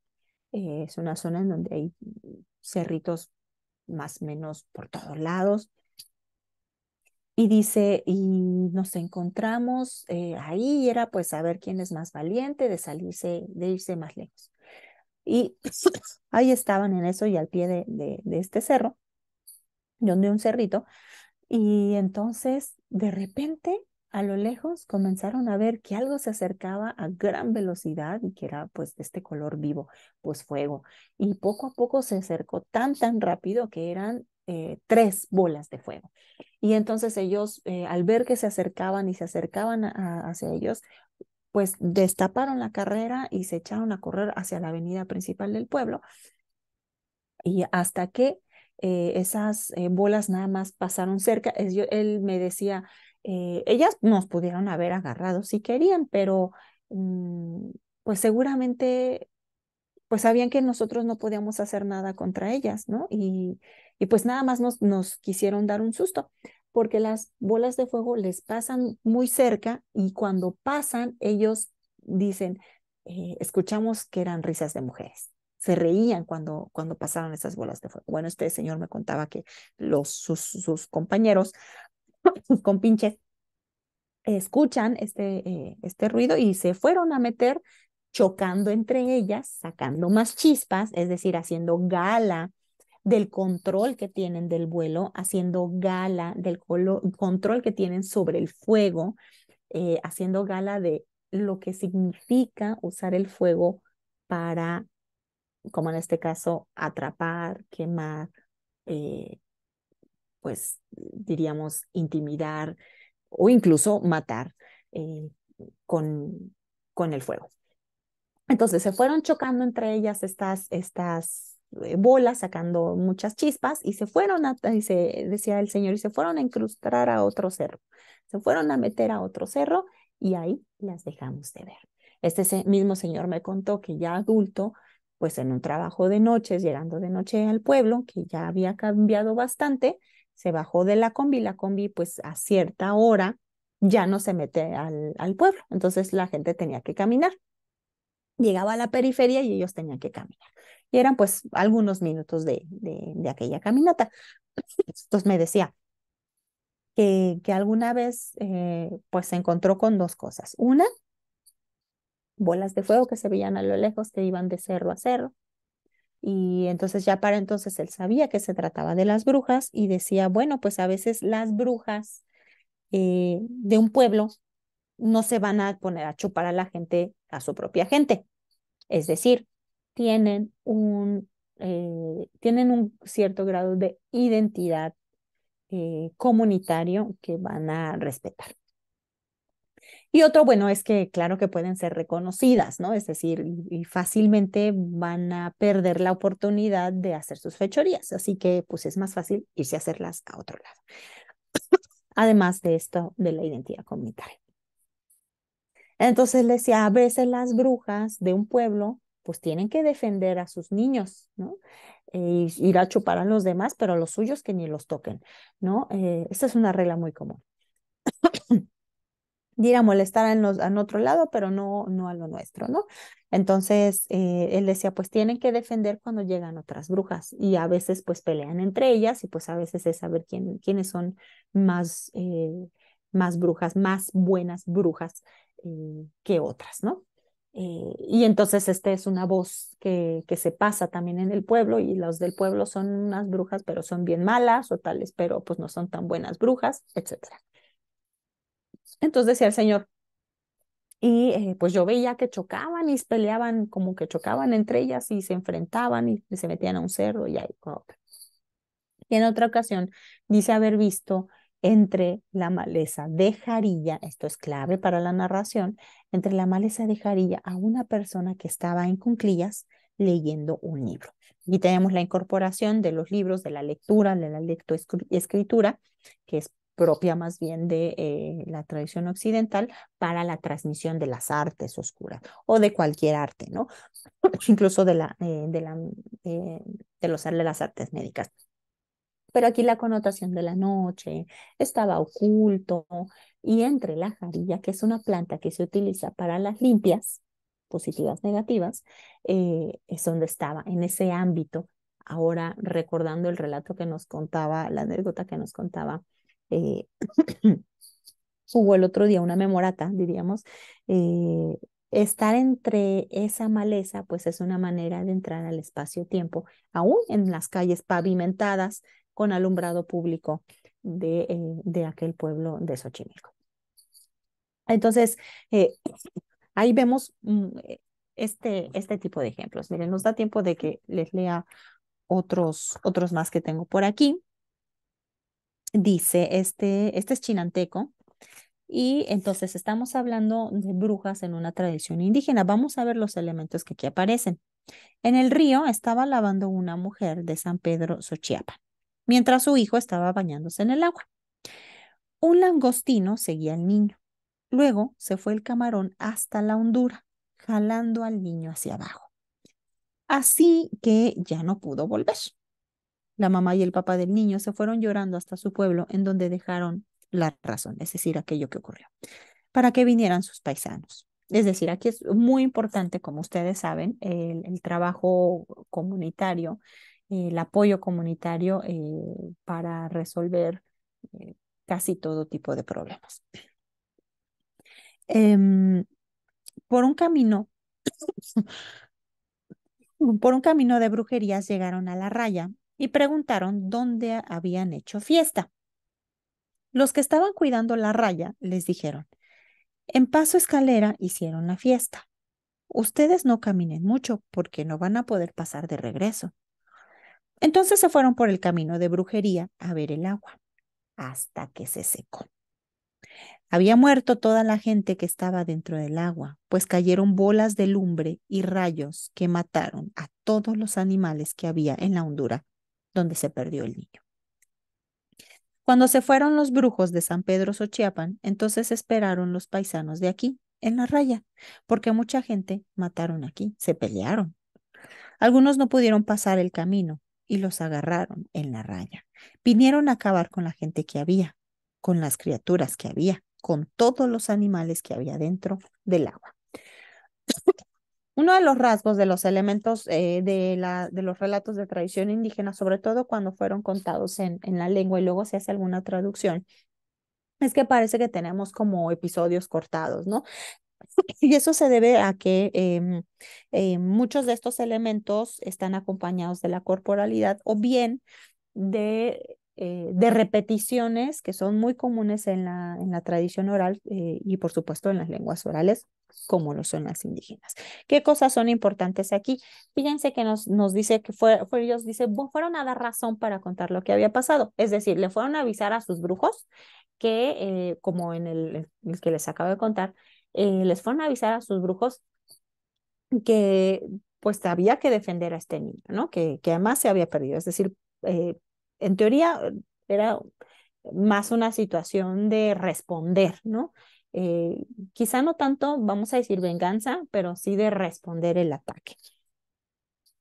Eh, es una zona en donde hay cerritos más o menos por todos lados y dice, y nos encontramos eh, ahí, era pues saber quién es más valiente de salirse, de irse más lejos. Y ahí estaban en eso y al pie de, de este cerro, donde un cerrito, y entonces de repente a lo lejos comenzaron a ver que algo se acercaba a gran velocidad y que era pues de este color vivo, pues fuego. Y poco a poco se acercó tan, tan rápido que eran eh, tres bolas de fuego. Y entonces ellos, eh, al ver que se acercaban y se acercaban hacia ellos, pues destaparon la carrera y se echaron a correr hacia la avenida principal del pueblo. Y hasta que eh, esas bolas nada más pasaron cerca, él me decía, ellas nos pudieron haber agarrado si querían, pero mm, pues seguramente pues sabían que nosotros no podíamos hacer nada contra ellas, ¿no? Y, y pues nada más nos, nos quisieron dar un susto, porque las bolas de fuego les pasan muy cerca y cuando pasan, ellos dicen, eh, escuchamos que eran risas de mujeres. Se reían cuando, cuando pasaron esas bolas de fuego. Bueno, este señor me contaba que los, sus, sus compañeros, sus compinches, escuchan este, eh, este ruido y se fueron a meter chocando entre ellas, sacando más chispas, es decir, haciendo gala del control que tienen del vuelo, haciendo gala del control que tienen sobre el fuego, eh, haciendo gala de lo que significa usar el fuego para, como en este caso, atrapar, quemar, eh, pues diríamos intimidar o incluso matar eh, con, con el fuego. Entonces se fueron chocando entre ellas estas, estas eh, bolas sacando muchas chispas y se fueron, a, decía el Señor, y se fueron a incrustar a otro cerro, se fueron a meter a otro cerro y ahí las dejamos de ver. Este mismo señor me contó que ya adulto, pues en un trabajo de noches, llegando de noche al pueblo, que ya había cambiado bastante, se bajó de la combi, la combi pues a cierta hora ya no se mete al pueblo, entonces la gente tenía que caminar llegaba a la periferia y ellos tenían que caminar. Y eran pues algunos minutos de, de, aquella caminata. Entonces me decía que, que alguna vez eh, pues se encontró con dos cosas. Una, bolas de fuego que se veían a lo lejos, que iban de cerro a cerro. Y entonces ya para entonces él sabía que se trataba de las brujas y decía, bueno, pues a veces las brujas eh, de un pueblo no se van a poner a chupar a la gente, a su propia gente. Es decir, tienen un, eh, tienen un cierto grado de identidad eh, comunitario que van a respetar. Y otro, bueno, es que claro que pueden ser reconocidas, ¿no? Es decir, y fácilmente van a perder la oportunidad de hacer sus fechorías, así que pues es más fácil irse a hacerlas a otro lado. Además de esto, de la identidad comunitaria. Entonces le decía, a veces las brujas de un pueblo pues tienen que defender a sus niños, ¿no? E ir a chupar a los demás, pero a los suyos que ni los toquen, ¿no? Eh, esa es una regla muy común. ir a molestar al los, otro lado, pero no, no a lo nuestro, ¿no? Entonces, eh, él decía, pues tienen que defender cuando llegan otras brujas y a veces pues pelean entre ellas y pues a veces es saber quién, quiénes son más eh, más brujas, más buenas brujas eh, que otras, ¿no? Eh, y entonces esta es una voz que, que, se pasa también en el pueblo y los del pueblo son unas brujas, pero son bien malas o tales, pero pues no son tan buenas brujas, etc. Entonces decía el Señor, y eh, pues yo veía que chocaban y peleaban, como que chocaban entre ellas y se enfrentaban y se metían a un cerro y ahí con otro. Y en otra ocasión dice haber visto entre la maleza de jarilla, esto es clave para la narración, entre la maleza de jarilla a una persona que estaba en cunclillas leyendo un libro. Y tenemos la incorporación de los libros, de la lectura, de la lectoescritura, que es propia más bien de eh, la tradición occidental para la transmisión de las artes oscuras o de cualquier arte, ¿no? Incluso de, la, eh, de, la, eh, de, los, de las artes médicas. Pero aquí la connotación de la noche estaba oculto y entre la jarilla, que es una planta que se utiliza para las limpias, positivas, negativas, eh, es donde estaba, en ese ámbito. Ahora recordando el relato que nos contaba, la anécdota que nos contaba, eh, hubo el otro día una memorata, diríamos, eh, estar entre esa maleza, pues es una manera de entrar al espacio-tiempo, aún en las calles pavimentadas, con alumbrado público de, eh, de aquel pueblo de Xochimilco. Entonces, eh, ahí vemos mm, eh, este, este tipo de ejemplos. Miren, nos da tiempo de que les lea otros, otros más que tengo por aquí. Dice, este, este es chinanteco, y entonces estamos hablando de brujas en una tradición indígena. Vamos a ver los elementos que aquí aparecen. En el río estaba lavando una mujer de San Pedro Xochiapan mientras su hijo estaba bañándose en el agua. Un langostino seguía al niño. Luego se fue el camarón hasta la hondura, jalando al niño hacia abajo. Así que ya no pudo volver. La mamá y el papá del niño se fueron llorando hasta su pueblo, en donde dejaron la razón, es decir, aquello que ocurrió, para que vinieran sus paisanos. Es decir, aquí es muy importante, como ustedes saben, el, el trabajo comunitario el apoyo comunitario eh, para resolver eh, casi todo tipo de problemas. Em, por un camino, por un camino de brujerías llegaron a la raya y preguntaron dónde habían hecho fiesta. Los que estaban cuidando la raya les dijeron, en paso escalera hicieron la fiesta. Ustedes no caminen mucho porque no van a poder pasar de regreso. Entonces se fueron por el camino de brujería a ver el agua, hasta que se secó. Había muerto toda la gente que estaba dentro del agua, pues cayeron bolas de lumbre y rayos que mataron a todos los animales que había en la hondura donde se perdió el niño. Cuando se fueron los brujos de San Pedro Sochiapan, entonces esperaron los paisanos de aquí, en la raya, porque mucha gente mataron aquí, se pelearon. Algunos no pudieron pasar el camino, y los agarraron en la raya. Vinieron a acabar con la gente que había, con las criaturas que había, con todos los animales que había dentro del agua. Uno de los rasgos de los elementos eh, de, la, de, los relatos de tradición indígena, sobre todo cuando fueron contados en, en la lengua y luego se hace alguna traducción, es que parece que tenemos como episodios cortados, ¿no? Y eso se debe a que em, eh, muchos de estos elementos están acompañados de la corporalidad o bien de, eh, repeticiones que son muy comunes en la, tradición oral eh, y por supuesto en las lenguas orales como lo son las indígenas. ¿Qué cosas son importantes aquí? Fíjense que nos, dice que ellos dice, fueron a dar razón para contar lo que había pasado, es decir, le fueron a avisar a sus brujos que, como en el que les acabo de contar, eh, les fueron a avisar a sus brujos que pues había que defender a este niño, ¿no? Que, que además se había perdido. Es decir, eh, en teoría eh, era más una situación de responder, ¿no? quizá no tanto, vamos a decir, venganza, pero sí de responder el ataque.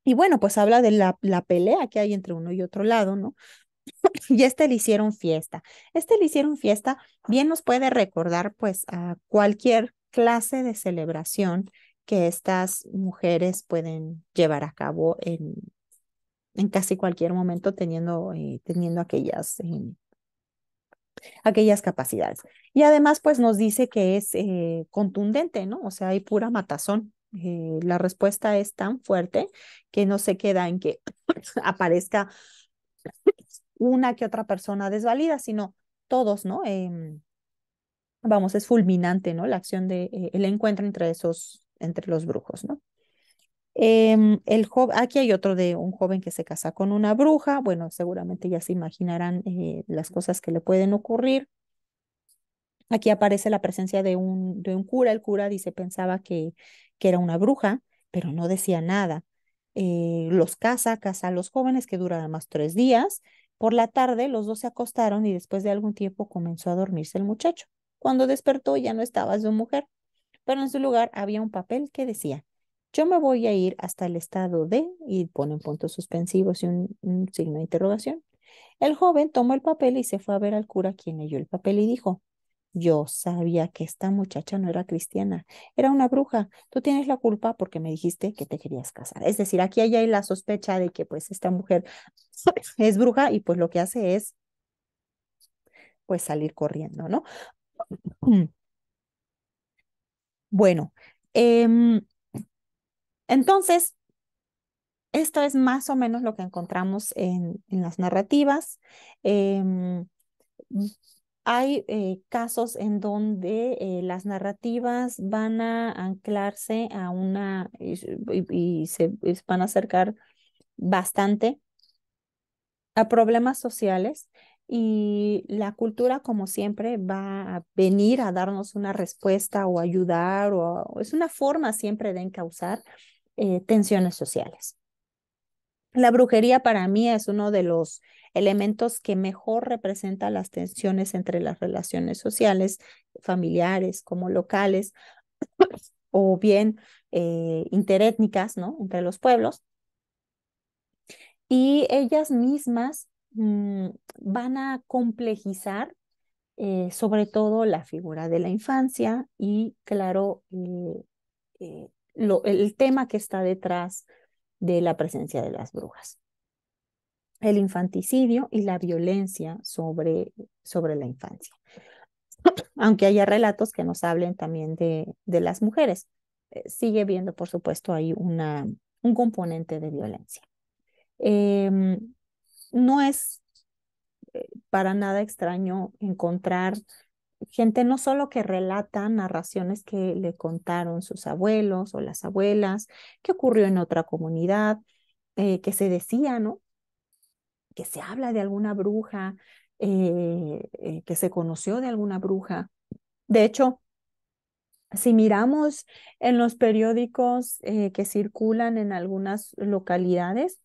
Y bueno, pues habla de la, la pelea que hay entre uno y otro lado, ¿no? y este le hicieron fiesta. Este le hicieron fiesta, bien nos puede recordar pues a cualquier clase de celebración que estas mujeres pueden llevar a cabo en, en casi cualquier momento teniendo, eh, teniendo aquellas, eh, aquellas capacidades. Y además, pues nos dice que es eh, contundente, ¿no? O sea, hay pura matazón. la respuesta es tan fuerte que no se queda en que aparezca una que otra persona desvalida, sino todos, ¿no? Em, vamos, es fulminante, ¿no? La acción de eh, el encuentro entre esos, entre los brujos, ¿no? Em, el joven, aquí hay otro de un joven que se casa con una bruja. Bueno, seguramente ya se imaginarán eh, las cosas que le pueden ocurrir. Aquí aparece la presencia de un, de un cura. El cura dice, pensaba que, que era una bruja, pero no decía nada. Eh, los casa, casa a los jóvenes, que dura más tres días. Por la tarde los dos se acostaron y después de algún tiempo comenzó a dormirse el muchacho. Cuando despertó ya no estaba su mujer, pero en su lugar había un papel que decía, yo me voy a ir hasta el estado de, y un punto suspensivos y un, signo de interrogación. El joven tomó el papel y se fue a ver al cura quien leyó el papel y dijo, yo sabía que esta muchacha no era cristiana, era una bruja. Tú tienes la culpa porque me dijiste que te querías casar. Es decir, aquí hay la sospecha de que pues esta mujer es bruja y pues lo que hace es pues salir corriendo, ¿no? Mm. Bueno, em, entonces, esto es más o menos lo que encontramos en, las narrativas. Em, hay eh, casos en donde eh, las narrativas van a anclarse a una y, se van a acercar bastante a problemas sociales y la cultura, como siempre, va a venir a darnos una respuesta o ayudar, o, es una forma siempre de encauzar eh, tensiones sociales. La brujería para mí es uno de los elementos que mejor representa las tensiones entre las relaciones sociales, familiares, como locales, o bien eh, interétnicas, ¿no? Entre los pueblos. Y ellas mismas Mm, van a complejizar eh, sobre todo la figura de la infancia y, claro, eh, eh, el tema que está detrás de la presencia de las brujas. El infanticidio y la violencia sobre, sobre la infancia. Aunque haya relatos que nos hablen también de, de las mujeres, sigue viendo, por supuesto, ahí una, un componente de violencia. Em, no es eh, para nada extraño encontrar gente no solo que relata narraciones que le contaron sus abuelos o las abuelas, que ocurrió en otra comunidad, eh, que se decía, ¿no? Que se habla de alguna bruja, eh, que se conoció de alguna bruja. De hecho, si miramos en los periódicos que circulan en algunas localidades,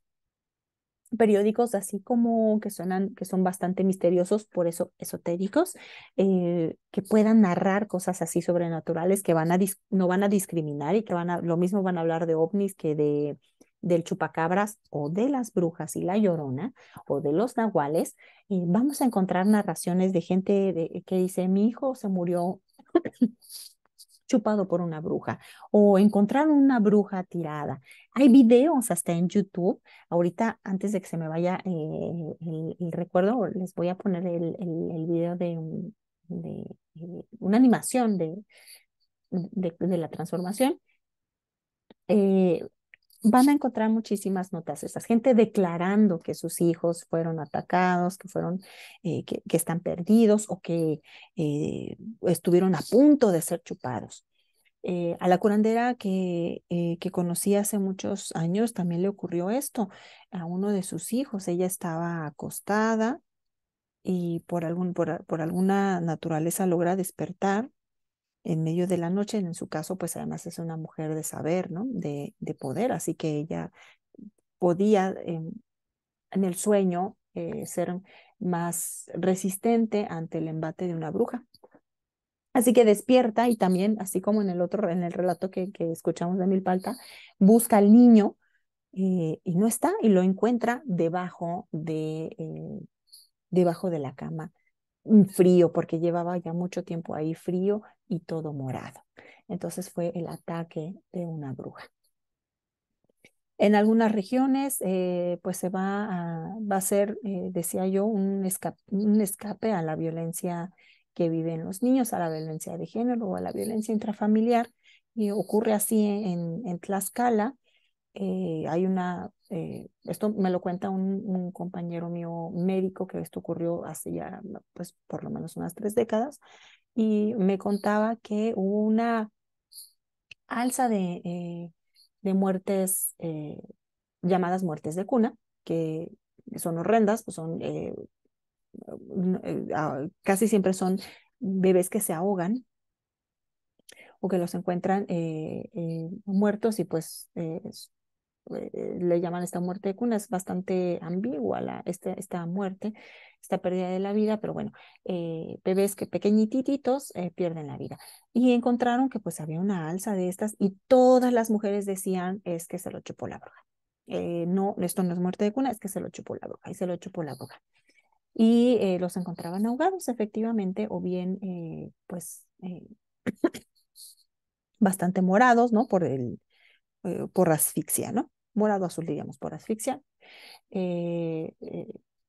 periódicos así como que suenan, que son bastante misteriosos, por eso esotéricos, eh, que puedan narrar cosas así sobrenaturales que van a no van a discriminar y que van a, lo mismo van a hablar de ovnis que de del chupacabras o de las brujas y la llorona o de los nahuales, vamos a encontrar narraciones de gente de, que dice, mi hijo se murió chupado por una bruja o encontrar una bruja tirada. Hay videos hasta en YouTube. Ahorita, antes de que se me vaya eh, el, recuerdo, les voy a poner el, el, video de, de, eh, una animación de, de, la transformación. Eh, van a encontrar muchísimas notas. esa gente declarando que sus hijos fueron atacados, que fueron, eh, están perdidos o que eh, estuvieron a punto de ser chupados. Eh, a la curandera que, que conocí hace muchos años también le ocurrió esto a uno de sus hijos. Ella estaba acostada y por, algún, por alguna naturaleza logra despertar en medio de la noche, en su caso, pues además es una mujer de saber, ¿no? De, poder, así que ella podía em, en el sueño eh, ser más resistente ante el embate de una bruja. Así que despierta y también, así como en el otro, en el relato que, escuchamos de Milpalta, busca al niño eh, y no está y lo encuentra debajo de, eh, debajo de la cama frío, porque llevaba ya mucho tiempo ahí frío y todo morado. Entonces fue el ataque de una bruja. En algunas regiones, eh, pues se va a, va a ser, eh, decía yo, un escape, a la violencia que viven los niños, a la violencia de género o a la violencia intrafamiliar. Y ocurre así en Tlaxcala, eh, hay una, eh, esto me lo cuenta un, compañero mío médico que esto ocurrió hace ya, pues por lo menos unas tres décadas, y me contaba que hubo una alza de, eh, muertes llamadas muertes de cuna, que son horrendas, pues son, ah, casi siempre son bebés que se ahogan o que los encuentran muertos y pues eh, eh, le llaman esta muerte de cuna, es bastante ambigua la, esta, esta muerte, esta pérdida de la vida, pero bueno, eh, bebés que pequeñititos pierden la vida. Y encontraron que pues había una alza de estas y todas las mujeres decían es que se lo chupó la bruja. no, esto no es muerte de cuna, es que se lo chupó la bruja y se lo chupó la bruja. Y los encontraban ahogados efectivamente o bien pues bastante morados, ¿no? Por el, eh, por asfixia, ¿no? Morado azul, diríamos, por asfixia. Eh, eh,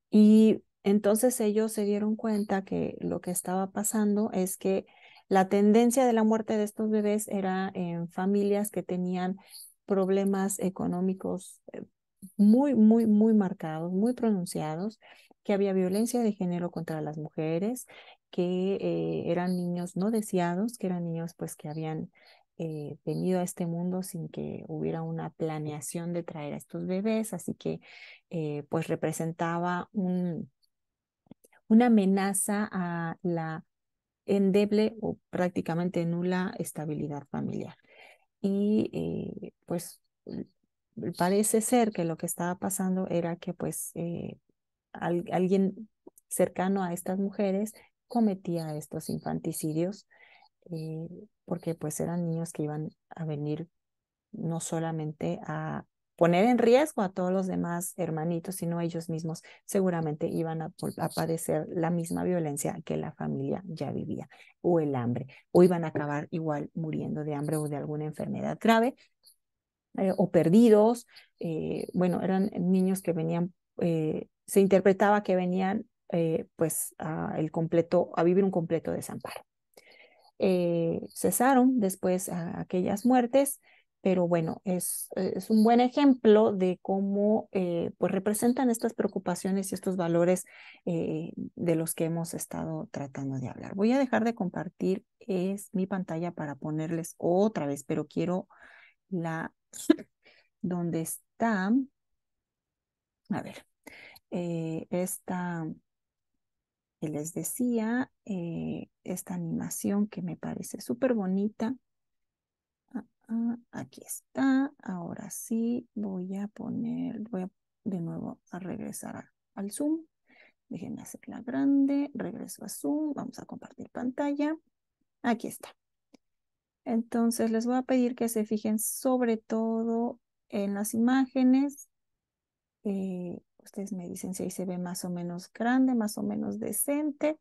y entonces ellos se dieron cuenta que lo que estaba pasando es que la tendencia de la muerte de estos bebés era en familias que tenían problemas económicos muy, muy, muy marcados, muy pronunciados, que había violencia de género contra las mujeres, que eran niños no deseados, que eran niños pues que habían eh, venido a este mundo sin que hubiera una planeación de traer a estos bebés, así que eh, pues representaba una amenaza a la endeble o prácticamente nula estabilidad familiar. Y eh, pues parece ser que lo que estaba pasando era que pues alguien cercano a estas mujeres cometía estos infanticidios porque pues eran niños que iban a venir no solamente a poner en riesgo a todos los demás hermanitos, sino ellos mismos seguramente iban a, padecer la misma violencia que la familia ya vivía, o el hambre, o iban a acabar igual muriendo de hambre o de alguna enfermedad grave, eh, o perdidos. Eh, bueno, eran niños que venían, eh, se interpretaba que venían pues a, el completo, a vivir un completo desamparo. Eh, cesaron después aquellas muertes, pero bueno, es, es, un buen ejemplo de cómo eh, pues representan estas preocupaciones y estos valores eh, de los que hemos estado tratando de hablar. Voy a dejar de compartir es mi pantalla para ponerles otra vez, pero quiero la donde está, a ver, esta les decía, eh, esta animación que me parece súper bonita. Ah, ah, aquí está. Ahora sí voy a poner, voy de nuevo a regresar al Zoom. Déjenme hacerla grande. Regreso a Zoom. Vamos a compartir pantalla. Aquí está. Entonces les voy a pedir que se fijen sobre todo en las imágenes. Eh, Ustedes me dicen si ahí se ve más o menos grande, más o menos decente.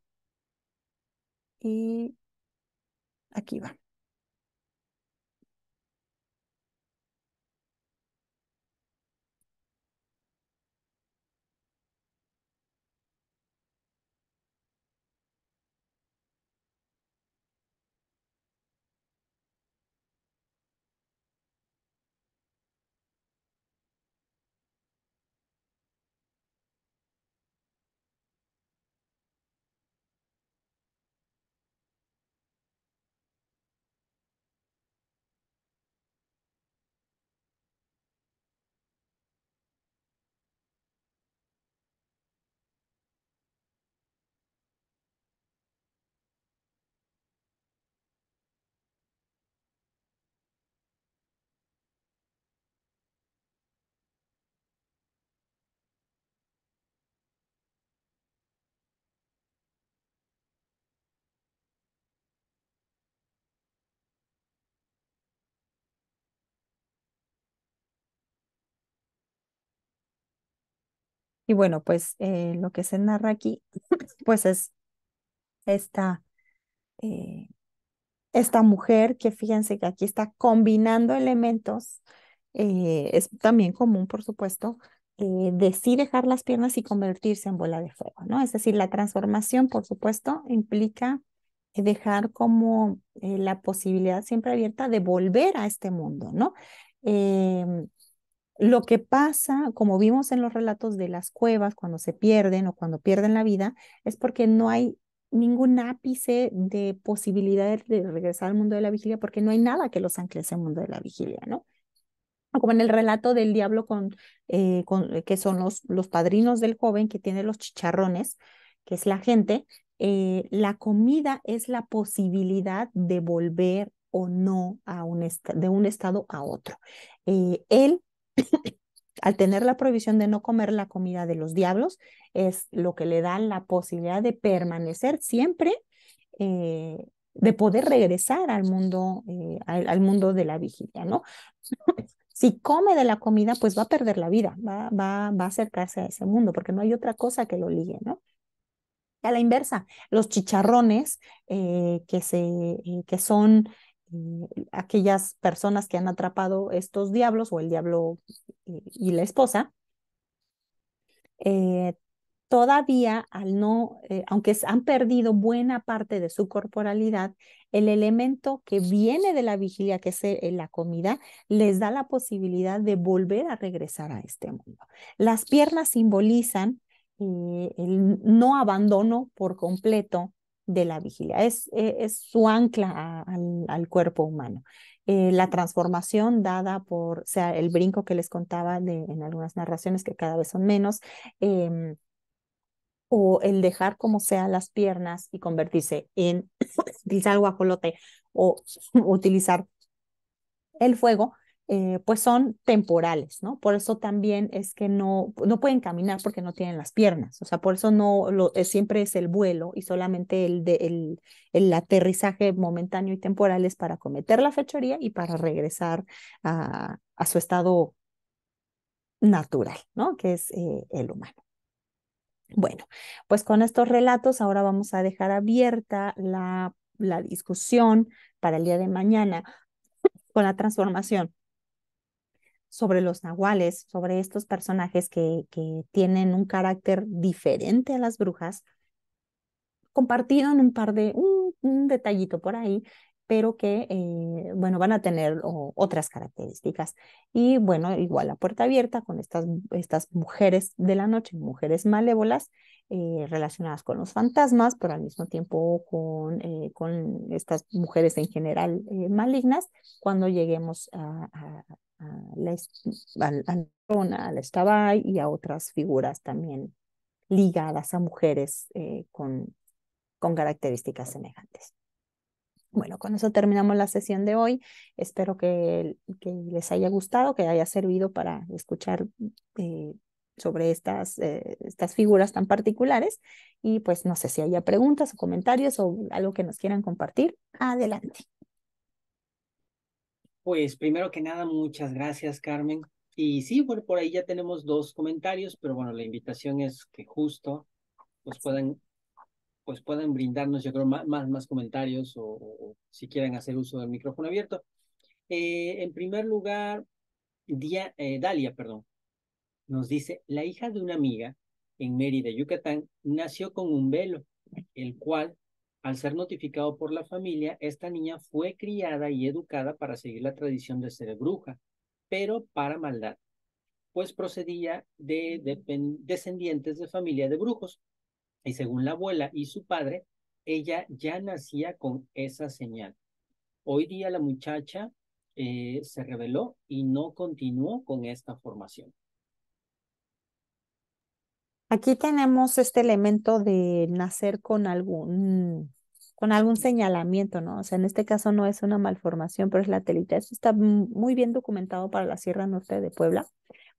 Y aquí va. Y bueno, pues eh, lo que se narra aquí, pues es esta, eh, esta mujer que fíjense que aquí está combinando elementos, eh, es también común, por supuesto, de sí dejar las piernas y convertirse en bola de fuego, ¿no? Es decir, la transformación, por supuesto, implica dejar como la posibilidad siempre abierta de volver a este mundo, ¿no? Em, lo que pasa, como vimos en los relatos de las cuevas, cuando se pierden o cuando pierden la vida, es porque no hay ningún ápice de posibilidad de regresar al mundo de la vigilia, porque no hay nada que los ancle ese mundo de la vigilia, ¿no? como en el relato del diablo con, eh, eh, que son los, los, padrinos del joven que tiene los chicharrones, que es la gente, eh, la comida es la posibilidad de volver o no a un de un estado a otro. él al tener la prohibición de no comer la comida de los diablos, es lo que le da la posibilidad de permanecer siempre, eh, de poder regresar al mundo, eh, al, mundo de la vigilia, ¿no? si come de la comida, pues va a perder la vida, va, a acercarse a ese mundo, porque no hay otra cosa que lo ligue, ¿no? a la inversa, los chicharrones eh, que, se, que son Mm, aquellas personas que han atrapado estos diablos o el diablo y, la esposa, eh, todavía al no, eh, aunque han perdido buena parte de su corporalidad, el elemento que viene de la vigilia, que es eh, la comida, les da la posibilidad de volver a regresar a este mundo. Las piernas simbolizan el no abandono por completo de la vigilia, es, eh, es su ancla al, cuerpo humano. Eh, la transformación dada por, sea, el brinco que les contaba de, en algunas narraciones que cada vez son menos, em, o el dejar como sea las piernas y convertirse en utilizar guajolote o utilizar el fuego, eh, pues son temporales, ¿no? Por eso también es que no, no pueden caminar porque no tienen las piernas, o sea, por eso no, eh, siempre es el vuelo y solamente el, el, aterrizaje momentáneo y temporal es para cometer la fechoría y para regresar a, su estado natural, ¿no? Que es eh, el humano. Bueno, pues con estos relatos ahora vamos a dejar abierta la, la discusión para el día de mañana con la transformación sobre los nahuales, sobre estos personajes que, que tienen un carácter diferente a las brujas, compartieron un par de, un detallito por ahí pero que, eh, bueno, van a tener otras características. Y bueno, igual la puerta abierta con estas, estas mujeres de la noche, mujeres malévolas eh, relacionadas con los fantasmas, pero al mismo tiempo con, eh, con estas mujeres en general malignas, cuando lleguemos a, a, a la, a, y a otras figuras también ligadas a mujeres con, con características semejantes. Bueno, con eso terminamos la sesión de hoy. Espero que, les haya gustado, que haya servido para escuchar eh, sobre estas, eh, estas figuras tan particulares. Y pues no sé si haya preguntas o comentarios o algo que nos quieran compartir. Adelante. Pues primero que nada, muchas gracias, Carmen. Y sí, por ahí ya tenemos dos comentarios, pero bueno, la invitación es que justo nos pues, puedan pues puedan brindarnos, yo creo, más, más, comentarios o, si quieren hacer uso del micrófono abierto. Eh, en primer lugar, eh, Dalia, perdón, nos dice, la hija de una amiga en Mérida, Yucatán, nació con un velo, el cual, al ser notificado por la familia, esta niña fue criada y educada para seguir la tradición de ser bruja, pero para maldad, pues procedía de descendientes de familia de brujos y según la abuela y su padre, ella ya nacía con esa señal. Hoy día la muchacha eh, se reveló y no continuó con esta formación. Aquí tenemos este elemento de nacer con algún, con algún señalamiento, ¿no? O sea, en este caso no es una malformación, pero es la telita. Esto está muy bien documentado para la Sierra Norte de Puebla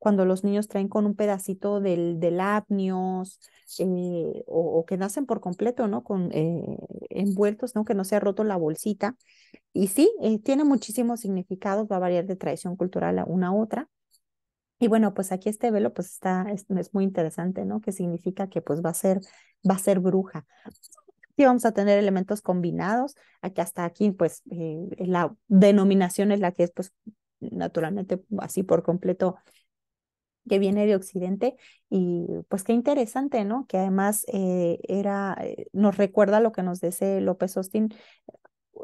cuando los niños traen con un pedacito del, del apnios eh, o, que nacen por completo, ¿no? Con eh, envueltos, ¿no? Que no se ha roto la bolsita. Y sí, eh, tiene muchísimos significados, va a variar de tradición cultural a una a otra. Y bueno, pues aquí este velo pues está, es, muy interesante, ¿no? Que significa que pues va a ser, va a ser bruja. Aquí vamos a tener elementos combinados. Aquí hasta aquí, pues, la denominación es la que es, pues, naturalmente, así por completo que viene de Occidente y pues qué interesante, ¿no? Que además eh, era, eh, nos recuerda lo que nos dice López Austin,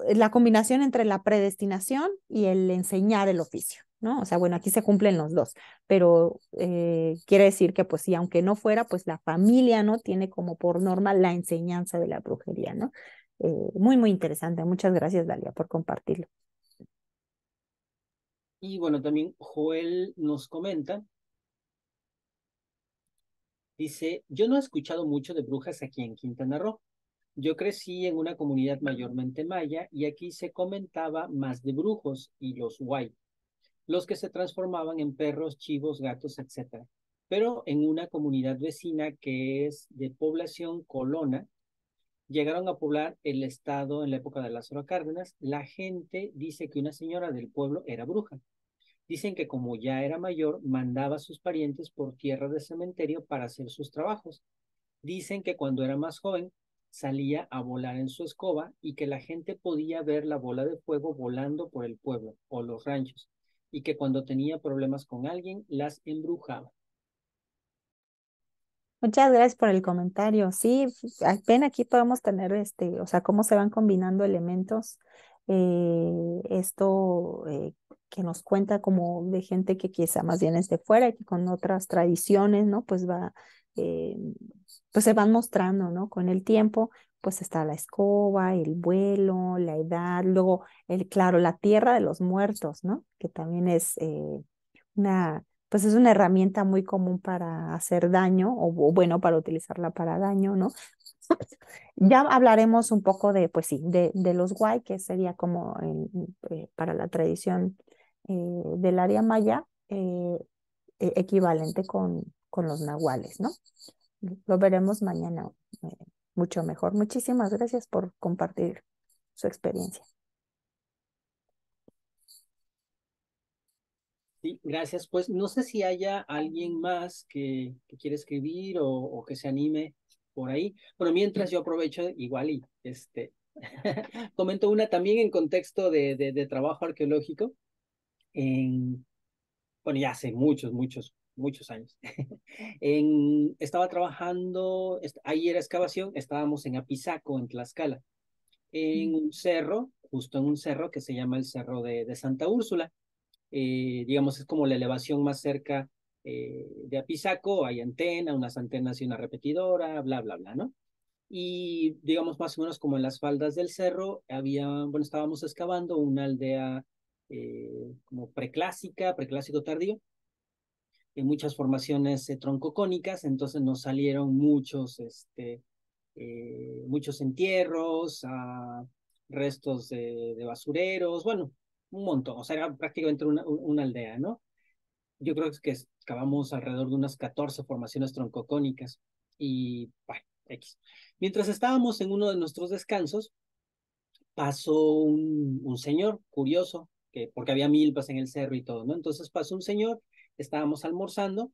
eh, la combinación entre la predestinación y el enseñar el oficio. ¿No? O sea, bueno, aquí se cumplen los dos, pero quiere decir que pues sí, aunque no fuera, pues la familia, ¿no? Tiene como por norma la enseñanza de la brujería, ¿no? muy, muy interesante. Muchas gracias, Dalia, por compartirlo. Y bueno, también Joel nos comenta Dice, yo no he escuchado mucho de brujas aquí en Quintana Roo. Yo crecí en una comunidad mayormente maya y aquí se comentaba más de brujos y los guay, los que se transformaban en perros, chivos, gatos, etc. Pero en una comunidad vecina que es de población colona, llegaron a poblar el estado en la época de Lázaro Cárdenas, la gente dice que una señora del pueblo era bruja Dicen que como ya era mayor, mandaba a sus parientes por tierra de cementerio para hacer sus trabajos. Dicen que cuando era más joven, salía a volar en su escoba y que la gente podía ver la bola de fuego volando por el pueblo o los ranchos, y que cuando tenía problemas con alguien, las embrujaba. Muchas gracias por el comentario. Sí, ven aquí podemos tener este, o sea, cómo se van combinando elementos. Eh, esto eh, que nos cuenta como de gente que quizá más bien es de fuera y que con otras tradiciones, ¿no? Pues va, eh, pues se van mostrando, ¿no? Con el tiempo, pues está la escoba, el vuelo, la edad, luego, el, claro, la tierra de los muertos, ¿no? Que también es eh, una, pues es una herramienta muy común para hacer daño o, bueno, para utilizarla para daño, ¿no? ya hablaremos un poco de, pues sí, de, de los guay, que sería como eh, para la tradición eh, del área maya eh, e-, equivalente con, con, los nahuales, ¿no? Lo veremos mañana eh, mucho mejor. Muchísimas gracias por compartir su experiencia. Sí, gracias. Pues no sé si haya alguien más que, quiera quiere escribir o, que se anime por ahí. Pero mientras yo aprovecho igual y este, comento una también en contexto de trabajo arqueológico en, bueno, ya hace muchos, muchos, muchos años. estaba trabajando, ahí era excavación, estábamos en Apizaco, en Tlaxcala, en un cerro, justo en un cerro que se llama el Cerro de, Santa Úrsula. Eh, digamos, es como la elevación más cerca eh, de Apizaco, hay antena, unas antenas y una repetidora, bla, bla, bla, ¿no? Y digamos, más o menos como en las faldas del cerro, había, bueno, estábamos excavando una aldea eh, como preclásica, preclásico tardío, en muchas formaciones eh, troncocónicas, entonces nos salieron muchos, este, eh, muchos entierros, ah, restos de, basureros, bueno, un montón, o sea, era prácticamente una, una aldea, ¿no? Yo creo que excavamos alrededor de unas 14 formaciones troncocónicas y, bueno, X. Mientras estábamos en uno de nuestros descansos, pasó un señor curioso, porque había milpas pues, en el cerro y todo, ¿no? Entonces pasó un señor, estábamos almorzando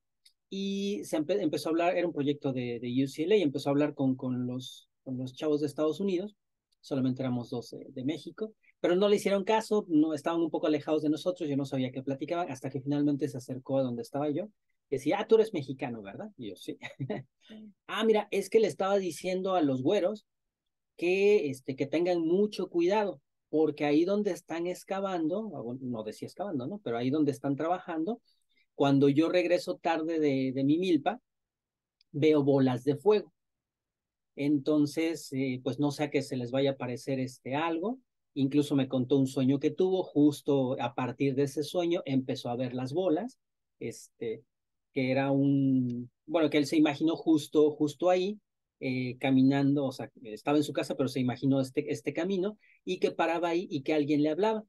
y se empezó a hablar, era un proyecto de, UCLA y empezó a hablar con, con, los, con los chavos de Estados Unidos, solamente éramos dos de, México, pero no le hicieron caso, no, estaban un poco alejados de nosotros, yo no sabía qué platicaban, hasta que finalmente se acercó a donde estaba yo. Y decía, ah, tú eres mexicano, ¿verdad? Y yo, sí. ah, mira, es que le estaba diciendo a los güeros que, este, que tengan mucho cuidado, porque ahí donde están excavando, no decía excavando, ¿no? Pero ahí donde están trabajando, cuando yo regreso tarde de, mi milpa, veo bolas de fuego. Entonces, eh, pues no sé a qué se les vaya a parecer este algo. Incluso me contó un sueño que tuvo, justo a partir de ese sueño empezó a ver las bolas, este, que era un, bueno, que él se imaginó justo, justo ahí, eh, caminando, o sea, estaba en su casa, pero se imaginó este, este camino y que paraba ahí y que alguien le hablaba.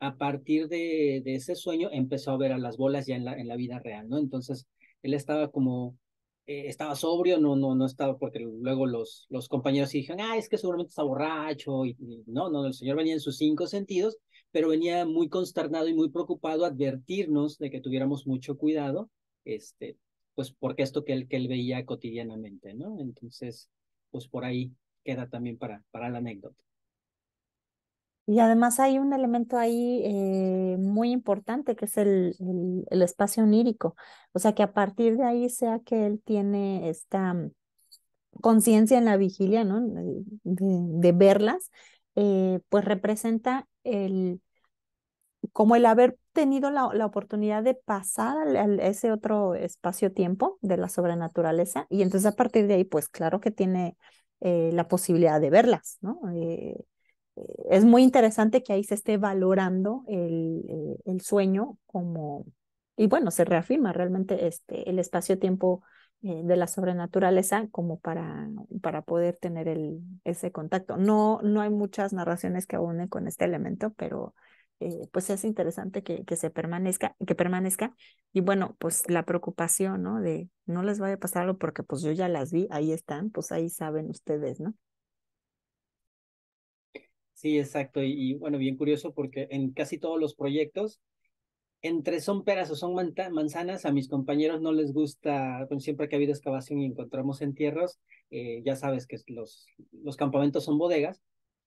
A partir de, de ese sueño empezó a ver a las bolas ya en la, en la vida real, ¿no? Entonces, él estaba como, eh, estaba sobrio, no, no, no estaba, porque luego los, los compañeros sí dijeron, ah, es que seguramente está borracho, y, no, no, el señor venía en sus cinco sentidos, pero venía muy consternado y muy preocupado advertirnos de que tuviéramos mucho cuidado, este, pues porque esto que él, que él veía cotidianamente, ¿no? Entonces, pues por ahí queda también para, para la anécdota. Y además hay un elemento ahí eh, muy importante que es el, el, espacio onírico. O sea que a partir de ahí sea que él tiene esta mm, conciencia en la vigilia, ¿no? De, verlas, eh, pues representa el, como el haber tenido la, la oportunidad de pasar al, ese otro espacio-tiempo de la sobrenaturaleza y entonces a partir de ahí, pues claro que tiene eh, la posibilidad de verlas, ¿no? Eh, es muy interesante que ahí se esté valorando el, eh, el sueño como, y bueno, se reafirma realmente este, el espacio-tiempo de la sobrenaturaleza como para, para poder tener el, ese contacto. No, no hay muchas narraciones que abunden con este elemento, pero eh, pues es interesante que, que se permanezca, que permanezca. Y bueno, pues la preocupación, ¿no? De no les vaya a pasar algo porque pues yo ya las vi, ahí están, pues ahí saben ustedes, ¿no? Sí, exacto. Y, bueno, bien curioso porque en casi todos los proyectos, entre son peras o son manzanas, a mis compañeros no les gusta, pues, siempre que ha habido excavación y encontramos entierros, eh, ya sabes que los, los campamentos son bodegas,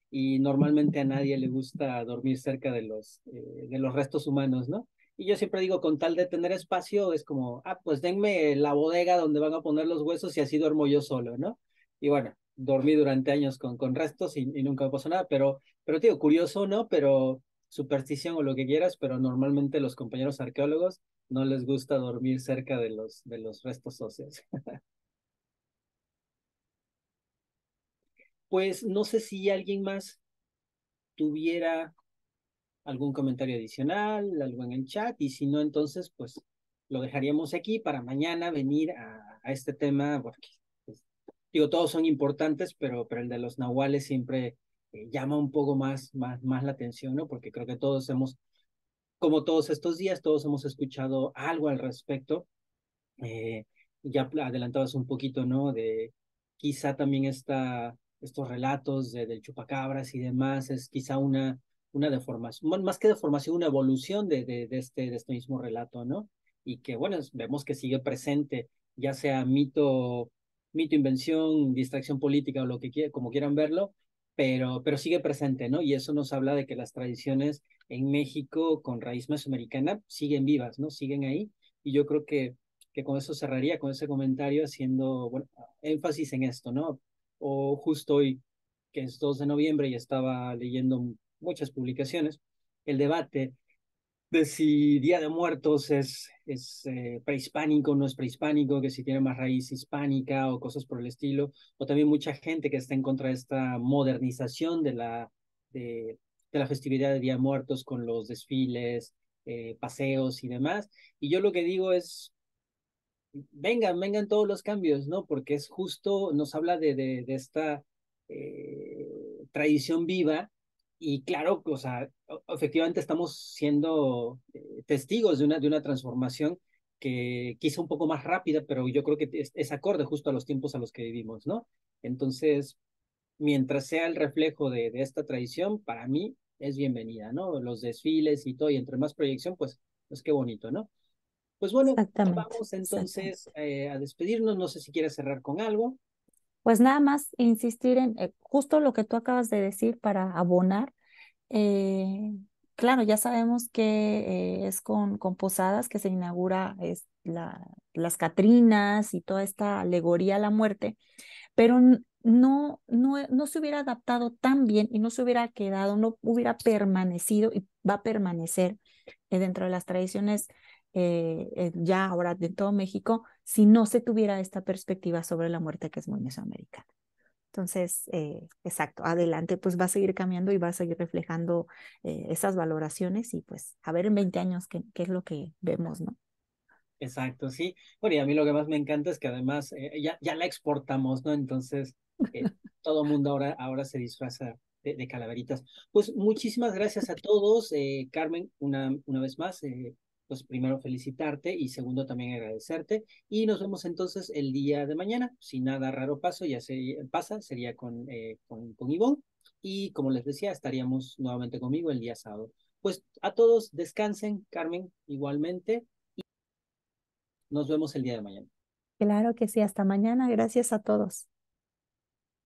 y normalmente a nadie le gusta dormir cerca de los, eh, de los restos humanos, ¿no? Y yo siempre digo, con tal de tener espacio, es como, ah, pues denme la bodega donde van a poner los huesos y así duermo yo solo, ¿no? Y bueno, dormí durante años con, con restos y, nunca me pasó nada, pero, pero tío curioso, ¿no? Pero superstición o lo que quieras, pero normalmente los compañeros arqueólogos no les gusta dormir cerca de los, de los restos óseos. pues no sé si alguien más tuviera algún comentario adicional, algo en el chat, y si no, entonces, pues lo dejaríamos aquí para mañana venir a, este tema, porque, pues, digo, todos son importantes, pero, pero el de los nahuales siempre eh, llama un poco más, más, más la atención, ¿no? Porque creo que todos hemos, como todos estos días, todos hemos escuchado algo al respecto. Eh, ya adelantabas un poquito, ¿no? De quizá también esta estos relatos del chupacabras y demás, es quizá una, una deformación, más que deformación, una evolución de, de, este, de este mismo relato, ¿no? Y que, bueno, vemos que sigue presente, ya sea mito, mito, invención, distracción política o lo que quieran, como quieran verlo, pero, pero sigue presente, ¿no? Y eso nos habla de que las tradiciones en México con raíz mesoamericana siguen vivas, ¿no? Siguen ahí. Y yo creo que, que con eso cerraría, con ese comentario, haciendo bueno, énfasis en esto, ¿no? o justo hoy, que es 2 de noviembre, y estaba leyendo muchas publicaciones, el debate de si Día de Muertos es, es o eh, prehispánico, no es prehispánico, que si tiene más raíz hispánica o cosas por el estilo, o también mucha gente que está en contra de esta modernización de la, de, la festividad de Día de Muertos con los desfiles, eh, paseos y demás. Y yo lo que digo es, vengan, vengan todos los cambios, ¿no? Porque es justo, nos habla de, de, esta eh, tradición viva y claro, o sea, efectivamente estamos siendo eh, testigos de una, de una transformación que quizá un poco más rápida, pero yo creo que es, acorde justo a los tiempos a los que vivimos, ¿no? Entonces, mientras sea el reflejo de, esta tradición, para mí es bienvenida, ¿no? Los desfiles y todo, y entre más proyección, pues, es pues qué bonito, ¿no? Pues bueno, vamos entonces eh, a despedirnos. No sé si quieres cerrar con algo. Pues nada más insistir en eh, justo lo que tú acabas de decir para abonar. Eh, claro, ya sabemos que es con, Posadas que se inaugura es, la, las Catrinas y toda esta alegoría a la muerte, pero no, no, no se hubiera adaptado tan bien y no se hubiera quedado, no hubiera permanecido y va a permanecer dentro de las tradiciones eh, eh, ya ahora de todo México, si no se tuviera esta perspectiva sobre la muerte que es muy mesoamericana. Entonces, eh, exacto, adelante, pues va a seguir cambiando y va a seguir reflejando esas valoraciones y pues a ver en 20 años qué, qué es lo que vemos, ¿no? Exacto, sí. Bueno, y a mí lo que más me encanta es que además ya, ya la exportamos, ¿no? Entonces, todo mundo ahora, ahora se disfraza de, calaveritas. Pues muchísimas gracias a todos. Carmen, una, una vez más, pues primero felicitarte y segundo también agradecerte. Y nos vemos entonces el día de mañana. Si nada raro paso, ya se, pasa, sería con, eh, con, con Ivonne. Y como les decía, estaríamos nuevamente conmigo el día sábado. Pues a todos descansen, Carmen, igualmente. Y nos vemos el día de mañana. Claro que sí, hasta mañana. Gracias a todos.